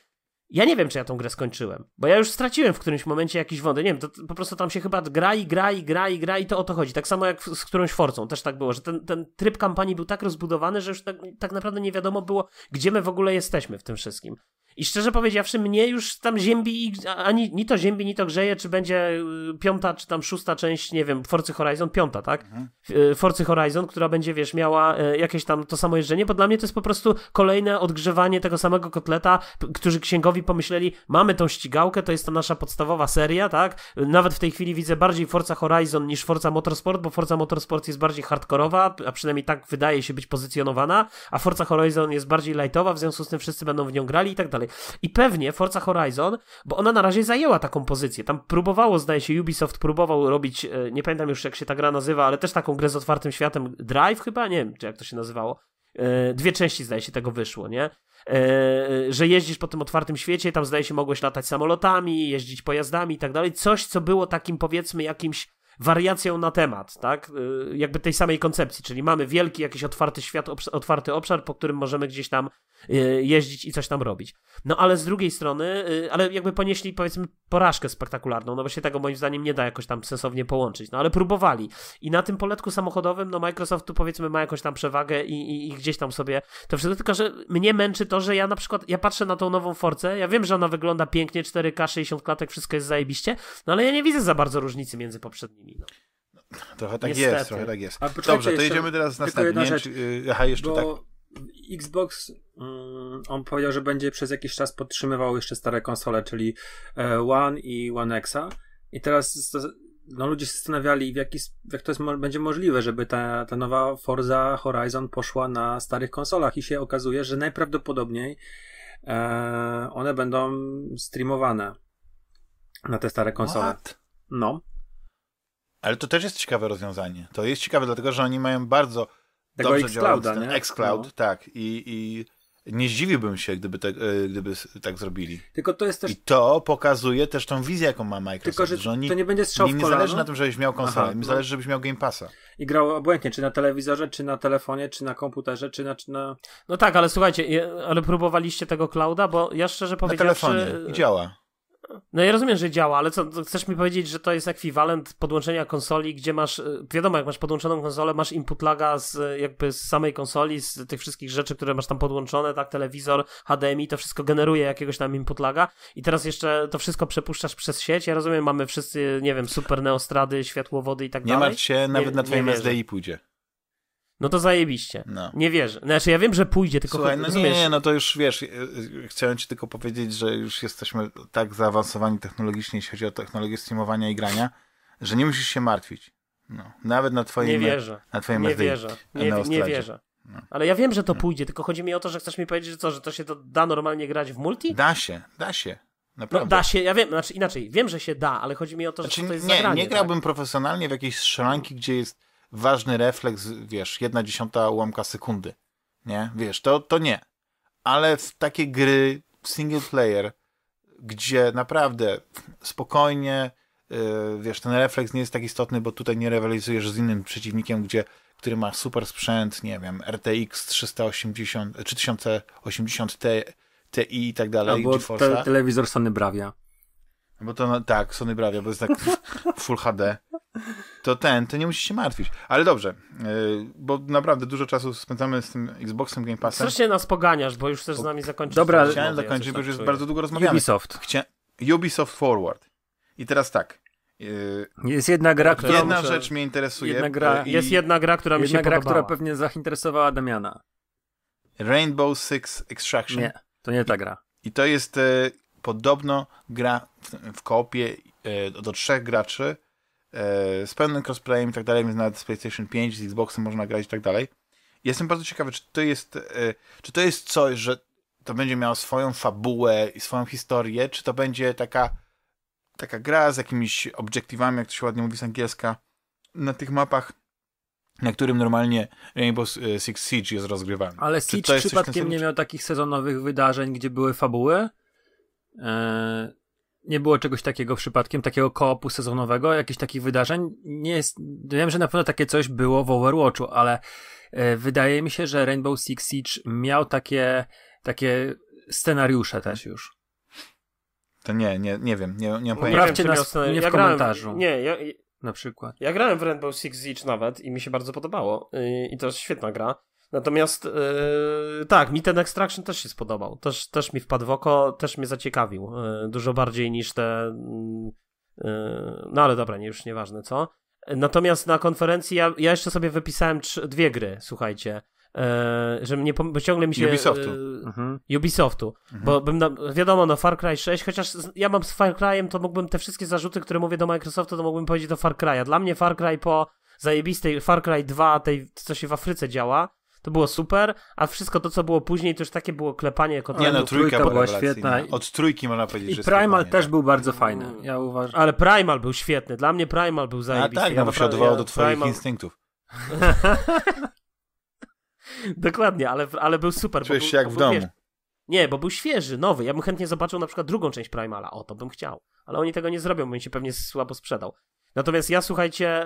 ja nie wiem, czy ja tą grę skończyłem, bo ja już straciłem w którymś momencie jakieś wody. Nie wiem, to po prostu tam się chyba gra i gra i gra i gra i to o to chodzi. Tak samo jak z którąś Forcą też tak było, że ten, ten tryb kampanii był tak rozbudowany, że już tak, tak naprawdę nie wiadomo było, gdzie my w ogóle jesteśmy w tym wszystkim. I szczerze powiedziawszy, mnie już tam ziembi, ani ni to ziembi, ni to grzeje, czy będzie y, piąta, czy tam szósta część, nie wiem, Forcy Horizon, piąta, tak? Mhm. Y, Forcy Horizon, która będzie, wiesz, miała y, jakieś tam to samo jeżdżenie, bo dla mnie to jest po prostu kolejne odgrzewanie tego samego kotleta, którzy księgowi pomyśleli, mamy tą ścigałkę, to jest ta nasza podstawowa seria, tak? Nawet w tej chwili widzę bardziej Forza Horizon niż Forza Motorsport, bo Forza Motorsport jest bardziej hardkorowa, a przynajmniej tak wydaje się być pozycjonowana, a Forza Horizon jest bardziej lightowa, w związku z tym wszyscy będą w nią grali i tak dalej dalej. I pewnie Forza Horizon, bo ona na razie zajęła taką pozycję. Tam próbowało, zdaje się, Ubisoft próbował robić, e, nie pamiętam już jak się ta gra nazywa, ale też taką grę z otwartym światem, Drive chyba, nie wiem, czy jak to się nazywało. E, dwie części, zdaje się, tego wyszło, nie? E, że jeździsz po tym otwartym świecie, tam zdaje się mogłeś latać samolotami, jeździć pojazdami i tak dalej. Coś, co było takim powiedzmy jakimś wariacją na temat, tak? Y, jakby tej samej koncepcji, czyli mamy wielki jakiś otwarty świat, otwarty obszar, po którym możemy gdzieś tam y, jeździć i coś tam robić. No ale z drugiej strony, y, ale jakby ponieśli powiedzmy porażkę spektakularną, no bo się tego moim zdaniem nie da jakoś tam sensownie połączyć, no ale próbowali. I na tym poletku samochodowym, no Microsoft tu powiedzmy ma jakąś tam przewagę i, i, i gdzieś tam sobie to wszystko, tylko że mnie męczy to, że ja na przykład, ja patrzę na tą nową Forcę, ja wiem, że ona wygląda pięknie, 4K, 60 klatek, wszystko jest zajebiście, no ale ja nie widzę za bardzo różnicy między poprzednimi. No. Trochę tak Niestety. jest, trochę tak jest. Dobrze, to jedziemy teraz na następny. Rzecz, y, Aha, jeszcze tak. Xbox, mm, on powiedział, że będzie przez jakiś czas podtrzymywał jeszcze stare konsole, czyli e, One i One Xa. I teraz no, ludzie się zastanawiali, w jaki, jak to jest, będzie możliwe, żeby ta, ta nowa Forza Horizon poszła na starych konsolach. I się okazuje, że najprawdopodobniej e, one będą streamowane na te stare konsole. What? No. Ale to też jest ciekawe rozwiązanie. To jest ciekawe, dlatego że oni mają bardzo Tego dobrze działający ten xCloud, no. tak. I, I nie zdziwiłbym się, gdyby, te, e, gdyby tak zrobili. Tylko to jest też... I to pokazuje też tą wizję, jaką ma Microsoft. Tylko, że, że oni, to nie będzie strzał w zależy na tym, żebyś miał konsolę, Aha, no. zależy, żebyś miał Game Passa. I grał obłędnie, czy na telewizorze, czy na telefonie, czy na komputerze, czy na... Czy na... No tak, ale słuchajcie, ale próbowaliście tego clouda, bo ja szczerze powiedziawszy... Na telefonie i działa. No ja rozumiem, że działa, ale co, chcesz mi powiedzieć, że to jest ekwiwalent podłączenia konsoli, gdzie masz, y, wiadomo, jak masz podłączoną konsolę, masz input laga z jakby z samej konsoli, z tych wszystkich rzeczy, które masz tam podłączone, tak, telewizor, HDMI, to wszystko generuje jakiegoś tam input laga i teraz jeszcze to wszystko przepuszczasz przez sieć, ja rozumiem, mamy wszyscy, nie wiem, super neostrady, światłowody i tak nie dalej. nie martw się, nawet na twoim SDI pójdzie. No to zajebiście. No. Nie wierzę. Znaczy ja wiem, że pójdzie, tylko... Słuchaj, no rozumiesz... nie, no to już wiesz, y, y, chciałem ci tylko powiedzieć, że już jesteśmy tak zaawansowani technologicznie, jeśli chodzi o technologię streamowania i grania, że nie musisz się martwić. No. Nawet na twoim... Nie wierzę. Na twoim nie wierzę. Nie, nie wierzę. No. Ale ja wiem, że to no. pójdzie, tylko chodzi mi o to, że chcesz mi powiedzieć, że co, że to się to da normalnie grać w multi? Da się, da się. No, Naprawdę. No, da się, ja wiem, znaczy inaczej, wiem, że się da, ale chodzi mi o to, że znaczy, to jest nie, zagranie. Nie tak? grałbym tak? profesjonalnie w jakiejś strzelanki, gdzie jest ważny refleks, wiesz, jedna dziesiąta ułamka sekundy. Nie? Wiesz, to, to nie. Ale w takie gry single player, gdzie naprawdę spokojnie, yy, wiesz, ten refleks nie jest tak istotny, bo tutaj nie rywalizujesz z innym przeciwnikiem, gdzie, który ma super sprzęt, nie wiem, RTX 380, 3080 Ti, TI i tak dalej. Albo te, telewizor Sony Bravia. No bo to, no, tak, Sony Bravia, bo jest tak Full HD to ten, to nie musisz się martwić. Ale dobrze, e, bo naprawdę dużo czasu spędzamy z tym Xboxem Game Passem. Strasznie nas poganiasz, bo już chcesz z nami zakończyć. Dobra, ale... Chciałem zakończyć, ja bo już jest bardzo długo rozmawiamy. Ubisoft. Chcia... Ubisoft Forward. I teraz tak. E, jest jedna gra, która... Jedna muszę... rzecz mnie interesuje. Jedna gra... E, I... Jest jedna gra, która jedna mi się gra, podobała. która pewnie zainteresowała Damiana. Rainbow Six Extraction. Nie, to nie ta gra. I to jest podobno gra w, w kopie do trzech graczy, E, z pełnym crossplayem i tak dalej, więc nawet z PlayStation 5, z Xboxem można grać i tak dalej. Jestem bardzo ciekawy, czy to jest, e, czy to jest coś, że to będzie miało swoją fabułę i swoją historię, czy to będzie taka, taka gra z jakimiś obiektywami, jak to się ładnie mówi z angielska, na tych mapach, na którym normalnie Rainbow Six Siege jest rozgrywany. Ale Siege czy przypadkiem nie miał takich sezonowych wydarzeń, gdzie były fabuły? Eee, nie było czegoś takiego przypadkiem, takiego koopu sezonowego, jakichś takich wydarzeń. Nie jest, no wiem, że na pewno takie coś było w Overwatchu, ale y, wydaje mi się, że Rainbow Six Siege miał takie, takie scenariusze też już. To nie, nie, nie wiem, nie, nie mam Poprawcie nas miał... nie w ja komentarzu. Grałem, nie, ja, na przykład. Ja grałem w Rainbow Six Siege nawet i mi się bardzo podobało. I, y, i to jest świetna gra. Natomiast yy, tak, mi ten Extraction też się spodobał. Też, też mi wpadł w oko, też mnie zaciekawił. Yy, dużo bardziej niż te. Yy, no ale dobra, nie, już nieważne co. Natomiast na konferencji ja, ja jeszcze sobie wypisałem trzy, dwie gry, słuchajcie. Yy, że mnie, bo ciągle mi się... Ubisoftu. Yy, Ubisoftu. Mhm. Bo bym, na, wiadomo, no Far Cry 6, chociaż ja mam z Far Cryem, to mógłbym te wszystkie zarzuty, które mówię do Microsoftu, to mógłbym powiedzieć do Far Cry'a. Dla mnie Far Cry po zajebistej Far Cry 2, tej, co się w Afryce działa, to było super, a wszystko to, co było później, to już takie było klepanie kotletów. Nie no, trójka, trójka była świetna. Od trójki można powiedzieć, I że Primal też tak. był bardzo fajny, mm. ja uważam. Ale Primal był świetny, dla mnie Primal był zajebisty. A tak, ja no bo się odwołał ja do twoich Primal... instynktów. Dokładnie, ale, ale był super. Czujesz się jak w domu. Wiesz, nie, bo był świeży, nowy. Ja bym chętnie zobaczył na przykład drugą część Primala. O, to bym chciał. Ale oni tego nie zrobią, bo mi się pewnie słabo sprzedał. Natomiast ja, słuchajcie,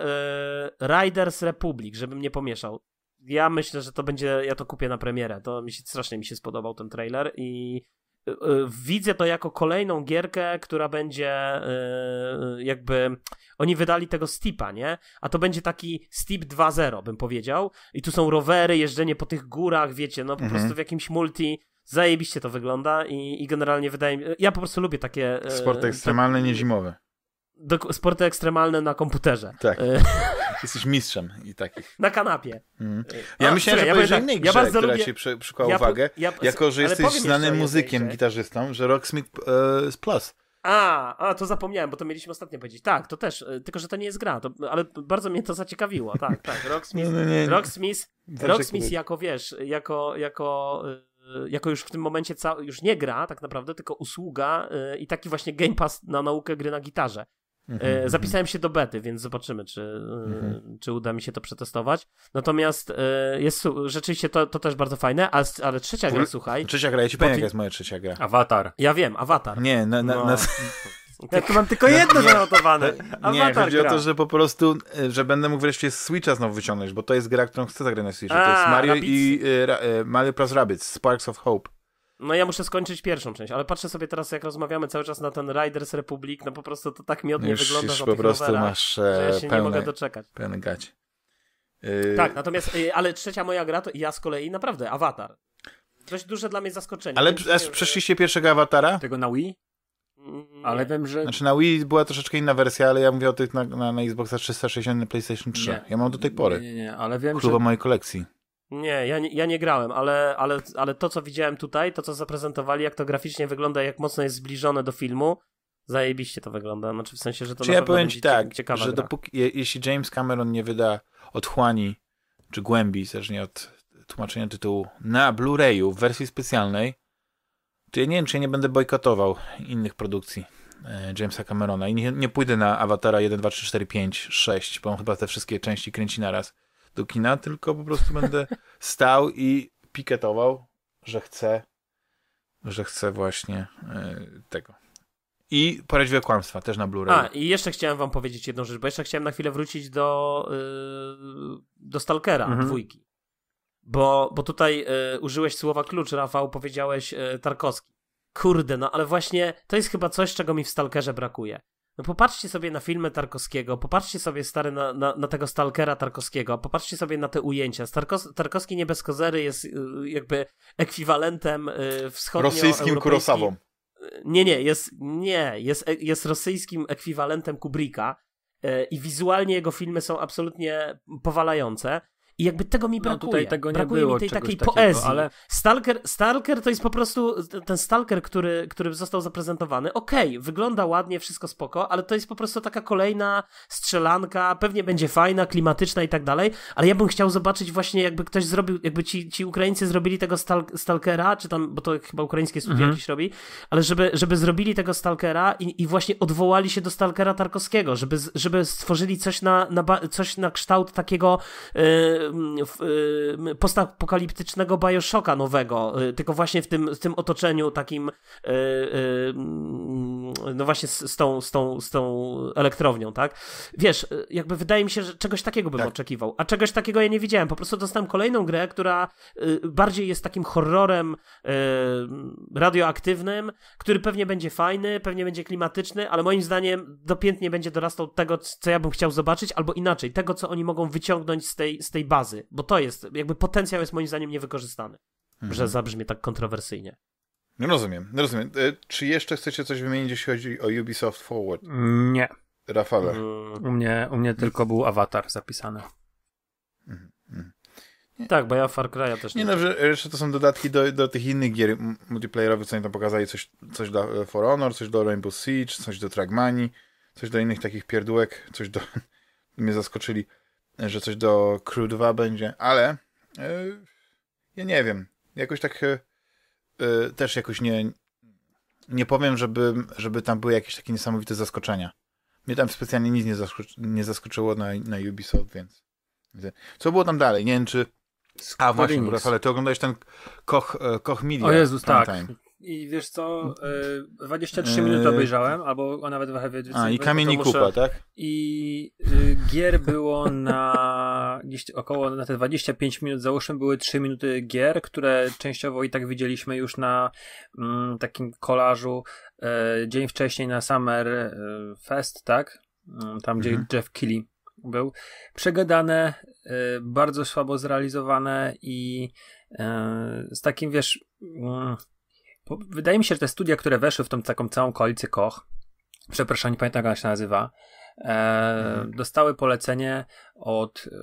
yy, Riders Republic, żebym nie pomieszał ja myślę, że to będzie, ja to kupię na premierę. To mi się, strasznie mi się spodobał ten trailer i y, y, widzę to jako kolejną gierkę, która będzie y, jakby. Oni wydali tego Steepa, nie? A to będzie taki Steep 2.0, bym powiedział. I tu są rowery, jeżdżenie po tych górach, wiecie, no po mhm. prostu w jakimś multi. Zajebiście to wygląda i, i generalnie wydaje mi Ja po prostu lubię takie. Sporty ekstremalne, nie zimowe. Do, sporty ekstremalne na komputerze. Tak. Jesteś mistrzem i takich. Na kanapie. Mm. Ja A, myślałem, słuchaj, że ja innej grze, tak, ja bardzo która lubię... ci przy, przykuła ja, uwagę, ja, jako że jesteś znanym muzykiem, gitarzystą, że Rocksmith e, y, Plus. A, a, to zapomniałem, bo to mieliśmy ostatnio powiedzieć. Tak, to też, y, tylko że to nie jest gra, to, ale bardzo mnie to zaciekawiło. Tak, tak. Rocksmith, no, no, nie, nie. Rocksmith, Rocksmith jako wiesz, jako, jako, jako już w tym momencie ca- już nie gra tak naprawdę, tylko usługa i taki właśnie Game Pass na naukę gry na gitarze. Mhm, e, mhm. Zapisałem się do bety, więc zobaczymy, czy, e, mhm. czy uda mi się to przetestować. Natomiast e, jest rzeczywiście to, to też bardzo fajne, ale, ale trzecia gra, słuchaj. Trzecia gra, ja ci powiem, jaka jest moja trzecia gra. Awatar. Ja wiem, awatar. Nie, na, na, no. na... Ja tu mam tylko jedno no, zanotowane. Avatar nie, chodzi gra. o to, że po prostu, że będę mógł wreszcie Switcha znowu wyciągnąć, bo to jest gra, którą chcę zagrać na Switchu. to jest Mario Rabbids. i Mario Plus Rabbids, Sparks of Hope. No ja muszę skończyć pierwszą część, ale patrzę sobie teraz, jak rozmawiamy cały czas na ten Riders Republic, no po prostu to tak miodnie już, wygląda już po prostu rowerach, masz e, ja się pełne, nie mogę doczekać. Pełny gać. Y- tak, natomiast, y, ale trzecia moja gra to ja z kolei naprawdę, Avatar. Dość duże dla mnie zaskoczenie. Ale wiem, przeszliście pierwszego Awatara? Tego na Wii? Mm, ale wiem, że. Znaczy na Wii była troszeczkę inna wersja, ale ja mówię o tych na, na, na Xboxa 360 PlayStation 3. Nie. Ja mam do tej pory. Nie, nie, nie ale wiem, Chluba że... mojej kolekcji. Nie, ja nie, ja nie grałem, ale, ale, ale to co widziałem tutaj, to co zaprezentowali, jak to graficznie wygląda, jak mocno jest zbliżone do filmu, zajebiście to wygląda. Znaczy w sensie, że to Czyli ja powiem ci tak, że dopóki, je, jeśli James Cameron nie wyda odchłani, czy głębi, zależnie od tłumaczenia tytułu, na Blu-rayu w wersji specjalnej, to ja nie wiem, czy ja nie będę bojkotował innych produkcji e, Jamesa Camerona i nie, nie pójdę na Awatara 1, 2, 3, 4, 5, 6, bo on chyba te wszystkie części kręci naraz do kina, tylko po prostu będę stał i piketował, że chcę, że chcę właśnie e, tego. I Poraźliwe Kłamstwa też na Blu-ray. A, i jeszcze chciałem wam powiedzieć jedną rzecz, bo jeszcze chciałem na chwilę wrócić do, e, do Stalkera mhm. dwójki. Bo, bo tutaj e, użyłeś słowa klucz, Rafał, powiedziałeś Tarkowski. Kurde, no ale właśnie to jest chyba coś, czego mi w Stalkerze brakuje. No popatrzcie sobie na filmy Tarkowskiego, popatrzcie sobie stary na, na, na tego stalkera Tarkowskiego, popatrzcie sobie na te ujęcia. Tarkowski nie bez kozery jest y, jakby ekwiwalentem y, wschodnio Rosyjskim Kurosawą. Y, nie, nie, jest, nie, jest, e, jest rosyjskim ekwiwalentem Kubrika i wizualnie jego filmy są absolutnie powalające. I jakby tego mi brakuje. No tutaj tego nie brakuje było, mi tej takiej poezji. Ale... Stalker, Stalker to jest po prostu ten Stalker, który, który został zaprezentowany. Okej, okay, wygląda ładnie, wszystko spoko, ale to jest po prostu taka kolejna strzelanka, pewnie będzie fajna, klimatyczna i tak dalej, ale ja bym chciał zobaczyć właśnie jakby ktoś zrobił, jakby ci, ci Ukraińcy zrobili tego stal, Stalkera, czy tam, bo to chyba ukraińskie studia mhm. jakieś robi, ale żeby, żeby zrobili tego Stalkera i, i właśnie odwołali się do Stalkera Tarkowskiego, żeby, żeby stworzyli coś na, na coś na kształt takiego yy, postapokaliptycznego Bioshocka nowego, y, tylko właśnie w tym, w tym otoczeniu takim y, no właśnie z, tą, z, tą, z tą elektrownią, tak? Wiesz, y, jakby wydaje mi się, że czegoś takiego bym tak. oczekiwał, a czegoś takiego ja nie widziałem. Po prostu dostałem kolejną grę, która bardziej jest takim horrorem radioaktywnym, który pewnie będzie fajny, pewnie będzie klimatyczny, ale moim zdaniem dopiętnie będzie dorastał tego, co ja bym chciał zobaczyć, albo inaczej, tego, co oni mogą wyciągnąć z tej, z tej bazy, bo to jest, jakby potencjał jest moim zdaniem niewykorzystany, mhm. że zabrzmie tak kontrowersyjnie. No rozumiem, no rozumiem. E, czy jeszcze chcecie coś wymienić, jeśli chodzi o Ubisoft Forward? Nie. Rafale. Mm. U mnie, u mnie tylko był awatar zapisany. Mhm, mhm. Nie. Tak, bo ja Far Cry'a też nie. Nie, no, e, że, to są dodatki do, do tych innych gier multiplayerowych, co oni tam pokazali, coś, coś do e, For Honor, coś do Rainbow Siege, coś do Trackmani, coś do innych takich pierdółek, coś do... mnie zaskoczyli że coś do Crew 2 będzie, ale e, ja nie wiem. Jakoś tak e, e, też jakoś nie, nie powiem, żeby, żeby tam były jakieś takie niesamowite zaskoczenia. Mnie tam specjalnie nic nie, zaskoczy, nie zaskoczyło na, na Ubisoft, więc. Co było tam dalej? Nie wiem, czy. A właśnie, Enix. ale ty oglądasz ten Koch, Koch media? O Jezus, tak. Time. I wiesz co, 23 mm. yy... E, minuty e, obejrzałem, albo a nawet trochę więcej. A, i kamień i kupa, tak? I y, gier było na gdzieś około na te 25 minut, załóżmy, były 3 minuty gier, które częściowo i tak widzieliśmy już na mm, takim kolażu e, dzień wcześniej na Summer Fest, tak? Mm, tam, gdzie mhm. Jeff Kelly był. Przegadane, bardzo słabo zrealizowane i z takim, wiesz... Mm, wydaje mi się, że te studia, które weszły w tą taką całą koalicję Koch, przepraszam, nie pamiętam jak ona się nazywa, e, mhm. dostały polecenie od e,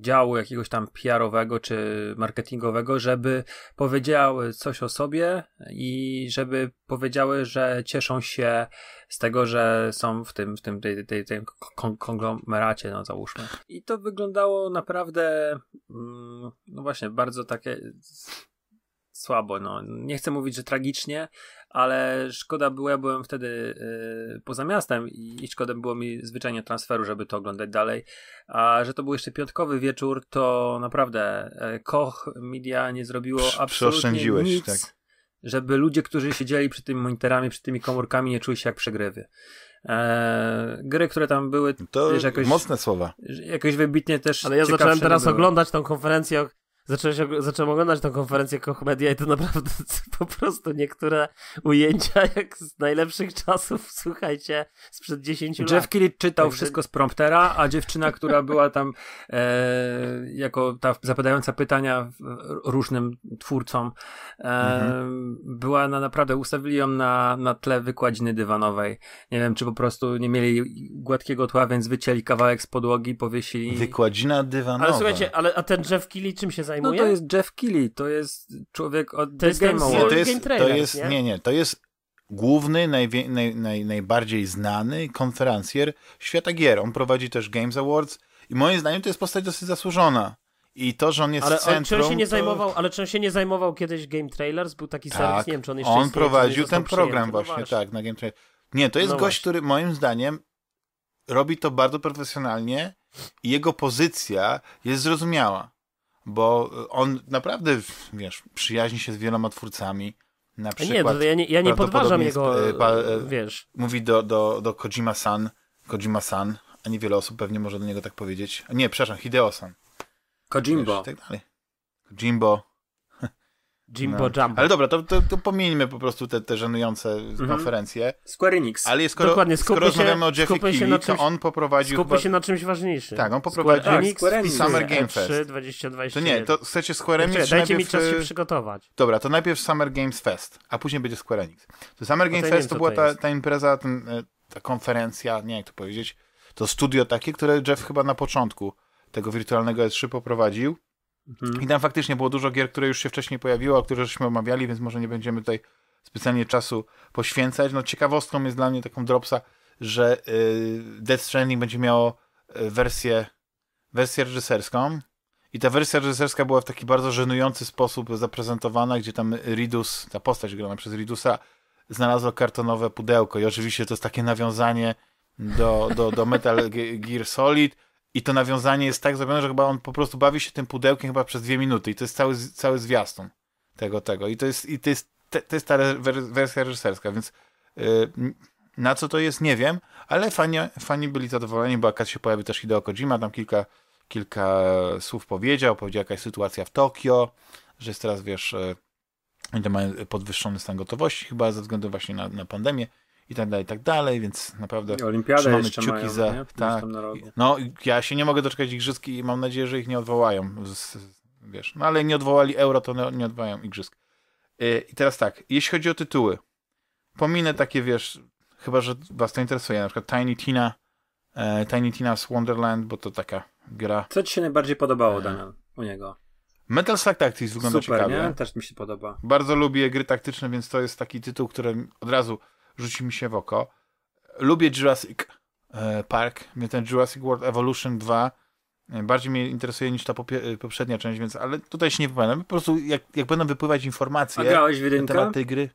działu jakiegoś tam PR-owego czy marketingowego, żeby powiedziały coś o sobie i żeby powiedziały, że cieszą się z tego, że są w tym, w tym tej, tej, tej konglomeracie, no załóżmy. I to wyglądało naprawdę, mm, no właśnie, bardzo takie słabo. No. Nie chcę mówić, że tragicznie, ale szkoda było, ja byłem wtedy yy, poza miastem i, i szkoda było mi zwyczajnie transferu, żeby to oglądać dalej. A że to był jeszcze piątkowy wieczór, to naprawdę yy, Koch Media nie zrobiło absolutnie nic, tak. żeby ludzie, którzy siedzieli przy tymi monitorami, przy tymi komórkami nie czuli się jak przegrywy. E, gry, które tam były. To jakoś, mocne słowa. Jakoś wybitnie też. Ale ja zacząłem teraz oglądać tą konferencję zacząłem, zacząłem oglądać tę konferencję Kochmedia i to naprawdę po prostu niektóre ujęcia jak z najlepszych czasów, słuchajcie, sprzed 10 lat. Jeff Killit czytał tak, wszystko z promptera, a dziewczyna, która była tam e, jako ta zapadająca pytania różnym twórcom, e, mhm. była na naprawdę, ustawili ją na, na tle wykładziny dywanowej. Nie wiem, czy po prostu nie mieli gładkiego tła, więc wycięli kawałek z podłogi, powiesili. Wykładzina dywanowa. Ale słuchajcie, ale, a ten Jeff Killit czym się zajmował? zajmuje? No to jest Jeff Keighley, to jest człowiek od to The Game Awards. To jest, to jest, nie? nie, nie, to jest główny, naj, naj, najbardziej znany konferencjer świata gier. On prowadzi też Games Awards i moim zdaniem to jest postać dosyć zasłużona. I to, że on jest ale centrum... on się nie to... zajmował, ale czy on się nie zajmował kiedyś Game Trailers? Był taki tak, serwis, nie wiem, czy on jeszcze on prowadził ten program no właśnie, no tak, na Game Trailers. Nie, to jest no gość, właśnie. który moim zdaniem robi to bardzo profesjonalnie i jego pozycja jest zrozumiała bo on naprawdę, wiesz, przyjaźni się z wieloma twórcami. Na przykład, nie, ja nie, ja nie podważam jego, e, e, e, wiesz. Mówi do, do, do Kojima-san, Kojima-san, a niewiele osób pewnie może do niego tak powiedzieć. Nie, przepraszam, Hideo-san. Kojimbo. Wiesz, tak dalej. Kojimbo. Jimbo no. Jumbo. Ale dobra, to, to, to pomijmy po prostu te, te żenujące mhm. konferencje. Square Enix. Ale skoro, Dokładnie, skoro się, rozmawiamy o Jeffie Keighley, to on poprowadził... Skupmy się na czymś ważniejszym. Tak, on poprowadził Square Square Enix. Summer Game e Fest. 3, To nie, to chcecie Square Enix... Znaczy, dajcie najpierw... mi czas się e, przygotować. Dobra, to najpierw Summer Games Fest, a później będzie Square Enix. To Summer no Games Fest to była ta, ta impreza, ten, e, ta konferencja, nie jak to powiedzieć, to studio takie, które Jeff chyba na początku tego wirtualnego E3 poprowadził Mhm. I tam faktycznie było dużo gier, które już się wcześniej pojawiło, które żeśmy omawiali, więc może nie będziemy tutaj specjalnie czasu poświęcać. No ciekawostką jest dla mnie taką dropsa, że yy, Death Stranding będzie miało y, wersję, wersję reżyserską i ta wersja reżyserska była w taki bardzo żenujący sposób zaprezentowana, gdzie tam Ridus, ta postać grana przez Ridusa, znalazła kartonowe pudełko i oczywiście to jest takie nawiązanie do, do, do Metal Gear Solid, i to nawiązanie jest tak zrobione, że chyba on po prostu bawi się tym pudełkiem chyba przez dwie minuty i to jest cały, cały zwiastun tego, tego. I to jest, i to jest, te, to jest ta wersja reżyserska, więc yy, na co to jest, nie wiem, ale fani, fani byli zadowoleni, bo akurat się pojawił też Hideo Kojima, tam kilka, kilka słów powiedział, powiedział jaka jest sytuacja w Tokio, że jest teraz, wiesz, oni y, mają podwyższony stan gotowości chyba ze względu właśnie na, na pandemię i tak dalej, i tak dalej, więc naprawdę Olimpiadę trzymamy kciuki mają, za... Tak, no ja się nie mogę doczekać igrzysk i mam nadzieję, że ich nie odwołają. Z, wiesz, no ale nie odwołali euro, to nie odwołają igrzysk. Y, I teraz tak, jeśli chodzi o tytuły, pominę takie, wiesz, chyba, że was to interesuje, na przykład Tiny Tina, e, Tiny Tina's Wonderland, bo to taka gra. Co ci się najbardziej podobało, e... Daniel, u niego? Metal Slug Tactics wygląda Super, ciekawie. Super. Też mi się podoba. Bardzo lubię gry taktyczne, więc to jest taki tytuł, który od razu rzuci mi się w oko. Lubię Jurassic e, Park, mnie ten Jurassic World Evolution 2 e, bardziej mnie interesuje niż ta e, poprzednia część, więc ale tutaj się nie wypowiadam. Po prostu jak, jak będą wypływać informacje A grałeś w na temat tej gry.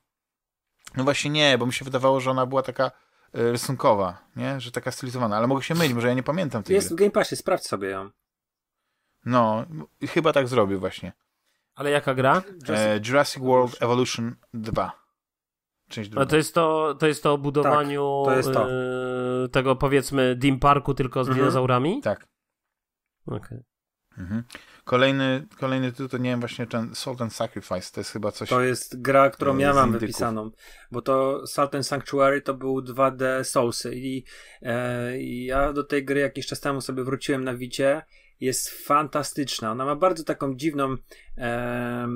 No właśnie nie, bo mi się wydawało, że ona była taka rysunkowa, nie? Że taka stylizowana, ale mogę się mylić, może ja nie pamiętam tej Jest gry. w Game Passie, sprawdź sobie ją. No, chyba tak zrobił właśnie. Ale jaka gra? Jurassic, Jurassic World Evolution 2. Część druga. A to jest to, to jest to o budowaniu tak, to to. Yy, tego powiedzmy Dim Parku tylko z mhm. dinozaurami? Tak. Okej. Okay. Mhm. Kolejny, kolejny tytuł, to nie wiem właśnie, ten Salt and Sacrifice, to jest chyba coś... To jest gra, którą ja mam indyków. wypisaną, bo to Salt and Sanctuary to był 2D Soulsy i e, ja do tej gry jakiś czas temu sobie wróciłem na wicie, jest fantastyczna, ona ma bardzo taką dziwną, e,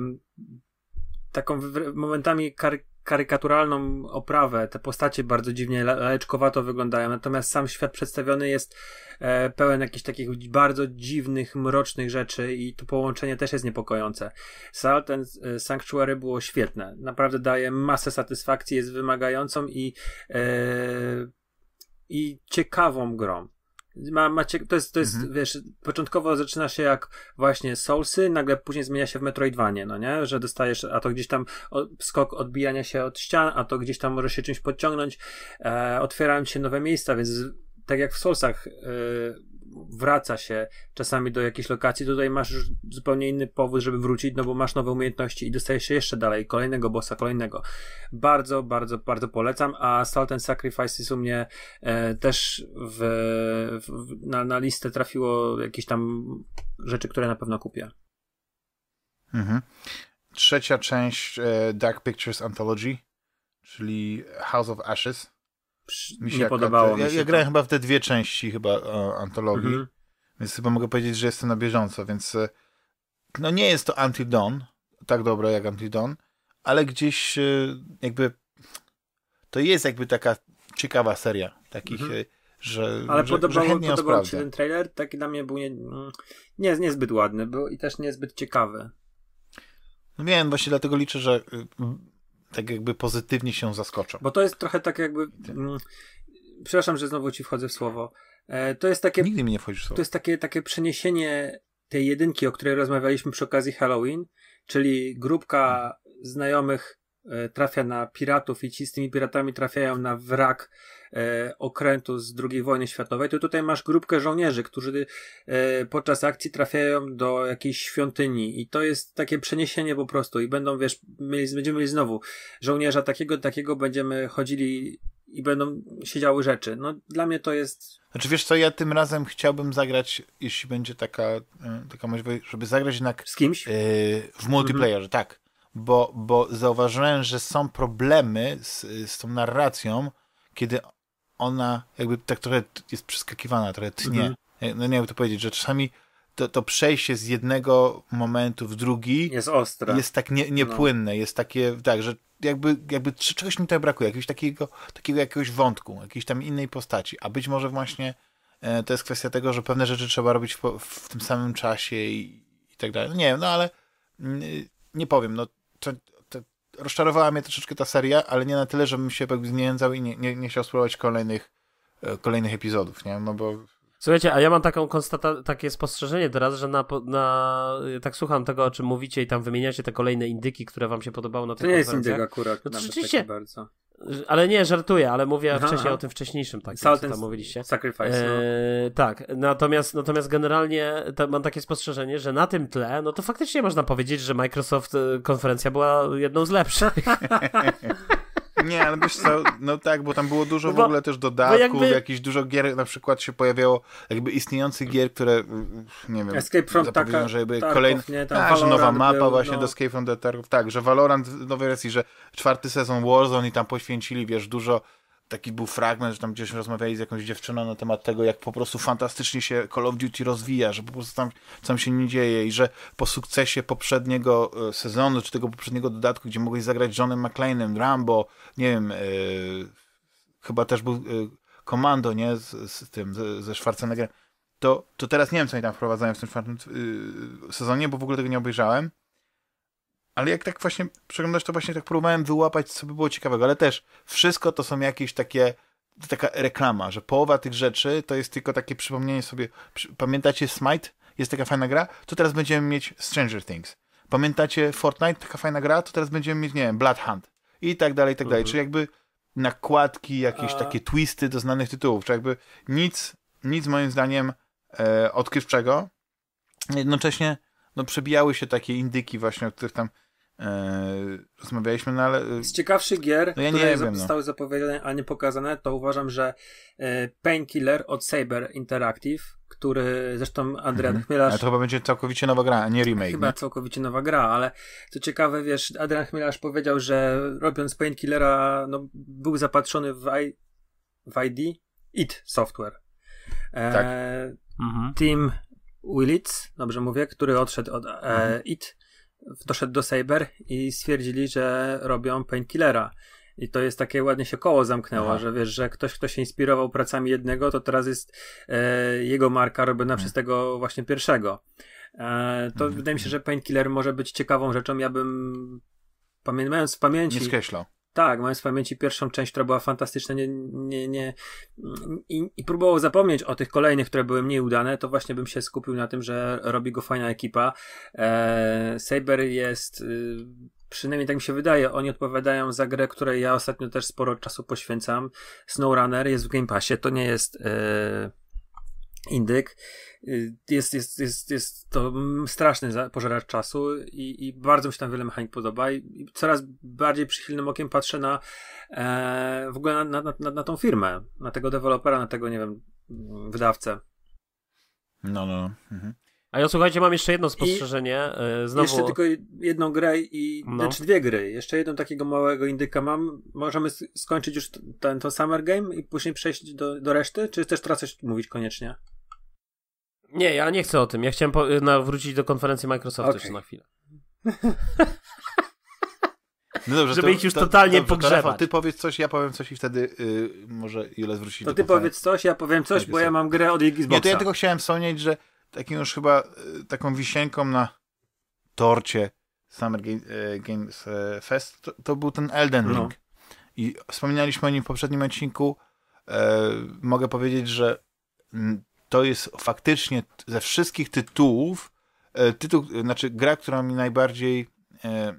taką momentami kar karykaturalną oprawę, te postacie bardzo dziwnie laleczkowato wyglądają, natomiast sam świat przedstawiony jest e, pełen jakichś takich bardzo dziwnych, mrocznych rzeczy i to połączenie też jest niepokojące. Salt and e, Sanctuary było świetne, naprawdę daje masę satysfakcji, jest wymagającą i, e, i ciekawą grą. Ma, to jest, to jest mhm. wiesz, początkowo zaczyna się jak właśnie Soulsy, nagle później zmienia się w Metroidvanie, no nie? Że dostajesz, a to gdzieś tam od, skok odbijania się od ścian, a to gdzieś tam może się czymś podciągnąć, e, otwierają się nowe miejsca, więc tak jak w Soulsach, e, wraca się czasami do jakiejś lokacji, tutaj masz już zupełnie inny powód, żeby wrócić, no bo masz nowe umiejętności i dostajesz się jeszcze dalej, kolejnego bossa, kolejnego. Bardzo, bardzo, bardzo polecam, a Salt and Sacrifice jest u mnie e, też w, w, na, na listę trafiło jakieś tam rzeczy, które na pewno kupię. Mhm. Trzecia część e, Dark Pictures Anthology, czyli House of Ashes mi się nie podobało. Ja, mi się ja grałem to. chyba w te dwie części chyba o, e, antologii, mhm. więc chyba mogę powiedzieć, że jestem na bieżąco, więc e, no nie jest to Antidon, tak dobre jak Antidon, ale gdzieś e, jakby to jest jakby taka ciekawa seria takich, mhm. że Ale że, podobało, że podobał się ten trailer, taki dla mnie był nie, nie, niezbyt ładny był i też niezbyt ciekawy. No wiem, właśnie dlatego liczę, że tak jakby pozytywnie się zaskoczą. Bo to jest trochę tak jakby... Mm, przepraszam, że znowu ci wchodzę w słowo. E, to jest takie... Nigdy mi nie wchodzisz w słowo. To jest takie, takie przeniesienie tej jedynki, o której rozmawialiśmy przy okazji Halloween, czyli grupka hmm. znajomych e, trafia na piratów i ci z tymi piratami trafiają na wrak e, okrętu z II wojny światowej, to tutaj masz grupkę żołnierzy, którzy e, podczas akcji trafiają do jakiejś świątyni i to jest takie przeniesienie po prostu i będą, wiesz, mieli, będziemy mieli znowu żołnierza takiego, takiego będziemy chodzili i będą siedziały rzeczy. No dla mnie to jest... Znaczy wiesz co, ja tym razem chciałbym zagrać, jeśli będzie taka, e, taka możliwość, żeby zagrać jednak... Z kimś? E, w multiplayerze, mhm. tak. Bo, bo zauważyłem, że są problemy z, z tą narracją, kiedy ona jakby tak trochę jest przeskakiwana, trochę tnie. Mhm. No nie wiem to powiedzieć, że czasami to, to przejście z jednego momentu w drugi jest ostre. Jest tak nie, niepłynne, no. jest takie, tak, że jakby, jakby czegoś mi tutaj brakuje, jakiegoś takiego, takiego jakiegoś wątku, jakiejś tam innej postaci, a być może właśnie e, to jest kwestia tego, że pewne rzeczy trzeba robić w, w tym samym czasie i, i tak dalej. No nie wiem, no ale mm, nie powiem, no to, rozczarowała mnie troszeczkę ta seria, ale nie na tyle, żebym się jakby zniechęcał i nie, nie, nie chciał spróbować kolejnych, e, kolejnych epizodów, nie? No bo... Słuchajcie, a ja mam taką konstata- takie spostrzeżenie teraz, że na, na, tak słucham tego, o czym mówicie i tam wymieniacie te kolejne indyki, które wam się podobały na tych To nie jest indyk akurat. No to rzeczywiście, bardzo ale nie, żartuję, ale mówię aha, wcześniej aha. o tym wcześniejszym, tak, Salt co tam mówiliście. Sacrifice. E, no. tak, natomiast, natomiast generalnie mam takie spostrzeżenie, że na tym tle, no to faktycznie można powiedzieć, że Microsoft e, konferencja była jedną z lepszych. Nie, ale wiesz co, no tak, bo tam było dużo no bo, w ogóle też dodatków, jakby... jakichś dużo gier na przykład się pojawiało, jakby istniejących gier, które, mm, nie wiem, Escape from taka, że jakby Tarkov, kolejne, nie, tam a, tak, że nowa mapa był, no. właśnie no. do Escape from the Tarkov, tak, że Valorant w nowej wersji, że czwarty sezon Warzone i tam poświęcili, wiesz, dużo taki był fragment, że tam gdzieś rozmawiali z jakąś dziewczyną na temat tego, jak po prostu fantastycznie się Call of Duty rozwija, że po prostu tam, co się nie dzieje i że po sukcesie poprzedniego e, sezonu, czy tego poprzedniego dodatku, gdzie mogłeś zagrać Johnem McClane'em, Rambo, nie wiem, e, chyba też był Komando, e, nie, z, z tym, z, ze Schwarzeneggerem, to, to teraz nie wiem, co oni tam wprowadzają w tym czwartym sezonie, bo w ogóle tego nie obejrzałem, ale jak tak właśnie przeglądasz, to właśnie tak próbowałem wyłapać, co by było ciekawego, ale też wszystko to są jakieś takie taka reklama, że połowa tych rzeczy to jest tylko takie przypomnienie sobie, pamiętacie Smite? Jest taka fajna gra? To teraz będziemy mieć Stranger Things. Pamiętacie Fortnite? Taka fajna gra? To teraz będziemy mieć, nie wiem, Blood I tak dalej, i tak mhm. dalej. Czyli jakby nakładki, jakieś A... takie twisty do znanych tytułów. Czyli jakby nic, nic moim zdaniem e, odkrywczego. Jednocześnie no przebijały się takie indyki właśnie, o których tam E, rozmawialiśmy, no ale... E, Z ciekawszych gier, no ja które wiem, no. zostały no. zapowiedziane, a nie pokazane, to uważam, że e, Painkiller od Saber Interactive, który zresztą Adrian mm Chmielarz... Ale to chyba będzie całkowicie nowa gra, a nie remake. Chyba nie? całkowicie nowa gra, ale co ciekawe, wiesz, Adrian Chmielarz powiedział, że robiąc Painkillera, no, był zapatrzony w, I... w ID IT Software. E, tak. Team mhm. Willits, dobrze mówię, który odszedł od e, mhm. IT doszedł do Saber i stwierdzili, że robią painkillera. I to jest takie ładnie się koło zamknęło, Aha. że wiesz, że ktoś, kto się inspirował pracami jednego, to teraz jest e, jego marka robiona hmm. przez tego właśnie pierwszego. E, to hmm. wydaje mi się, mhm. że Painkiller może być ciekawą rzeczą. Ja bym pamiętając w pamięci. Nie skreślał. Tak, mam w pamięci pierwszą część, która była fantastyczna nie, nie, nie, i, i próbował zapomnieć o tych kolejnych, które były mniej udane, to właśnie bym się skupił na tym, że robi go fajna ekipa. E, Saber jest... Y, przynajmniej tak mi się wydaje, oni odpowiadają za grę, której ja ostatnio też sporo czasu poświęcam. SnowRunner jest w Game Passie, to nie jest. Y, indyk. Y, jest, jest, jest, jest to straszny pożeracz czasu i, i bardzo mi się tam wiele mechanik podoba i coraz bardziej przychylnym okiem patrzę na e, w ogóle na, na, na, na tą firmę, na tego dewelopera, na tego, nie wiem, wydawcę. No, no. Mhm. A ja słuchajcie, mam jeszcze jedno spostrzeżenie. I e, Znowu... Jeszcze tylko jedną grę i no. znaczy dwie gry. Jeszcze jedną takiego małego indyka mam. Możemy skończyć już ten to Summer Game i później przejść do, do reszty? Czy też teraz coś mówić koniecznie? Nie, ja nie chcę o tym. Ja chciałem po, y, wrócić do konferencji Microsoftu okay. jeszcze na chwilę. No dobrze, żeby to, ich już to, totalnie dobrze, pogrzebać. Rafał, ty powiedz coś, ja powiem coś i wtedy yy, może Jule zwróci. to do To ty powiedz coś, ja powiem coś, tak, bo ja tak. mam grę od Xboxa. Nie, to ja tylko chciałem wspomnieć, że takim już chyba y, taką wisienką na torcie Summer Game, y, Games y, Fest to, to, był ten Elden no. Ring. No. I wspominaliśmy o nim w poprzednim odcinku. E, mogę powiedzieć, że to jest faktycznie ze wszystkich tytułów, e, tytuł, znaczy gra, która mi najbardziej e,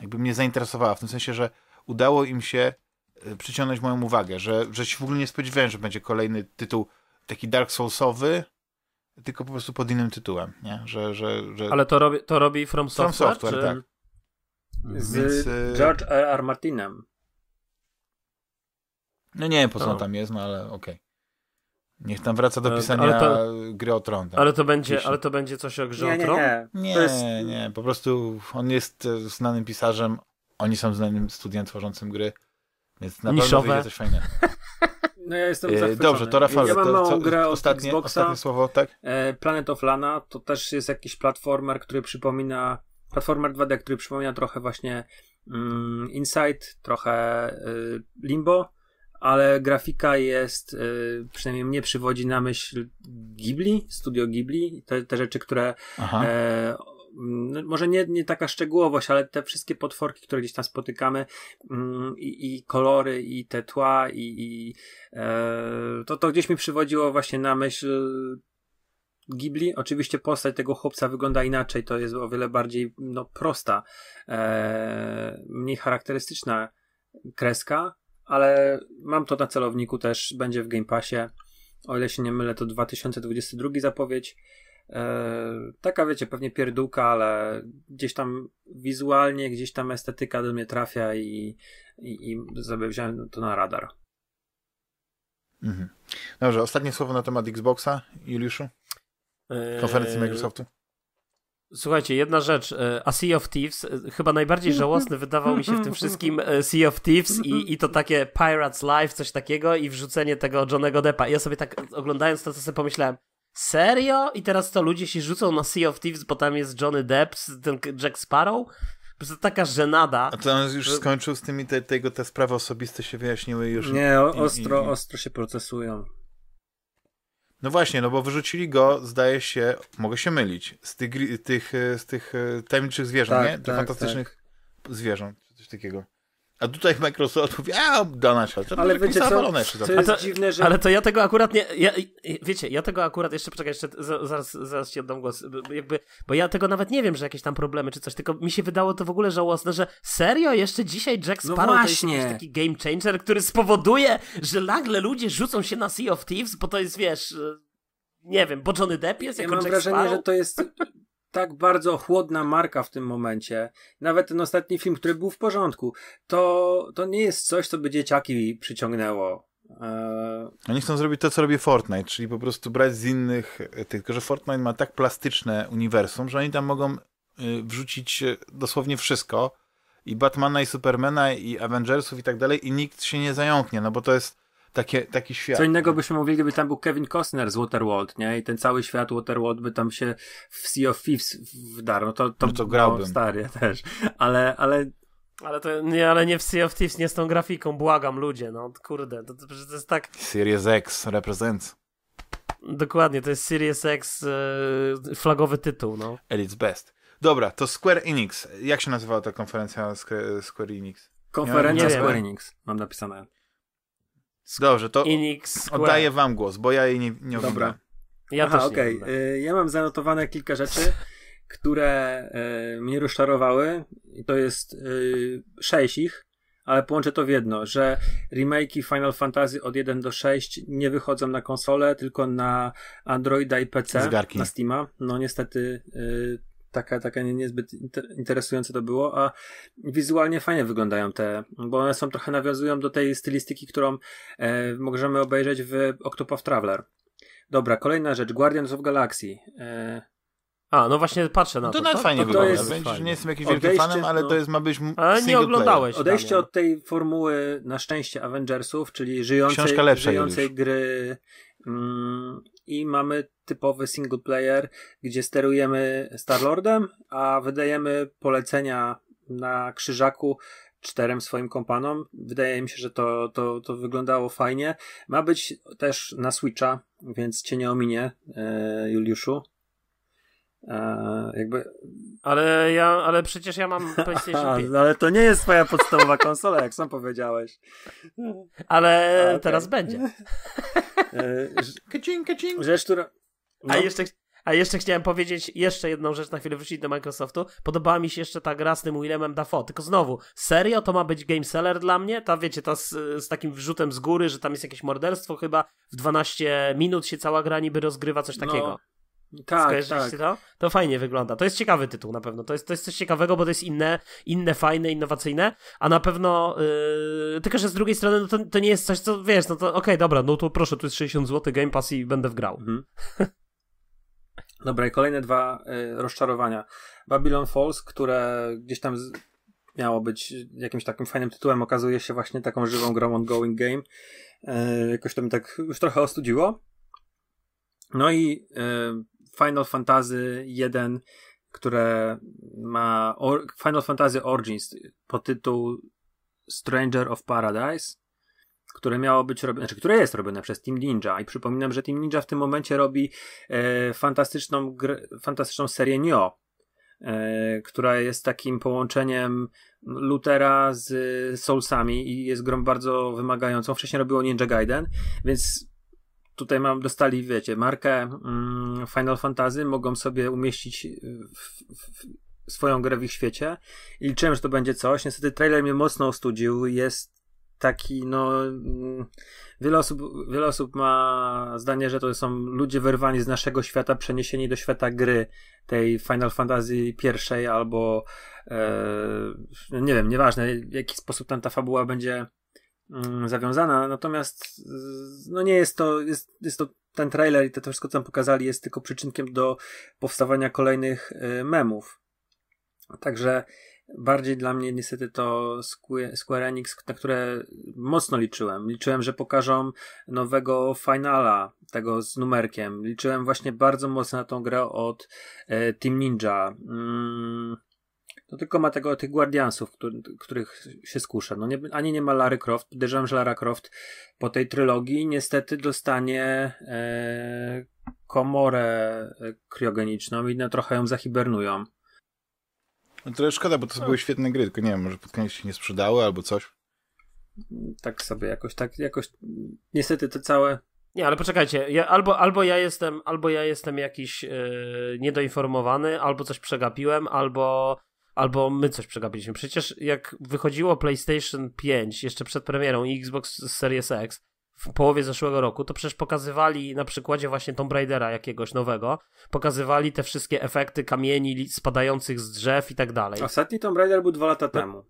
jakby mnie zainteresowała, w tym sensie, że udało im się e, przyciągnąć moją uwagę, że, że się w ogóle nie spodziewałem, że będzie kolejny tytuł taki Dark Soulsowy, tylko po prostu pod innym tytułem, nie? Że, że, że... Ale to robi, to robi From Software? From Software, czy... tak. Z Więc... George R. R. Martinem. No nie wiem, po co on tam jest, no ale okej. Okay. Niech tam wraca do no, pisania to, gry o tron. Tam, ale, to będzie, ale to będzie coś o grze nie, o tron? Nie, nie, Jest... nie. Po prostu on jest e, znanym pisarzem, oni są znanym studiem tworzącym gry, więc na Niszowe. pewno wyjdzie coś fajnego. No ja jestem zachwycony. E, dobrze, to Rafał, ja to, mam małą co, grę ostatnie, ostatnie słowo, tak? E, Planet of Lana to też jest jakiś platformer, który przypomina platformer 2D, który przypomina trochę właśnie um, Inside, trochę y, Limbo, ale grafika jest, y, przynajmniej mnie przywodzi na myśl Ghibli, studio Ghibli, te, te rzeczy, które e, no, może nie, nie taka szczegółowość, ale te wszystkie potworki, które gdzieś tam spotykamy mm, i, i, kolory, i te tła, i, i e, to, to gdzieś mi przywodziło właśnie na myśl Ghibli. Oczywiście postać tego chłopca wygląda inaczej, to jest o wiele bardziej no, prosta, e, mniej charakterystyczna kreska, ale mam to na celowniku też, będzie w Game Passie. O ile się nie mylę, to 2022 zapowiedź. Yy, taka wiecie, pewnie pierduka, ale gdzieś tam wizualnie, gdzieś tam estetyka do mnie trafia i, i, i wziąłem to na radar. Mhm. Dobrze, ostatnie słowo na temat Xboxa, Juliuszu? E, Konferencji Microsoftu? Słuchajcie, jedna rzecz. E, a Sea of Thieves, e, chyba najbardziej żałosny wydawał mi się w tym wszystkim e, Sea of Thieves i, i to takie Pirates Life, coś takiego i wrzucenie tego Johnego Deppa. I ja sobie tak oglądając to, co sobie pomyślałem, serio? I teraz to ludzie się rzucą na Sea of Thieves, bo tam jest Johnny Depp, ten Jack Sparrow? To taka żenada. A to on już skończył z tymi, te, tego, te sprawy osobiste się wyjaśniły już. Nie, ostro, i, i, ostro się procesują. No właśnie, no bo wyrzucili go, zdaje się, mogę się mylić, z tych, tych, e, z tych e, tajemniczych zwierząt, tak, nie? Tych tak, fantastycznych tak. zwierząt, coś takiego. A tutaj Microsoft mówi, a da nasza, ale wiecie co, jeszcze jest to, dziwne, że... Ale to ja tego akurat nie, ja, wiecie, ja tego akurat, jeszcze poczekaj, jeszcze zaraz, zaraz ci oddam głos, jakby, bo ja tego nawet nie wiem, że jakieś tam problemy czy coś, tylko mi się wydało to w ogóle żałosne, że serio jeszcze dzisiaj Jack no Sparrow no to jest taki game changer, który spowoduje, że nagle ludzie rzucą się na Sea of Thieves, bo to jest, wiesz, e, nie wiem, bo Johnny Depp jest ja jako mam wrażenie, Sparrow? że to jest tak bardzo chłodna marka w tym momencie, nawet ten ostatni film, który był w porządku, to, to nie jest coś, co by dzieciaki przyciągnęło. Eee... Oni chcą zrobić to, co robi Fortnite, czyli po prostu brać z innych, e, tylko że Fortnite ma tak plastyczne uniwersum, że oni tam mogą e, wrzucić e, dosłownie wszystko i Batmana i Supermana i Avengersów i tak dalej i nikt się nie zająknie, no bo to jest takie, taki świat. Co innego byśmy mówili, gdyby tam był Kevin Costner z Waterworld, nie? I ten cały świat Waterworld by tam się w Sea of Thieves wdarł. No to, to, no to grałbym. No, stary też. Ale, ale ale to nie, ale nie w Sea of Thieves, nie z tą grafiką, błagam ludzie, no kurde, to, to, to jest tak... Series X represent. Dokładnie, to jest Series X yy, flagowy tytuł, no. its best. Dobra, to Square Enix. Jak się nazywała ta konferencja Square Enix? Konferencja Square Enix, mam napisane. Dobrze, to oddaję wam głos, bo ja jej nie, nie Dobra. Ja Aha, okej. Okay. Ja mam zanotowane kilka rzeczy, które y, mnie rozczarowały. To jest y, sześć ich, ale połączę to w jedno, że remake'i Final Fantasy od 1 do 6 nie wychodzą na konsolę, tylko na Androida i PC, Zgarki. na Steama. No niestety y, taka, taka niezbyt interesujące to było, a wizualnie fajnie wyglądają te, bo one są trochę nawiązują do tej stylistyki, którą e, możemy obejrzeć w Octopath Traveler. Dobra, kolejna rzecz, Guardians of Galaxy. E, a, no właśnie patrzę na to. To nawet fajnie to, to wygląda. Jest, Będziesz, nie jestem jakimś wielkim fanem, ale no, to jest ma być Ale nie oglądałeś. Player. Odejście od tej formuły na szczęście Avengersów, czyli żyjącej, żyjącej gry mm, i mamy typowy single player, gdzie sterujemy Starlordem, a wydajemy polecenia na krzyżaku czterem swoim kompanom. Wydaje mi się, że to, to, to wyglądało fajnie. Ma być też na Switcha, więc cię nie ominie, e, Juliuszu. E, jakby... Ale ja, ale przecież ja mam PlayStation 5. ale to nie jest twoja podstawowa konsola, jak sam powiedziałeś. Ale okay. teraz będzie. Eee, rzecz, która... No. A jeszcze... A jeszcze chciałem powiedzieć jeszcze jedną rzecz, na chwilę wrócić do Microsoftu. Podobała mi się jeszcze ta gra z tym Willemem Dafoe, tylko znowu, serio to ma być game seller dla mnie? Ta wiecie, ta z, z takim wrzutem z góry, że tam jest jakieś morderstwo chyba, w 12 minut się cała gra niby rozgrywa, coś no, takiego. No. Tak, tak. To? to fajnie wygląda. To jest ciekawy tytuł na pewno. To jest, to jest coś ciekawego, bo to jest inne, inne, fajne, innowacyjne, a na pewno yy, tylko, że z drugiej strony no to, to nie jest coś, co wiesz, no to okej, okay, dobra, no to proszę, tu jest 60 zł Game Pass i będę wgrał. Mhm. dobra, i kolejne dwa y, rozczarowania. Babylon Falls, które gdzieś tam z, miało być jakimś takim fajnym tytułem, okazuje się właśnie taką żywą grą ongoing game. Yy, jakoś to mi tak już trochę ostudziło. No i y, Final Fantasy 1, które ma or, Final Fantasy Origins pod tytuł Stranger of Paradise, które miało być robione, znaczy, które jest robione przez Team Ninja i przypominam, że Team Ninja w tym momencie robi e, fantastyczną, gr, fantastyczną serię Nioh, e, która jest takim połączeniem Lutera z Soulsami i jest grą bardzo wymagającą. Wcześniej robiło Ninja Gaiden, więc tutaj mam, dostali, wiecie, markę mm, Final Fantasy, mogą sobie umieścić w, w, swoją grę w ich świecie i liczyłem, że to będzie coś. Niestety trailer mnie mocno ostudził, jest taki, no mm, wiele osób, wiele osób ma zdanie, że to są ludzie wyrwani z naszego świata, przeniesieni do świata gry tej Final Fantasy pierwszej albo e, nie wiem, nieważne w jaki sposób tam ta fabuła będzie Mm, zawiązana, natomiast no nie jest to, jest, jest to ten trailer i to, to wszystko, co tam pokazali, jest tylko przyczynkiem do powstawania kolejnych y, memów. Także bardziej dla mnie niestety to Square Enix, na które mocno liczyłem. Liczyłem, że pokażą nowego finala, tego z numerkiem. Liczyłem właśnie bardzo mocno na tą grę od y, Team Ninja. Mm no tylko ma tego, tych Guardiansów, który, których się skusza. No nie, ani nie ma Lary Croft. Podejrzewam, że Lara Croft po tej trylogii niestety dostanie e, komorę e, kriogeniczną i na no, trochę ją zahibernują. No trochę szkoda, bo to no. były świetne gry, tylko nie wiem, może pod koniec się nie sprzedały albo coś. Tak sobie jakoś, tak jakoś, niestety te całe nie, ale poczekajcie, ja, albo, albo, ja jestem, albo ja jestem jakiś yy, niedoinformowany, albo coś przegapiłem, albo albo my coś przegapiliśmy. Przecież jak wychodziło PlayStation 5 jeszcze przed premierą i Xbox Series X w połowie zeszłego roku, to przecież pokazywali na przykładzie właśnie Tomb Raidera jakiegoś nowego, pokazywali te wszystkie efekty kamieni spadających z drzew i tak dalej. Ostatni Tomb Raider był dwa lata temu.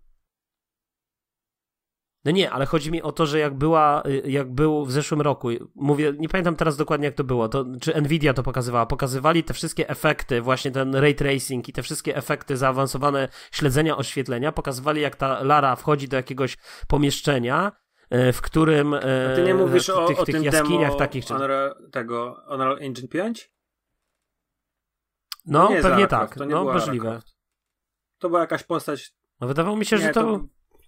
No nie, ale chodzi mi o to, że jak była, y, jak był w zeszłym roku, mówię, nie pamiętam teraz dokładnie jak to było, to, czy Nvidia to pokazywała, pokazywali te wszystkie efekty, właśnie ten ray tracing i te wszystkie efekty zaawansowane śledzenia oświetlenia, pokazywali jak ta Lara wchodzi do jakiegoś pomieszczenia, y, w którym y, A ty nie mówisz o, tych, o tych tym jaskiniach demo takich czy... Unreal, tego Unreal Engine 5? No, pewnie tak, no możliwe. To była jakaś postać. No wydawało mi się, nie, że to... to...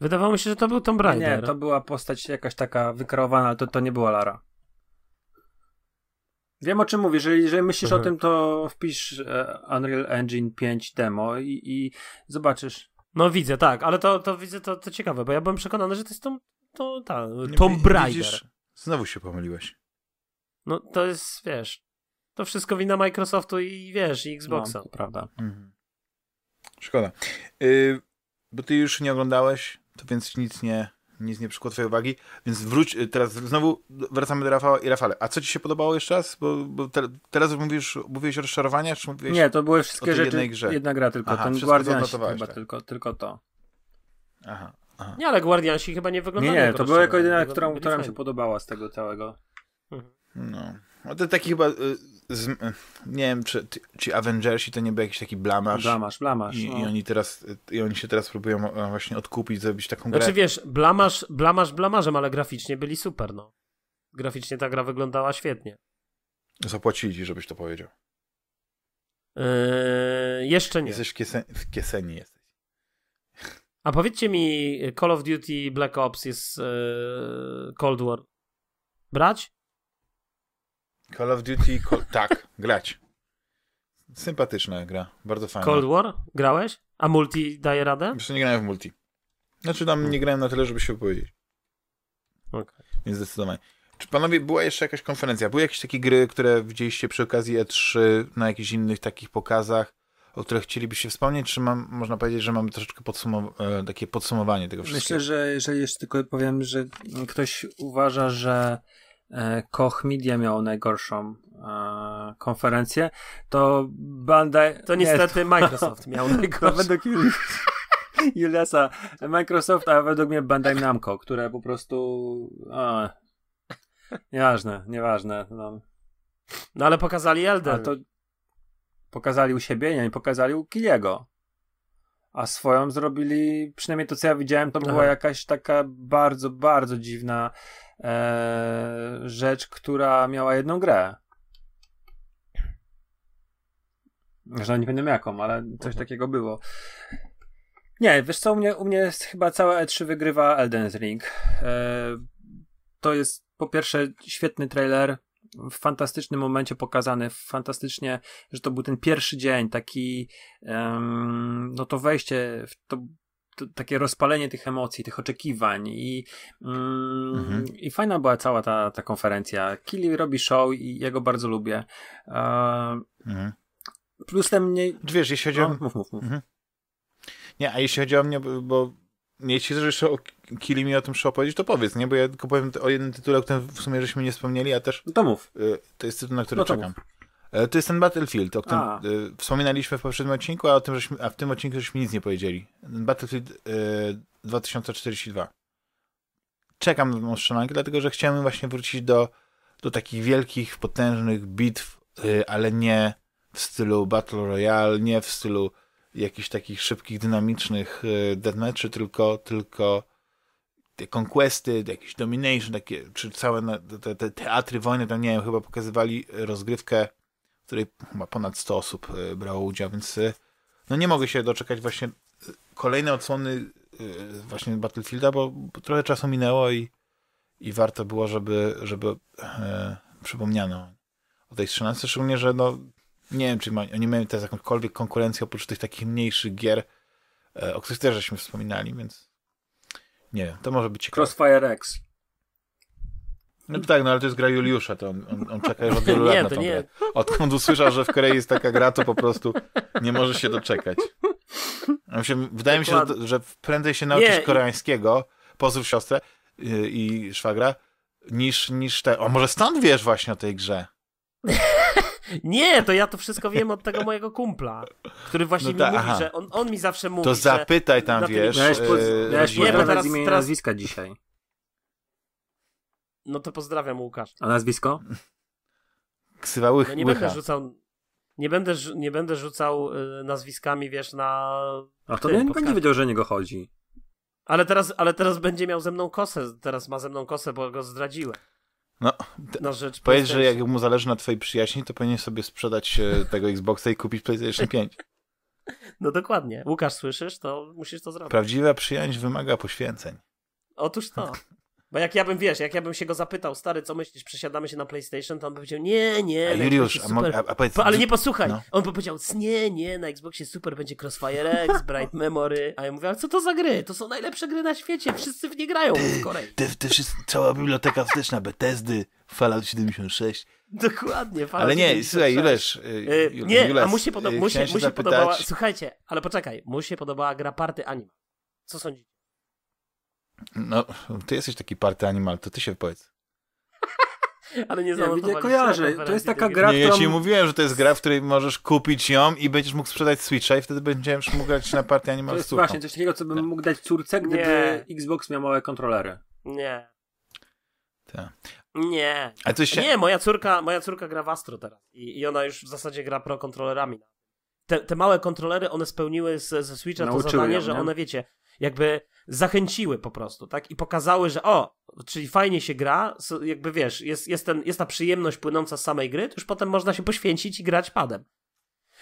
Wydawało mi się, że to był Tomb no Raider. Nie, to była postać jakaś taka wykreowana, ale to, to nie była Lara. Wiem o czym mówisz. Jeżeli, jeżeli myślisz mhm. o tym, to wpisz e, Unreal Engine 5 demo i, i zobaczysz. No widzę, tak, ale to, to widzę, to, to ciekawe, bo ja byłem przekonany, że to jest Tom, to, ta, Tomb Raider. Znowu się pomyliłeś. No to jest, wiesz, to wszystko wina Microsoftu i wiesz, i Xboxa. No, prawda. Mhm. Szkoda. Y, bo ty już nie oglądałeś to więc nic nie, nic nie przykuło twojej uwagi, więc wróć, y, teraz znowu wracamy do Rafała i Rafale. A co ci się podobało jeszcze raz? Bo, bo te, teraz mówisz, mówiłeś o rozczarowaniach, czy mówiłeś Nie, to były wszystkie rzeczy, grze. jedna gra tylko, aha, ten guardian chyba tak. tylko, tylko to. Aha, aha. Nie, ale Guardiansi chyba nie wyglądały Nie, nie to była jako jedyna, która, która mi się podobała z tego całego. No. No to taki chyba. Y, z, y, nie wiem, czy, czy Avengersi to nie był jakiś taki blamasz. Blamasz, blamasz. I, no. i oni teraz, I oni się teraz próbują e, właśnie odkupić, zrobić taką grę. Znaczy wiesz, blamasz, blamasz blamarzem, ale graficznie byli super, no. Graficznie ta gra wyglądała świetnie. Zapłacili ci, żebyś to powiedział. E, jeszcze nie. Jesteś w, kieszeni, w kieseni. Jesteś. A powiedzcie mi, Call of Duty Black Ops jest yy, Cold War. Brać? Call of Duty, Call... tak, grać. Sympatyczna gra, bardzo fajna. Cold War? Grałeś? A multi daje radę? Jeszcze nie grałem w multi. Znaczy tam nie grałem na tyle, żeby się wypowiedzieć. Okay. Więc zdecydowanie. Czy panowie, była jeszcze jakaś konferencja? Były jakieś takie gry, które widzieliście przy okazji E3 na jakichś innych takich pokazach, o których chcielibyście wspomnieć? Czy mam, można powiedzieć, że mamy troszeczkę e, takie podsumowanie tego wszystkiego? Myślę, że jeżeli jeszcze tylko powiem, że ktoś uważa, że E, Koch Media miało najgorszą e, konferencję, to Bandai... To niestety nie, Microsoft miał najgorszą. według Juliasa Microsoft, a według mnie Bandai Namco, które po prostu... A, nieważne, nieważne. No. no ale pokazali Elden. To... Pokazali u siebie, nie, nie pokazali u Kiliego. A swoją zrobili, przynajmniej to co ja widziałem, to była jakaś taka bardzo, bardzo dziwna e, rzecz, która miała jedną grę. Że nie wiem jaką, ale coś takiego było. Nie, wiesz co, u mnie, u mnie jest chyba całe E3 wygrywa Elden Ring. E, to jest po pierwsze świetny trailer, w fantastycznym momencie pokazany, fantastycznie, że to był ten pierwszy dzień, taki um, no to wejście, w, to to, takie rozpalenie tych emocji, tych oczekiwań i, mm, mhm. i fajna była cała ta, ta konferencja. Kili robi show i ja go bardzo lubię. E, mhm. Plus ten mniej... Wiesz, jeśli chodzi o... No, mów, mów, mów. Mhm. Nie, a jeśli chodzi o mnie, bo jeśli chcesz jeszcze o Kili mi o tym show powiedzieć, to powiedz, nie? Bo ja tylko powiem o jednym tytule, o którym w sumie żeśmy nie wspomnieli, a też... No to mów. Y, to jest tytuł, na który no czekam. Mów. E, to jest ten Battlefield, o którym e, wspominaliśmy w poprzednim odcinku, a, o tym, żeśmy, a w tym odcinku żeśmy nic nie powiedzieli. Battlefield e, y, 2042. Czekam na tą strzelankę, dlatego że chciałem właśnie wrócić do, do takich wielkich, potężnych bitw, y, ale nie w stylu Battle Royale, nie w stylu jakichś takich szybkich, dynamicznych y, deathmatchy, tylko, tylko te conquesty, jakieś domination, takie, czy całe te, te teatry wojny, tam nie wiem, chyba pokazywali rozgrywkę której chyba ponad 100 osób e, brało udział, więc e, no nie mogę się doczekać właśnie e, kolejnej odsłony właśnie Battlefielda, bo, trochę czasu minęło i, i warto było, żeby, żeby e, przypomniano o tej strzelance, szczególnie, że no nie wiem, czy ma, oni mają teraz jakąkolwiek konkurencję oprócz tych takich mniejszych gier, e, o których też żeśmy wspominali, więc nie wiem, to może być ciekawe. Crossfire X. No tak, no ale to jest gra Juliusza, to on, on, on czeka już od wielu lat na tą nie. grę. Odkąd usłyszał, że w Korei jest taka gra, to po prostu nie może się doczekać. Wydaje mi się, że, że prędzej się nauczysz nie. koreańskiego, pozdrów siostrę y, i szwagra, niż, niż te... O, może stąd wiesz właśnie o tej grze? Nie, to ja to wszystko wiem od tego mojego kumpla, który właśnie no ta, mi mówi, aha. że on, on, mi zawsze mówi, To zapytaj tam, wiesz... Miałeś, y, pod, nie, bo teraz, imię teraz... nazwiska dzisiaj. No to pozdrawiam Łukasz. A nazwisko? Ksywa Łych, no nie będę rzucał nie będę, nie będę rzucał y, nazwiskami, wiesz, na. A to nie, nie wiedział, że niego chodzi. Ale teraz, ale teraz będzie miał ze mną kosę. Teraz ma ze mną kosę, bo go zdradziłem. No, na rzecz powiedz, że jak mu zależy na twojej przyjaźni, to powinien sobie sprzedać e, tego Xboxa i kupić PlayStation 5. No dokładnie. Łukasz, słyszysz? To musisz to zrobić. Prawdziwa przyjaźń wymaga poświęceń. Otóż to. Bo jak ja bym, wiesz, jak ja bym się go zapytał, stary, co myślisz, przesiadamy się na PlayStation, to on by powiedział, nie, nie. A Juliusz, super... a, a powiedz, Ale nie posłuchaj, no. on by powiedział, nie, nie, na Xboxie super będzie Crossfire X, Bright Memory, a ja mówię, ale co to za gry? To są najlepsze gry na świecie, wszyscy w nie grają ty, w Korei. Ty, ty cała biblioteka wsteczna, Bethesdy, Fallout 76. Dokładnie, Fallout Ale nie, słuchaj, Julesz, y, y, Nie, a mu się, podo- y, mu się, mu się zapytać... podobała, słuchajcie, ale poczekaj, mu się podobała gra Party Anim. Co sądzi? No, ty jesteś taki party animal, to ty się wypowiedz. Ale nie znam. Ja, nie kojarzę. To jest taka gra, nie, Ja ci mówiłem, że to jest gra, w której możesz kupić ją i będziesz mógł sprzedać Switcha i wtedy będziesz mógł grać na party animal To jest właśnie coś takiego, co bym mógł dać córce, gdyby nie. Xbox miał małe kontrolery. Nie. Tak. Nie. A coś się... Nie, moja córka, moja córka gra w Astro teraz i, i ona już w zasadzie gra pro kontrolerami. Te, te małe kontrolery, one spełniły ze, ze Switcha Nauczyły to zadanie, ją, że one, wiecie, jakby zachęciły po prostu, tak? I pokazały, że o, czyli fajnie się gra, jakby wiesz, jest, jest, ten, jest ta przyjemność płynąca z samej gry, to już potem można się poświęcić i grać padem.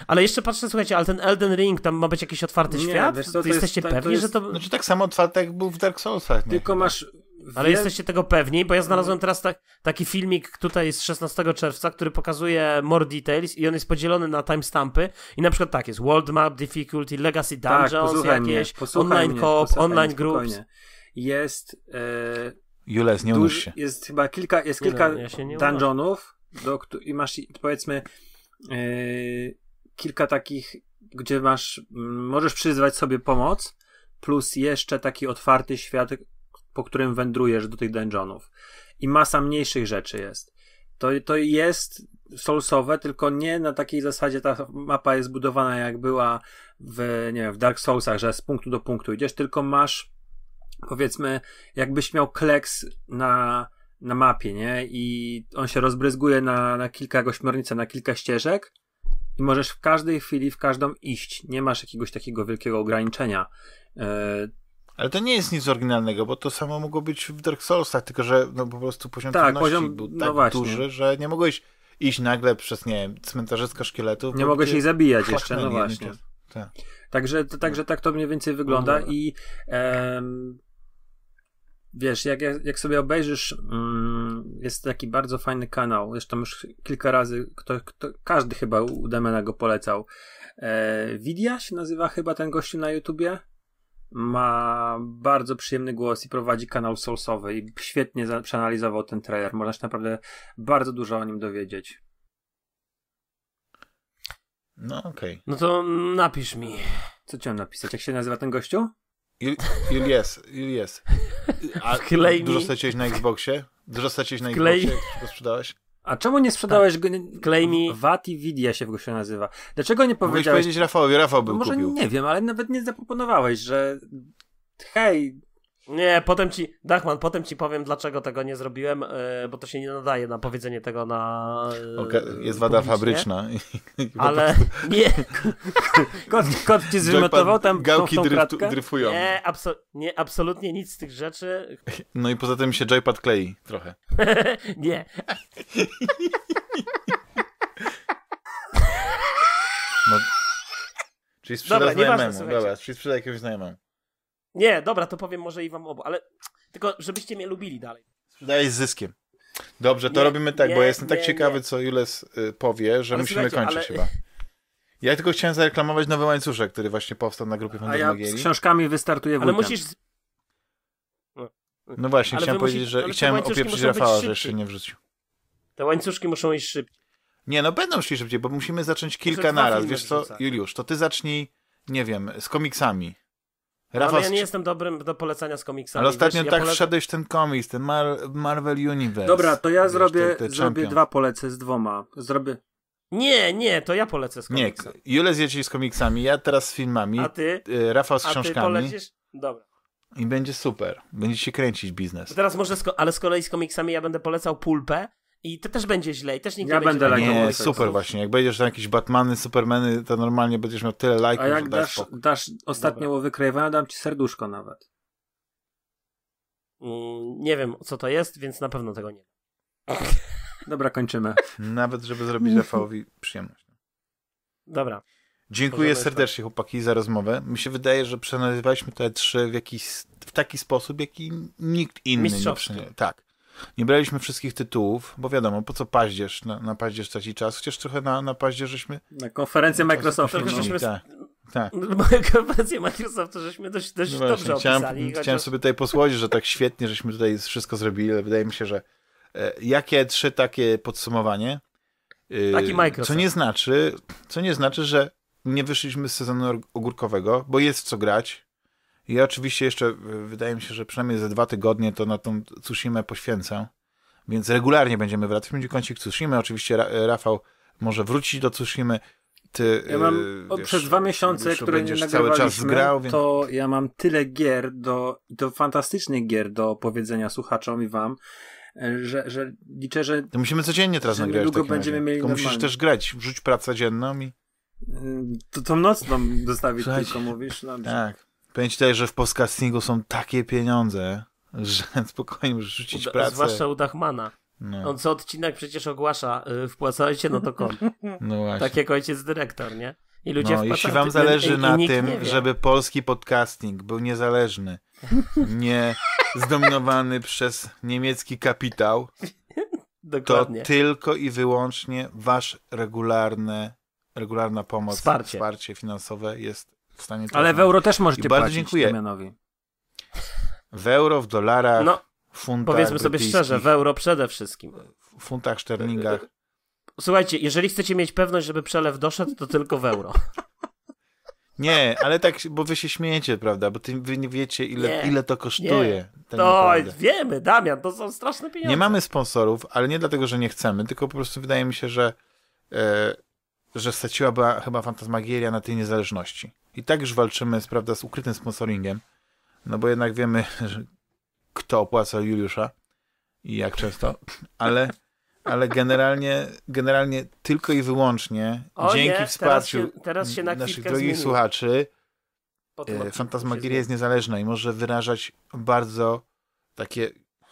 Ale jeszcze patrzę, słuchajcie, ale ten Elden Ring, tam ma być jakiś otwarty nie, świat? Wiesz, to, tak, to, to jesteście jest, pewni, jest, że to... Znaczy tak samo otwarty jak był w Dark Soulsach. Nie, Tylko masz ale wie... jesteście tego pewni, bo ja znalazłem no. teraz ta, taki filmik tutaj z 16 czerwca, który pokazuje more details i on jest podzielony na timestampy i na przykład tak jest world map, difficulty, legacy tak, dungeons, tak, jakieś, mnie, online co-op, online groups. Jest... E... Jules, nie unoś się. Jest chyba kilka, jest kilka dungeonów do, i masz powiedzmy e... kilka takich, gdzie masz możesz przyzwać sobie pomoc plus jeszcze taki otwarty świat, po którym wędrujesz do tych dungeonów. I masa mniejszych rzeczy jest. To, to jest soulsowe, tylko nie na takiej zasadzie ta mapa jest budowana jak była w, nie wiem, w Dark Soulsach, że z punktu do punktu idziesz, tylko masz powiedzmy, jakbyś miał kleks na, na mapie, nie? I on się rozbryzguje na, na kilka gośmiornica, na kilka ścieżek i możesz w każdej chwili, w każdą iść. Nie masz jakiegoś takiego wielkiego ograniczenia. Yy, ale to nie jest nic oryginalnego, bo to samo mogło być w Dark Soulsach, tylko że no, po prostu poziom tak, poziom, był no tak no duży, że nie mogłeś iść nagle przez, nie wiem, cmentarzyska szkieletów. Nie mogłeś jej zabijać jeszcze, no właśnie. Tak. Także, także tak to mniej więcej wygląda no i em, wiesz, jak, jak sobie obejrzysz, mm, jest taki bardzo fajny kanał, zresztą już kilka razy, kto, kto każdy chyba u Demena go polecał. E, Widia się nazywa chyba ten gościu na YouTubie? ma bardzo przyjemny głos i prowadzi kanał Soulsowy i świetnie przeanalizował ten trailer. Można się naprawdę bardzo dużo o nim dowiedzieć. No okej. Okay. No to napisz mi. Co chciałem napisać? Jak się nazywa ten gościu? Julies, Julies. A Wklej dużo straciłeś na Xboxie? Dużo straciłeś na Xboxie, jak sprzedałeś? A czemu nie sprzedałeś tak. Claymi? Vati Vidia się w ogóle nazywa? Dlaczego nie powiedziałeś? Mógłbyś powiedzieć Rafałowi, Rafał bym no może kupił. nie wiem, ale nawet nie zaproponowałeś, że hej, nie, potem ci, Dachman, potem ci powiem, dlaczego tego nie zrobiłem, e, bo to się nie nadaje na powiedzenie tego na. E, okay, jest wada fabryczna. Ale nie. kot, kot ci zwymotował tam. Gałki tą, tą dryfują. Nie, abso nie, absolutnie nic z tych rzeczy. No i poza tym się joypad klei trochę. nie. No, czyli sprzeda Dobra, znajomemu. Dobra, czyli sprzeda jakiegoś znajomemu. Nie, dobra, to powiem może i wam obu, ale tylko żebyście mnie lubili dalej. Sprzedaję z zyskiem. Dobrze, to nie, robimy tak, nie, bo ja jestem tak nie, tak ciekawy, co Jules y, powie, że ale musimy kończyć ale... chyba. Ja tylko chciałem zareklamować nowy łańcuszek, który właśnie powstał na grupie Fandom ja Z książkami wystartuję w Ale musisz... No. no, no właśnie, ale chciałem powiedzieć, musisz... że chciałem opieprzyć Rafała, że jeszcze nie wrzucił. Te łańcuszki muszą iść szybciej. Nie, no będą szli szybciej, bo musimy zacząć kilka naraz. Wiesz co, Juliusz, to ty zacznij, nie wiem, z komiksami. Rafał, Ale ja nie jestem dobrym do polecania z komiksami. Ale ostatnio wiesz, tak ja pole... wszedłeś w ten komiks, ten Mar Marvel Universe. Dobra, to ja wiesz, zrobię, te, te zrobię dwa polece z dwoma. Zrobię... Nie, nie, to ja polecę z komiksami. Nie, Jules jedzie z komiksami, ja teraz z filmami. A ty? Y, Rafał z A książkami. A ty polecisz? Dobra. I będzie super. Będzie się kręcić biznes. To teraz może, sko ale z kolei z komiksami ja będę polecał pulpę, i to też będzie źle i też nigdy ja będzie będę Nie, super właśnie. Jak będziesz na jakieś Batmany, Supermany, to normalnie będziesz miał tyle lajków, A jak dasz, dasz, dasz ostatnio wykrywane dam ci serduszko nawet. Mm, nie wiem, co to jest, więc na pewno tego nie. Dobra, kończymy. Nawet, żeby zrobić Rafałowi przyjemność. Dobra. Dziękuję serdecznie, to. chłopaki, za rozmowę. Mi się wydaje, że przeanalizowaliśmy te trzy w, jakiś, w taki sposób, jaki nikt inny nie przeanalizował. Tak. Nie braliśmy wszystkich tytułów, bo wiadomo, po co paździerz, na, na paździerz traci czas, chociaż trochę na, na paździerz żeśmy... Na konferencję Microsoftu. Żeśmy... Tak, tak. Konferencję Microsoftu żeśmy dość, dość no dobrze chciałem, opisali. Chciałem sobie tutaj posłodzić, że tak świetnie żeśmy tutaj wszystko zrobili, ale wydaje mi się, że e, jakie trzy takie podsumowanie, e, Taki Microsoft. Co nie znaczy, co nie znaczy, że nie wyszliśmy z sezonu ogórkowego, bo jest co grać. I oczywiście jeszcze e, wydaje mi się, że przynajmniej ze dwa tygodnie to na tą Tsushima poświęcę. Więc regularnie będziemy wracać. Będzie kącik Tsushima. Oczywiście e, Rafał może wrócić do Tsushimy. Ty, ja mam e, wiesz, przez dwa miesiące, które nie cały czas grał, więc... to ja mam tyle gier do, do fantastycznych gier do powiedzenia słuchaczom i wam, że, że liczę, że. To musimy codziennie teraz nagrać. Długo będziemy mieli. Tylko musisz też grać, wrzuć pracę dzienną i. Mm, to tą nocną zostawić tylko mówisz. No, tak. Pamięć tak, że w podcastingu są takie pieniądze, że spokojnie możesz rzucić Uda, pracę. Zwłaszcza u Dachmana. No. On co odcinek przecież ogłasza, yy, wpłacajcie no to kon. No, no właśnie. Tak jak ojciec dyrektor, nie? I ludzie no, jeśli wam zależy na tym, żeby polski podcasting był niezależny, nie zdominowany przez niemiecki kapitał, Dokładnie. to tylko i wyłącznie wasz regularne, regularna pomoc, wsparcie. wsparcie finansowe jest w stanie Ale w euro też możecie I bardzo płacić dziękuję. W euro, w dolarach, no, funtach Powiedzmy sobie szczerze, w euro przede wszystkim. W funtach, szterlingach. Słuchajcie, jeżeli chcecie mieć pewność, żeby przelew doszedł, to tylko w euro. Nie, ale tak, bo wy się śmiejecie, prawda? Bo ty, wy nie wiecie, ile, nie, ile to kosztuje. Tak to wiemy, Damian, to są straszne pieniądze. Nie mamy sponsorów, ale nie dlatego, że nie chcemy, tylko po prostu wydaje mi się, że, e, że straciła chyba fantasmagieria na tej niezależności i tak już walczymy z, prawda, z ukrytym sponsoringiem, no bo jednak wiemy, kto opłacał Juliusza i jak często, ale, ale generalnie, generalnie tylko i wyłącznie o dzięki nie, wsparciu teraz się, teraz się naszych drogich zmieni. słuchaczy e, Fantasmagiria jest niezależna i może wyrażać bardzo takie,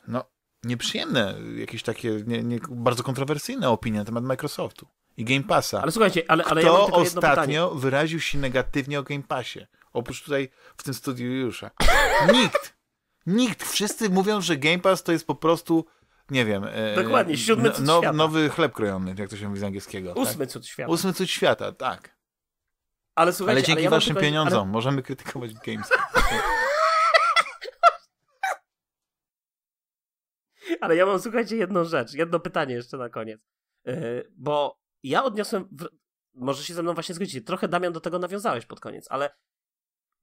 no, nieprzyjemne, jakieś takie nie, nie, bardzo kontrowersyjne opinie na temat Microsoftu i Game Passa. Ale słuchajcie, ale, ale Kto ja mam tylko ostatnio wyraził się negatywnie o Game Passie? Oprócz tutaj w tym studiusza. Nikt! Nikt! Wszyscy mówią, że Game Pass to jest po prostu, nie wiem... E, Dokładnie, siódmy no, cud no, świata. Nowy chleb krojony, jak to się mówi z angielskiego. Tak? Ósmy tak? cud świata. Ósmy cud świata, tak. Ale, ale dzięki ale ja waszym pieniądzom ale... możemy krytykować Games. ale ja mam, słuchajcie, jedną rzecz, jedno pytanie jeszcze na koniec. Yy, bo ja odniosłem, w... może się ze mną właśnie zgodzicie, trochę Damian do tego nawiązałeś pod koniec, ale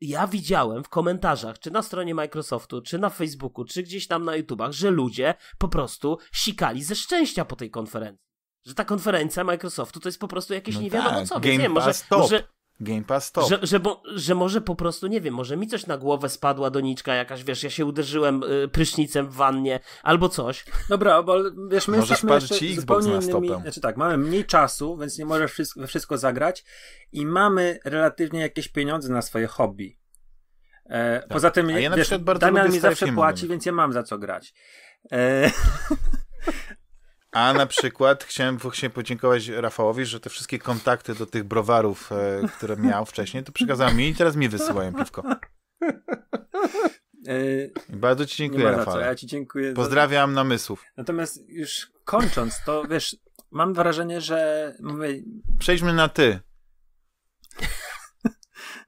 ja widziałem w komentarzach, czy na stronie Microsoftu, czy na Facebooku, czy gdzieś tam na YouTubach, że ludzie po prostu sikali ze szczęścia po tej konferencji. Że ta konferencja Microsoftu to jest po prostu jakieś no nie wiadomo tak, co. Więc nie wiem, może, może, Game Pass to. Że, że, bo, że może po prostu, nie wiem, może mi coś na głowę spadła doniczka jakaś, wiesz, ja się uderzyłem y, prysznicem w wannie, albo coś. Dobra, bo wiesz, my Możesz jesteśmy jeszcze Xbox zupełnie na stopę. innymi, znaczy tak, mamy mniej czasu, więc nie możesz wszystko, wszystko zagrać i mamy relatywnie jakieś pieniądze na swoje hobby. E, tak. Poza tym, ja wiesz, Damian mi zawsze płaci, więc ja mam za co grać. E, A na przykład chciałem właśnie podziękować Rafałowi, że te wszystkie kontakty do tych browarów, e, które miał wcześniej, to przekazał mi i teraz mi wysyłają piwko. Yy, Bardzo Ci dziękuję, Rafał. Ja Ci dziękuję. Pozdrawiam za... namysłów. Natomiast już kończąc, to wiesz, mam wrażenie, że. My... Przejdźmy na ty.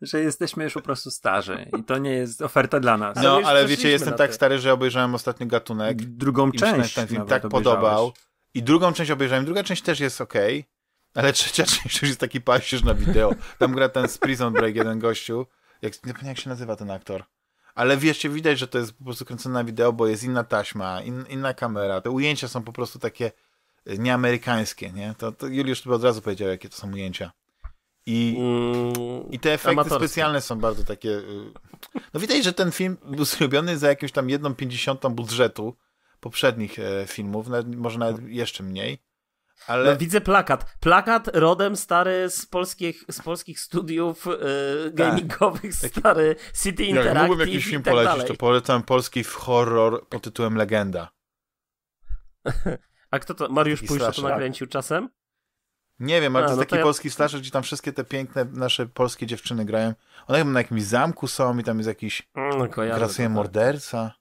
że jesteśmy już po prostu starzy i to nie jest oferta dla nas. No, ale, no ale wiecie, jestem tak ty. stary, że obejrzałem ostatni gatunek. Drugą część. Ten film tak obejrzałeś. podobał. I drugą część obejrzałem. Druga część też jest ok, ale trzecia część już jest taki paścierz na wideo. Tam gra ten z Prison Break jeden gościu. Jak, nie pamiętam jak się nazywa ten aktor. Ale wiecie, widać, że to jest po prostu kręcone na wideo, bo jest inna taśma, in, inna kamera. Te ujęcia są po prostu takie e, nieamerykańskie, nie? To, to Juliusz by od razu powiedział, jakie to są ujęcia. I, mm, I te efekty amatorskie. specjalne są bardzo takie. E, no widać, że ten film był zrobiony za jakąś tam jedną pięćdziesiątą budżetu, poprzednich e, filmów, może nawet no. jeszcze mniej. No, ale... No, widzę plakat. Plakat rodem stary z polskich, z polskich studiów yy, gamingowych, tak. stary City Interactive. Jak mógłbym jakiś film tak polecić, dalej. to polecam polski horror pod tytułem Legenda. A kto to? Mariusz Pójsza to nakręcił czasem? Nie wiem, ale A, to jest no taki to ja... polski slasher, gdzie tam wszystkie te piękne nasze polskie dziewczyny grają. One chyba na jakimś zamku są i tam jest jakiś mm, no, tak. morderca.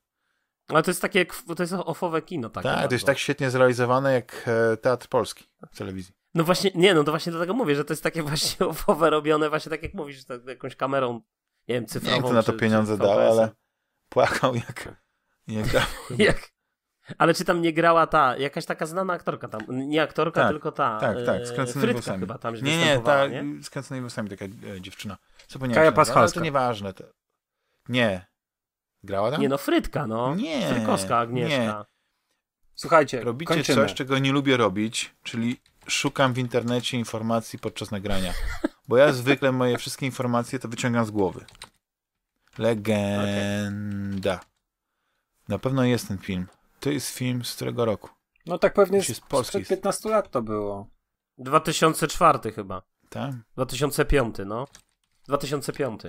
Ale to jest takie, to jest ofowe kino. Tak, tak to jest tak świetnie zrealizowane jak e, Teatr Polski w telewizji. No właśnie, nie, no to właśnie do tego mówię, że to jest takie właśnie ofowe robione, właśnie tak jak mówisz, tak, jakąś kamerą, nie wiem, cyfrową. Nie, kto na to czy, pieniądze dał, ale płakał jak... Nie jak... Ale czy tam nie grała ta, jakaś taka znana aktorka tam, nie aktorka, tak, tylko ta. Tak, tak, Z e, skręconymi włosami. chyba tam, Nie, nie, ta nie? skręconymi włosami taka e, dziewczyna. Co Kaja Paschalska. Ale to nieważne. To... Nie, Grała tam? Nie no, Frytka, no. Nie. Frykowska Agnieszka. Nie. Słuchajcie, Robicie kończymy. coś, czego nie lubię robić, czyli szukam w internecie informacji podczas nagrania. Bo ja zwykle moje wszystkie informacje to wyciągam z głowy. Legenda. Okay. Na pewno jest ten film. To jest film z którego roku? No tak pewnie z, sprzed 15 lat to było. 2004 chyba. Tak? 2005, no. 2005.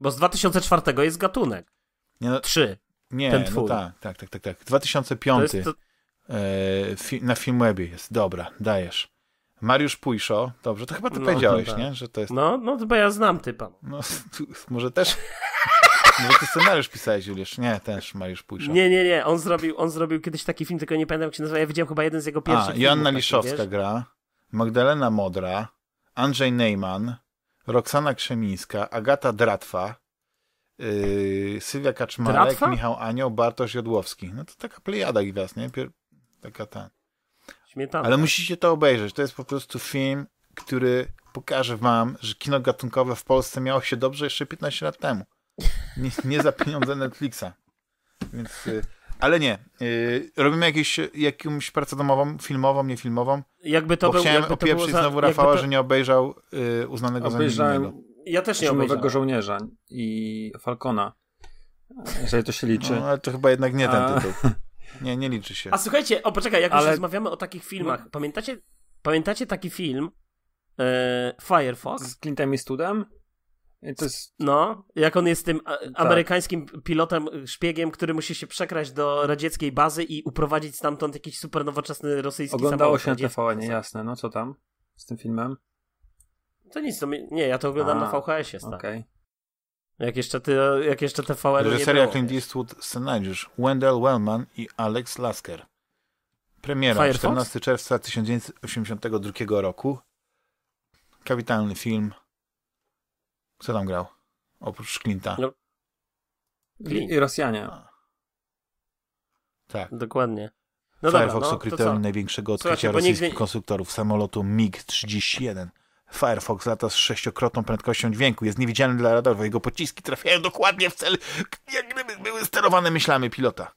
Bo z 2004 jest gatunek. Nie, no, Trzy. Nie, ten twór. No tak, tak, tak, tak, tak. 2005 to to... E, fi, na Filmwebie jest. Dobra, dajesz. Mariusz Pujszo, dobrze, to chyba ty no, powiedziałeś, chyba. No tak. nie? Że to jest... No, no chyba ja znam typa. No, tu, może też... może ty scenariusz pisałeś, Juliusz? Nie, też Mariusz Pujszo. Nie, nie, nie, on zrobił, on zrobił kiedyś taki film, tylko nie pamiętam jak się nazywa, ja widziałem chyba jeden z jego pierwszych A, filmów, Joanna Liszowska taki, gra, Magdalena Modra, Andrzej Neyman, Roxana Krzemińska, Agata Dratwa, Yy, Sylwia Kaczmarek, Tratwa? Michał Anioł, Bartosz Jodłowski. No to taka plejada gwiazd, nie? Pier... Taka ta. Śmietanka. Ale musicie to obejrzeć. To jest po prostu film, który pokaże wam, że kino gatunkowe w Polsce miało się dobrze jeszcze 15 lat temu. Nie, nie za pieniądze Netflixa. Więc... Yy, ale nie. Yy, robimy jakieś, jakąś pracę domową, filmową, nie filmową. Jakby to bo był, chciałem jakby opieprzyć to było za, znowu Rafała, to... że nie obejrzał y, uznanego Obejrzałem... za niewinnego ja też nie obejrzałem. Żołnierza i Falcona. Jeżeli to się liczy. No, ale to chyba jednak nie ten tytuł. Nie, nie liczy się. A słuchajcie, o poczekaj, jak ale... już rozmawiamy o takich filmach. No. Pamiętacie, pamiętacie taki film e, Firefox? Z Clintem Eastwoodem? Jest... No, jak on jest tym tak. amerykańskim tak. pilotem, szpiegiem, który musi się przekraść do radzieckiej bazy i uprowadzić stamtąd jakiś super nowoczesny rosyjski Oglądało samolot. Oglądało się na nie, jasne. No co tam z tym filmem? To nic, to mi... nie, ja to oglądam A, na VHS-ie. Okej. Okay. Jak jeszcze, ty, jak jeszcze te VR Reżyseria Clint Eastwood, scenariusz Wendell Wellman i Alex Lasker. Premiera Firefox? 14 czerwca 1982 roku. Kapitalny film. Kto tam grał? Oprócz Clinta. No. Clint. I Rosjanie. A. Tak. Dokładnie. No Firefox dobra, no, największego odkrycia rosyjskich konstruktorów samolotu MiG-31 Firefox lata z sześciokrotną prędkością dźwięku, jest niewidzialny dla radarów, jego pociski trafiają dokładnie w cel, jak gdyby były sterowane myślami pilota.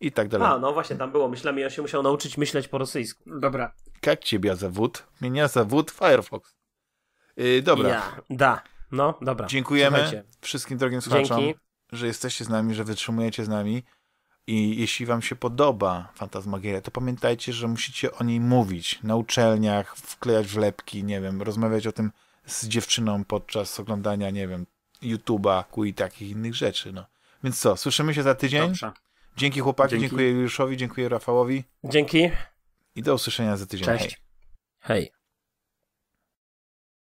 I tak dalej. A, no właśnie, tam było myślami, ja się musiał nauczyć myśleć po rosyjsku. Dobra. Jak ciebie zawód? Mnie zawód Firefox. Yy, dobra. Ja, da. No, dobra. Dziękujemy Słuchajcie. wszystkim drogim słuchaczom, Dzięki. że jesteście z nami, że wytrzymujecie z nami. I jeśli wam się podoba Fantasmagieria, to pamiętajcie, że musicie o niej mówić na uczelniach, wklejać wlepki, nie wiem, rozmawiać o tym z dziewczyną podczas oglądania, nie wiem, YouTube'a, i takich innych rzeczy. No. Więc co, słyszymy się za tydzień. Dobrze. Dzięki chłopaki, Dzięki. dziękuję Juliuszowi, dziękuję Rafałowi. Dzięki. I do usłyszenia za tydzień. Cześć. Hej. Hej.